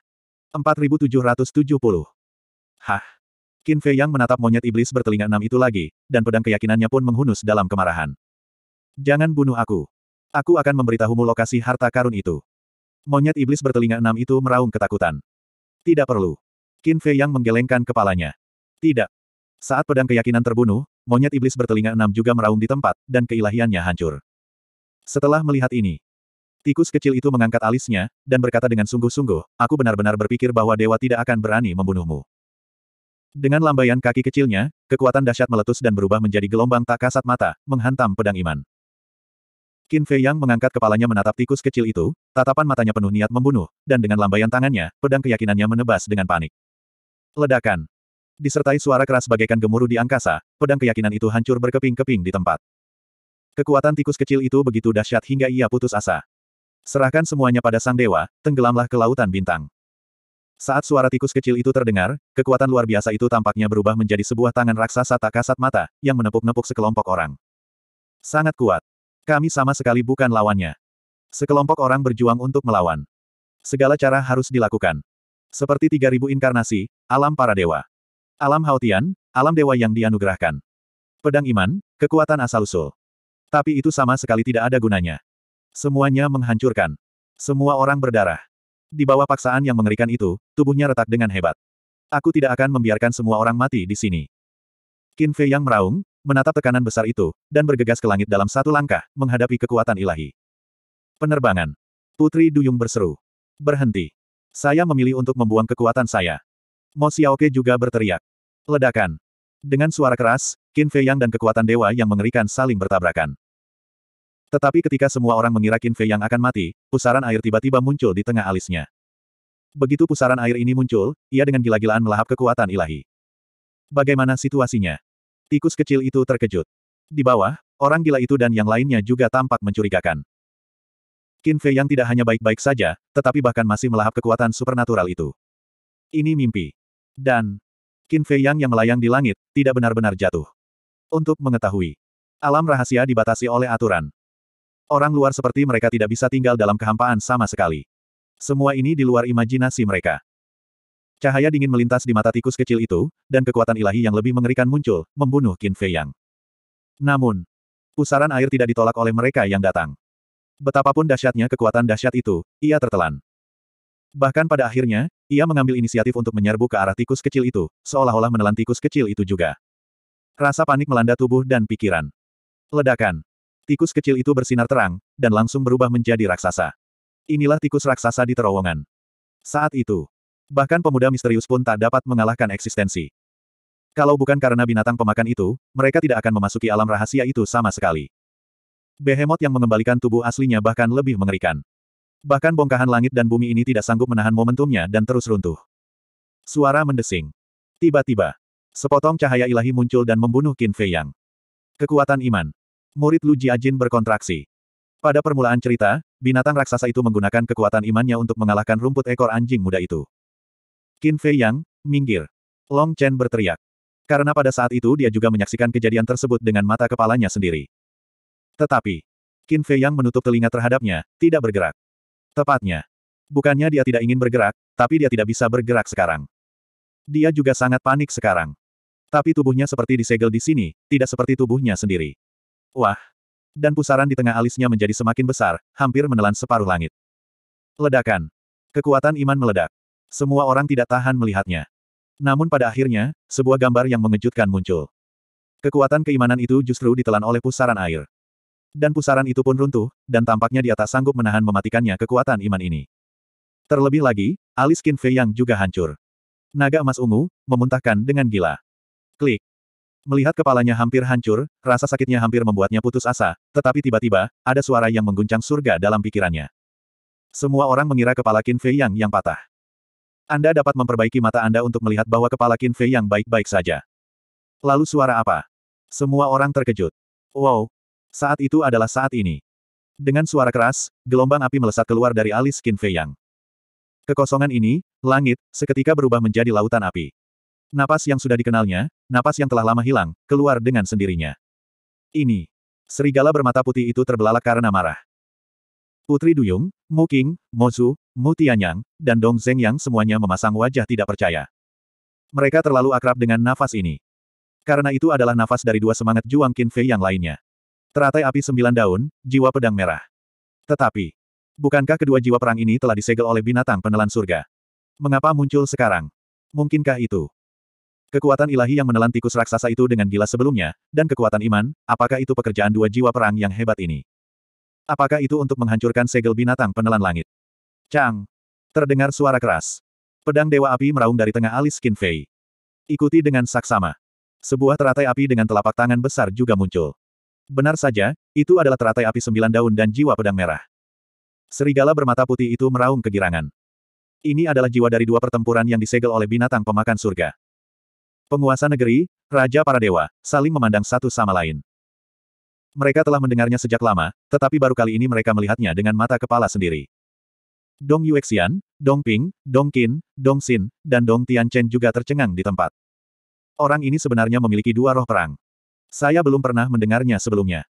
4770. Hah? Qin Fei Yang menatap monyet iblis bertelinga enam itu lagi, dan pedang keyakinannya pun menghunus dalam kemarahan. Jangan bunuh aku. Aku akan memberitahumu lokasi harta karun itu. Monyet iblis bertelinga enam itu meraung ketakutan. Tidak perlu. Qin Fei Yang menggelengkan kepalanya. Tidak. Saat pedang keyakinan terbunuh, monyet iblis bertelinga enam juga meraung di tempat, dan keilahiannya hancur. Setelah melihat ini, tikus kecil itu mengangkat alisnya, dan berkata dengan sungguh-sungguh, aku benar-benar berpikir bahwa dewa tidak akan berani membunuhmu. Dengan lambaian kaki kecilnya, kekuatan dahsyat meletus dan berubah menjadi gelombang tak kasat mata, menghantam pedang iman. Qin Fei Yang mengangkat kepalanya menatap tikus kecil itu, tatapan matanya penuh niat membunuh, dan dengan lambaian tangannya, pedang keyakinannya menebas dengan panik. Ledakan. Disertai suara keras bagaikan gemuruh di angkasa, pedang keyakinan itu hancur berkeping-keping di tempat. Kekuatan tikus kecil itu begitu dahsyat hingga ia putus asa. Serahkan semuanya pada sang dewa, tenggelamlah ke lautan bintang. Saat suara tikus kecil itu terdengar, kekuatan luar biasa itu tampaknya berubah menjadi sebuah tangan raksasa tak kasat mata, yang menepuk-nepuk sekelompok orang. Sangat kuat. Kami sama sekali bukan lawannya. Sekelompok orang berjuang untuk melawan. Segala cara harus dilakukan. Seperti 3000 inkarnasi, alam para dewa. Alam Hautian, alam dewa yang dianugerahkan. Pedang iman, kekuatan asal-usul. Tapi itu sama sekali tidak ada gunanya. Semuanya menghancurkan. Semua orang berdarah. Di bawah paksaan yang mengerikan itu, tubuhnya retak dengan hebat. Aku tidak akan membiarkan semua orang mati di sini. Qin Fei yang meraung, menatap tekanan besar itu, dan bergegas ke langit dalam satu langkah, menghadapi kekuatan ilahi. Penerbangan. Putri Duyung berseru. Berhenti. Saya memilih untuk membuang kekuatan saya. Mo Xiaoke juga berteriak. Ledakan. Dengan suara keras, Qin Fei Yang dan kekuatan dewa yang mengerikan saling bertabrakan. Tetapi ketika semua orang mengira Qin Fei yang akan mati, pusaran air tiba-tiba muncul di tengah alisnya. Begitu pusaran air ini muncul, ia dengan gila-gilaan melahap kekuatan ilahi. Bagaimana situasinya? Tikus kecil itu terkejut. Di bawah, orang gila itu dan yang lainnya juga tampak mencurigakan. Qin Fei yang tidak hanya baik-baik saja, tetapi bahkan masih melahap kekuatan supernatural itu. Ini mimpi. Dan, Qin Fei yang yang melayang di langit, tidak benar-benar jatuh. Untuk mengetahui, alam rahasia dibatasi oleh aturan. Orang luar seperti mereka tidak bisa tinggal dalam kehampaan sama sekali. Semua ini di luar imajinasi mereka. Cahaya dingin melintas di mata tikus kecil itu, dan kekuatan ilahi yang lebih mengerikan muncul, membunuh Qin Fei Yang. Namun, pusaran air tidak ditolak oleh mereka yang datang. Betapapun dahsyatnya kekuatan dahsyat itu, ia tertelan. Bahkan pada akhirnya, ia mengambil inisiatif untuk menyerbu ke arah tikus kecil itu, seolah-olah menelan tikus kecil itu juga. Rasa panik melanda tubuh dan pikiran. Ledakan. Tikus kecil itu bersinar terang, dan langsung berubah menjadi raksasa. Inilah tikus raksasa di terowongan. Saat itu, bahkan pemuda misterius pun tak dapat mengalahkan eksistensi. Kalau bukan karena binatang pemakan itu, mereka tidak akan memasuki alam rahasia itu sama sekali. Behemoth yang mengembalikan tubuh aslinya bahkan lebih mengerikan. Bahkan bongkahan langit dan bumi ini tidak sanggup menahan momentumnya dan terus runtuh. Suara mendesing. Tiba-tiba, sepotong cahaya ilahi muncul dan membunuh Qin Fei Yang. Kekuatan iman. Murid Lu Jiajin berkontraksi. Pada permulaan cerita, binatang raksasa itu menggunakan kekuatan imannya untuk mengalahkan rumput ekor anjing muda itu. Qin Fei Yang, minggir. Long Chen berteriak. Karena pada saat itu dia juga menyaksikan kejadian tersebut dengan mata kepalanya sendiri. Tetapi, Qin Fei Yang menutup telinga terhadapnya, tidak bergerak. Tepatnya. Bukannya dia tidak ingin bergerak, tapi dia tidak bisa bergerak sekarang. Dia juga sangat panik sekarang. Tapi tubuhnya seperti disegel di sini, tidak seperti tubuhnya sendiri. Wah! Dan pusaran di tengah alisnya menjadi semakin besar, hampir menelan separuh langit. Ledakan. Kekuatan iman meledak. Semua orang tidak tahan melihatnya. Namun pada akhirnya, sebuah gambar yang mengejutkan muncul. Kekuatan keimanan itu justru ditelan oleh pusaran air. Dan pusaran itu pun runtuh, dan tampaknya di atas sanggup menahan mematikannya kekuatan iman ini. Terlebih lagi, alis Qin Fei yang juga hancur. Naga emas ungu, memuntahkan dengan gila. Klik. Melihat kepalanya hampir hancur, rasa sakitnya hampir membuatnya putus asa, tetapi tiba-tiba, ada suara yang mengguncang surga dalam pikirannya. Semua orang mengira kepala Qin Fei Yang yang patah. Anda dapat memperbaiki mata Anda untuk melihat bahwa kepala Qin Fei Yang baik-baik saja. Lalu suara apa? Semua orang terkejut. Wow! Saat itu adalah saat ini. Dengan suara keras, gelombang api melesat keluar dari alis Qin Fei Yang. Kekosongan ini, langit, seketika berubah menjadi lautan api. Napas yang sudah dikenalnya, napas yang telah lama hilang, keluar dengan sendirinya. Ini. Serigala bermata putih itu terbelalak karena marah. Putri Duyung, Mu King, Zhu, Mu Tianyang, dan Dong Zeng yang semuanya memasang wajah tidak percaya. Mereka terlalu akrab dengan nafas ini. Karena itu adalah nafas dari dua semangat Juang Qin Fei yang lainnya. Teratai api sembilan daun, jiwa pedang merah. Tetapi, bukankah kedua jiwa perang ini telah disegel oleh binatang penelan surga? Mengapa muncul sekarang? Mungkinkah itu? Kekuatan ilahi yang menelan tikus raksasa itu dengan gila sebelumnya, dan kekuatan iman, apakah itu pekerjaan dua jiwa perang yang hebat ini? Apakah itu untuk menghancurkan segel binatang penelan langit? Chang, Terdengar suara keras. Pedang Dewa Api meraung dari tengah alis Qin Fei. Ikuti dengan saksama. Sebuah teratai api dengan telapak tangan besar juga muncul. Benar saja, itu adalah teratai api sembilan daun dan jiwa pedang merah. Serigala bermata putih itu meraung kegirangan. Ini adalah jiwa dari dua pertempuran yang disegel oleh binatang pemakan surga. Penguasa negeri, Raja para dewa, saling memandang satu sama lain. Mereka telah mendengarnya sejak lama, tetapi baru kali ini mereka melihatnya dengan mata kepala sendiri. Dong Yuexian, Dong Ping, Dong Qin, Dong Xin, dan Dong Tianchen juga tercengang di tempat. Orang ini sebenarnya memiliki dua roh perang. Saya belum pernah mendengarnya sebelumnya.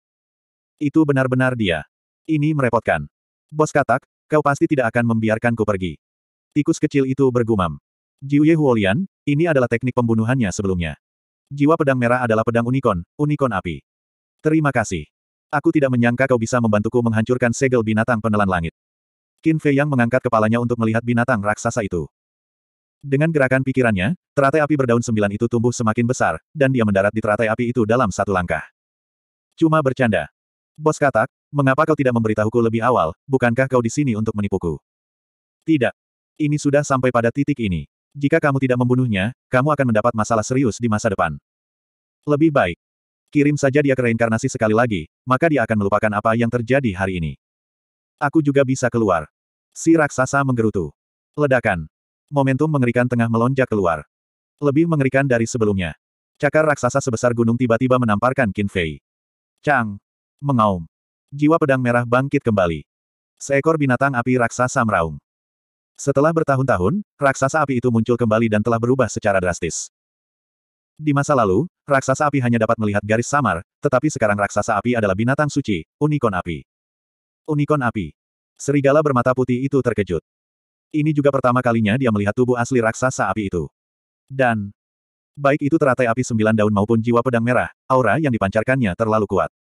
Itu benar-benar dia. Ini merepotkan. Bos katak, kau pasti tidak akan membiarkanku pergi. Tikus kecil itu bergumam. Jiuye Huolian, ini adalah teknik pembunuhannya sebelumnya. Jiwa pedang merah adalah pedang unicorn, unicorn api. Terima kasih. Aku tidak menyangka kau bisa membantuku menghancurkan segel binatang penelan langit. Qin Fei Yang mengangkat kepalanya untuk melihat binatang raksasa itu. Dengan gerakan pikirannya, teratai api berdaun sembilan itu tumbuh semakin besar, dan dia mendarat di teratai api itu dalam satu langkah. Cuma bercanda. Bos katak, mengapa kau tidak memberitahuku lebih awal, bukankah kau di sini untuk menipuku? Tidak. Ini sudah sampai pada titik ini. Jika kamu tidak membunuhnya, kamu akan mendapat masalah serius di masa depan. Lebih baik. Kirim saja dia ke reinkarnasi sekali lagi, maka dia akan melupakan apa yang terjadi hari ini. Aku juga bisa keluar. Si raksasa menggerutu. Ledakan. Momentum mengerikan tengah melonjak keluar. Lebih mengerikan dari sebelumnya. Cakar raksasa sebesar gunung tiba-tiba menamparkan Qin Fei. Chang. Mengaum. Jiwa pedang merah bangkit kembali. Seekor binatang api raksasa meraung. Setelah bertahun-tahun, raksasa api itu muncul kembali dan telah berubah secara drastis. Di masa lalu, raksasa api hanya dapat melihat garis samar, tetapi sekarang raksasa api adalah binatang suci, unicorn api. Unicorn api. Serigala bermata putih itu terkejut. Ini juga pertama kalinya dia melihat tubuh asli raksasa api itu. Dan, baik itu teratai api sembilan daun maupun jiwa pedang merah, aura yang dipancarkannya terlalu
kuat.